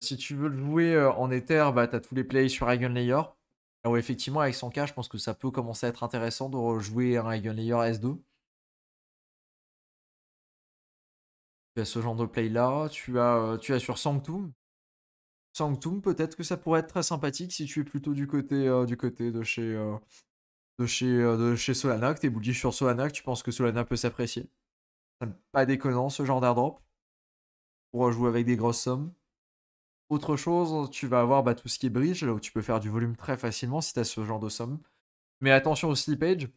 Si tu veux le jouer en Ether, bah, tu as tous les plays sur Eigenlayer. Ah effectivement, avec son cas, je pense que ça peut commencer à être intéressant de jouer un Layer S2. Tu as ce genre de play là, tu as, euh, tu as sur Sanctum. Sanctum, peut-être que ça pourrait être très sympathique si tu es plutôt du côté, euh, du côté de chez, euh, de chez, Solana, tu es bullish sur Solana, tu penses que Solana peut s'apprécier. pas déconnant ce genre d'airdrop pour jouer avec des grosses sommes. Autre chose, tu vas avoir bah, tout ce qui est bridge, là où tu peux faire du volume très facilement si tu as ce genre de somme. Mais attention au slippage.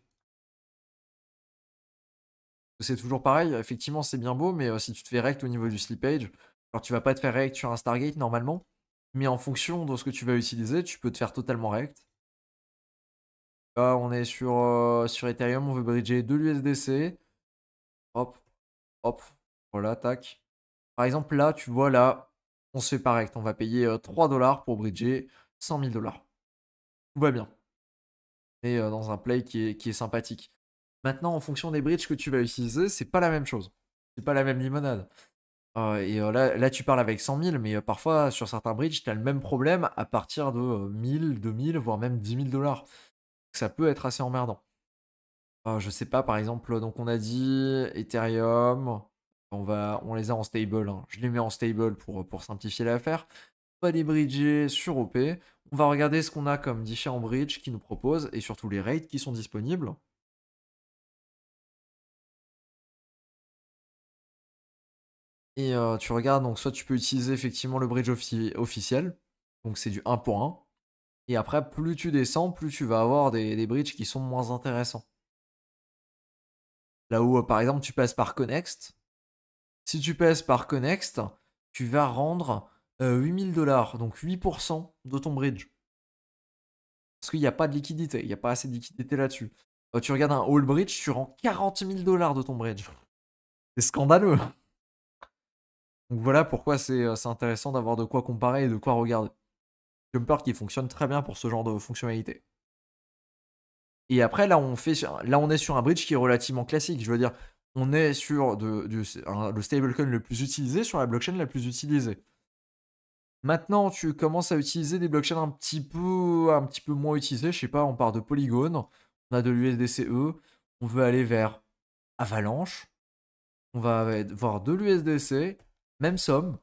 C'est toujours pareil, effectivement c'est bien beau, mais euh, si tu te fais rect au niveau du slippage, alors tu vas pas te faire rect sur un Stargate normalement, mais en fonction de ce que tu vas utiliser, tu peux te faire totalement rect. Là on est sur, euh, sur Ethereum, on veut bridger de l'USDC. Hop, hop, voilà, tac. Par exemple là, tu vois là, on se fait pareil, On va payer 3 euh, dollars pour bridger 100 000 dollars. Tout va bien. Et euh, dans un play qui est, sympathique. Maintenant, en fonction des bridges que tu vas utiliser, c'est pas la même chose. C'est pas la même limonade. Euh, et là, tu parles avec 100 000, mais parfois, sur certains bridges, tu as le même problème à partir de 1000, 2000, voire même 10 000 dollars. Ça peut être assez emmerdant. je sais pas, par exemple, donc on a dit Ethereum, on, va, on les a en stable. Hein. Je les mets en stable pour, simplifier l'affaire. On va les bridger sur OP. On va regarder ce qu'on a comme différents bridges qui nous proposent et surtout les rates qui sont disponibles. Et euh, tu regardes, donc soit tu peux utiliser effectivement le bridge officiel, donc c'est du 1 pour 1. Et après, plus tu descends, plus tu vas avoir des, bridges qui sont moins intéressants. Là où, euh, par exemple, tu passes par Connext, si tu pèses par Connect, tu vas rendre 8000 euh, dollars, donc 8% de ton bridge. Parce qu'il n'y a pas de liquidité, il n'y a pas assez de liquidité là-dessus. tu regardes un all bridge, tu rends 40 000 dollars de ton bridge. C'est scandaleux. Donc voilà pourquoi c'est euh, intéressant d'avoir de quoi comparer et de quoi regarder. peur qui fonctionne très bien pour ce genre de fonctionnalité. Et après, là, on, fait, là, on est sur un bridge qui est relativement classique. Je veux dire, on est sur le stablecoin le plus utilisé, sur la blockchain la plus utilisée. Maintenant, tu commences à utiliser des blockchains un petit peu, un petit peu moins utilisées. Je sais pas, on part de Polygon, on a de l'USDCE, on veut aller vers Avalanche, on va voir de l'USDC, même somme.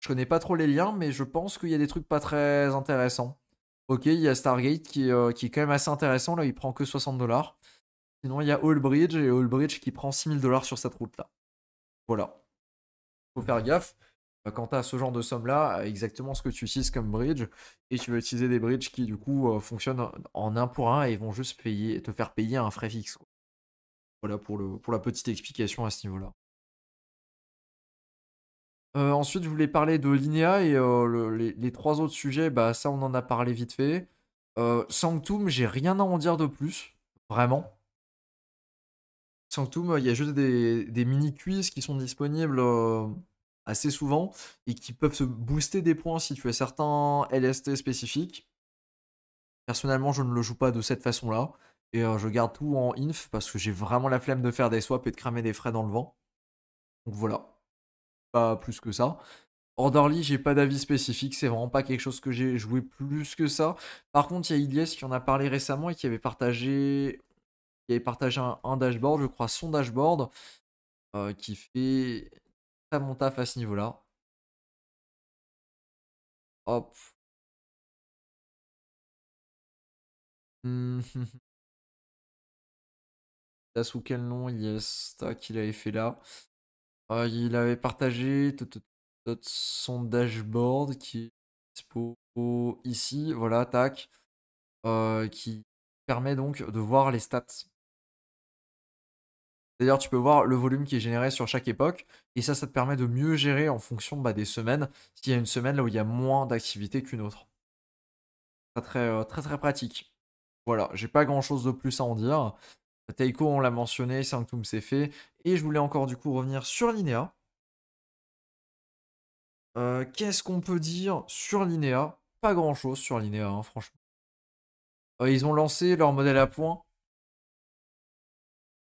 Je connais pas trop les liens, mais je pense qu'il y a des trucs pas très intéressants. Ok, il y a Stargate qui, euh, qui est quand même assez intéressant. Là, il prend que 60 dollars. Sinon, il y a bridge et bridge qui prend 6000 dollars sur cette route-là. Voilà. Faut faire gaffe. Bah, quand tu ce genre de somme-là, euh, exactement ce que tu utilises comme bridge, et tu vas utiliser des bridges qui, du coup, euh, fonctionnent en un pour un et vont juste payer, te faire payer un frais fixe. Voilà pour, le, pour la petite explication à ce niveau-là. Euh, ensuite, je voulais parler de Linéa et les, trois autres sujets, bah, ça on en a parlé vite fait. Sanctum, j'ai rien à en dire de plus, vraiment. Sanctum, il y a juste des, mini-quiz qui sont disponibles assez souvent et qui peuvent se booster des points si tu as certains LST spécifiques. Personnellement, je ne le joue pas de cette façon-là. Et je garde tout en inf parce que j'ai vraiment la flemme de faire des swaps et de cramer des frais dans le vent. Donc voilà. Pas plus que ça. Orderly, j'ai pas d'avis spécifique, c'est vraiment pas quelque chose que j'ai joué plus que ça. Par contre, il y a Ilyes qui en a parlé récemment et qui avait partagé il avait partagé un, dashboard, je crois, son dashboard, euh, qui fait très bon taf à ce niveau-là. Hop. Mmh. [LAUGHS] sous quel nom il avait fait là. Euh, il avait partagé son dashboard qui est dispo ici, voilà, tac, euh, qui permet donc de voir les stats D'ailleurs, tu peux voir le volume qui est généré sur chaque époque. Et ça, ça te permet de mieux gérer en fonction bah, des semaines, s'il y a une semaine là où il y a moins d'activité qu'une autre. Très, euh, très, très pratique. Voilà, j'ai pas grand chose de plus à en dire. Taiko, on l'a mentionné, Sanctum, s'est fait. Et je voulais encore du coup revenir sur Linéa. Euh, qu'est-ce qu'on peut dire sur Linéa Pas grand chose sur Linéa, hein, franchement. Euh, ils ont lancé leur modèle à points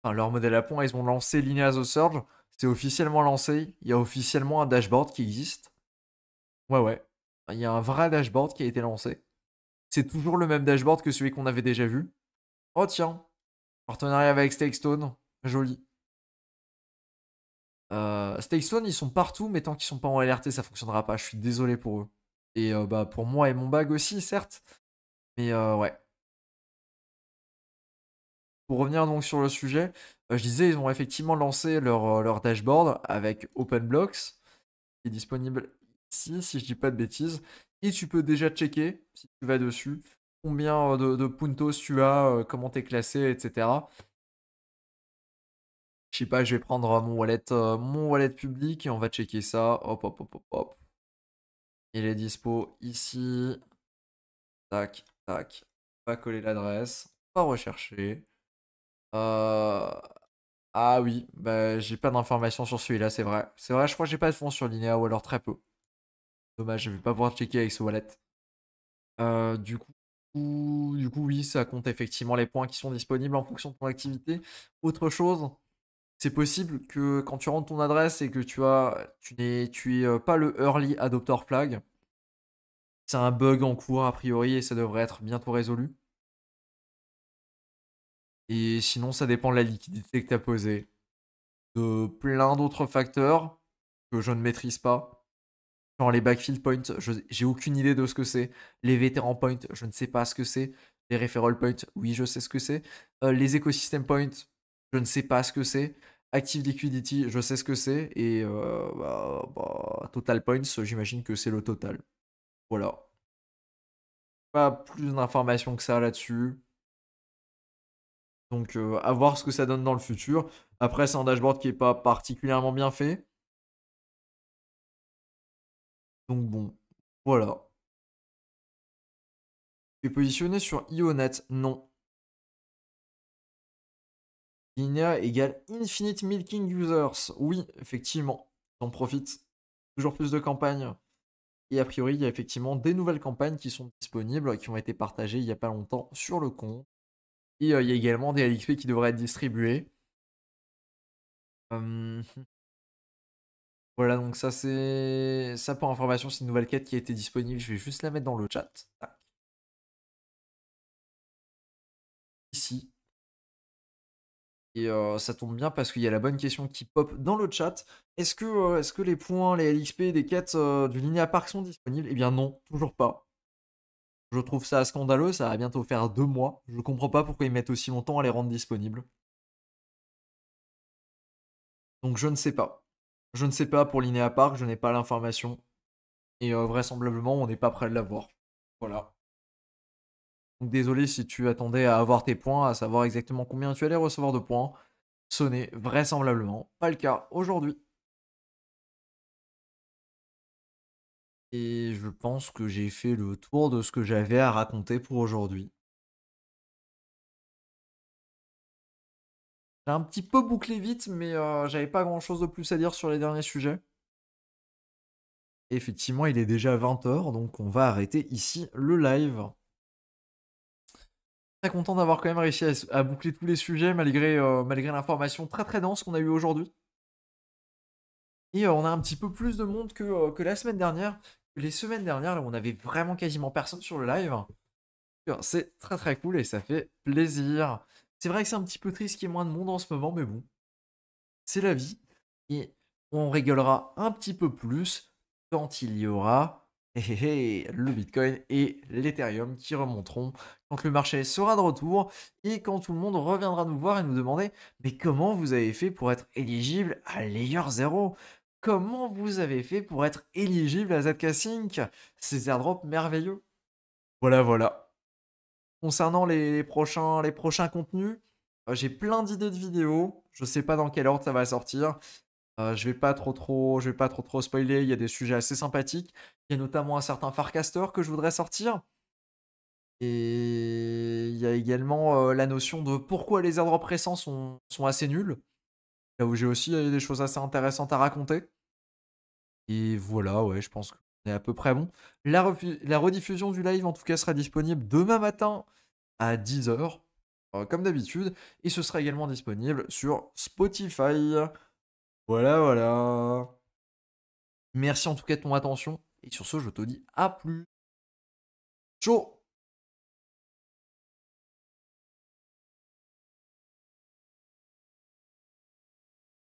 enfin, leur modèle à pont, ils ont lancé Linea the Surge. C'est officiellement lancé. Il y a officiellement un dashboard qui existe. Ouais, ouais. Il y a un vrai dashboard qui a été lancé. C'est toujours le même dashboard que celui qu'on avait déjà vu. Oh tiens, partenariat avec Stakestone, joli. Euh, Stakestone, ils sont partout, mais tant qu'ils sont pas en LRT, ça fonctionnera pas. Je suis désolé pour eux. Et euh, bah pour moi et mon bag aussi, certes. Mais euh, ouais. Pour revenir donc sur le sujet, euh, je disais, ils ont effectivement lancé euh, leur, dashboard avec OpenBlocks, qui est disponible ici, si je dis pas de bêtises. Et tu peux déjà checker, si tu vas dessus, combien euh, de, puntos tu as, comment tu es classé, etc. Je sais pas, je vais prendre mon wallet, mon wallet public et on va checker ça. Hop, hop, hop, hop, hop. Il est dispo ici. Tac, tac. Pas va coller l'adresse. Pas rechercher. Ah oui, bah, j'ai pas d'informations sur celui-là, c'est vrai. C'est vrai, je crois que j'ai pas de fonds sur Linea ou alors très peu. Dommage, je vais pas pouvoir checker avec ce wallet. du coup, du coup, oui, ça compte effectivement les points qui sont disponibles en fonction de ton activité. Autre chose, c'est possible que quand tu rentres ton adresse et que tu as, tu n'es, tu es pas le early adopter flag. C'est un bug en cours a priori et ça devrait être bientôt résolu. Et sinon, ça dépend de la liquidité que tu as posée, de plein d'autres facteurs que je ne maîtrise pas. Genre les backfield points, j'ai aucune idée de ce que c'est. Les vétérans points, je ne sais pas ce que c'est. Les referral points, oui, je sais ce que c'est. Euh, les écosystèmes points, je ne sais pas ce que c'est. Active Liquidity, je sais ce que c'est. Et euh, bah, bah, Total Points, j'imagine que c'est le total. Voilà. Pas plus d'informations que ça là-dessus. Donc euh, à voir ce que ça donne dans le futur. Après, c'est un dashboard qui n'est pas particulièrement bien fait. Donc bon, voilà. Tu es positionné sur IONET Non. Linea égale Infinite Milking Users. Oui, effectivement, j'en profite. Toujours plus de campagnes. Et a priori, il y a effectivement des nouvelles campagnes qui sont disponibles, qui ont été partagées il n'y a pas longtemps sur le compte. Euh, il y a également des LXP qui devraient être distribués. Hum. Voilà, donc ça c'est ça pour information, c'est une nouvelle quête qui a été disponible. Je vais juste la mettre dans le chat. Ici. Et euh, ça tombe bien parce qu'il y a la bonne question qui pop dans le chat. Est-ce que, euh, que, les points, les LXP des quêtes du Linea Park sont disponibles Eh bien non, toujours pas. Je trouve ça scandaleux, ça va bientôt faire deux mois. Je ne comprends pas pourquoi ils mettent aussi longtemps à les rendre disponibles. Donc je ne sais pas. Je ne sais pas pour l'INEA Park, je n'ai pas l'information. Et euh, vraisemblablement, on n'est pas prêt de l'avoir. Voilà. Donc désolé si tu attendais à avoir tes points, à savoir exactement combien tu allais recevoir de points. Ce n'est vraisemblablement pas le cas aujourd'hui. Et je pense que j'ai fait le tour de ce que j'avais à raconter pour aujourd'hui. J'ai un petit peu bouclé vite, mais j'avais pas grand chose de plus à dire sur les derniers sujets. Effectivement, il est déjà 20h, donc on va arrêter ici le live. Très content d'avoir quand même réussi à, boucler tous les sujets malgré, l'information très très dense qu'on a eue aujourd'hui. Et on a un petit peu plus de monde que, que la semaine dernière, les semaines dernières, là, on avait vraiment quasiment personne sur le live. Hein, c'est très très cool et ça fait plaisir. C'est vrai que c'est un petit peu triste qu'il y ait moins de monde en ce moment, mais bon, c'est la vie. Et on rigolera un petit peu plus quand il y aura [LAUGHS] le Bitcoin et l'Ethereum qui remonteront, quand le marché sera de retour et quand tout le monde reviendra nous voir et nous demander mais comment vous avez fait pour être éligible à Layer 0 comment vous avez fait pour être éligible à ZK-Sync Ces airdrops merveilleux. Voilà, voilà. Concernant les prochains, les prochains contenus, euh, j'ai plein d'idées de vidéos. Je ne sais pas dans quel ordre ça va sortir. Euh, je vais pas trop trop, je vais pas trop spoiler. Il y a des sujets assez sympathiques. Il y a notamment un certain Farcaster que je voudrais sortir. Et il y a également euh, la notion de pourquoi les airdrops récents sont, sont assez nuls. Là où j'ai aussi des choses assez intéressantes à raconter. Et voilà, ouais, je pense qu'on est à peu près bon. La, rediffusion du live, en tout cas, sera disponible demain matin à 10h, hein, comme d'habitude. Et ce sera également disponible sur Spotify. Voilà, voilà. Merci en tout cas de ton attention. Et sur ce, je te dis à plus. Ciao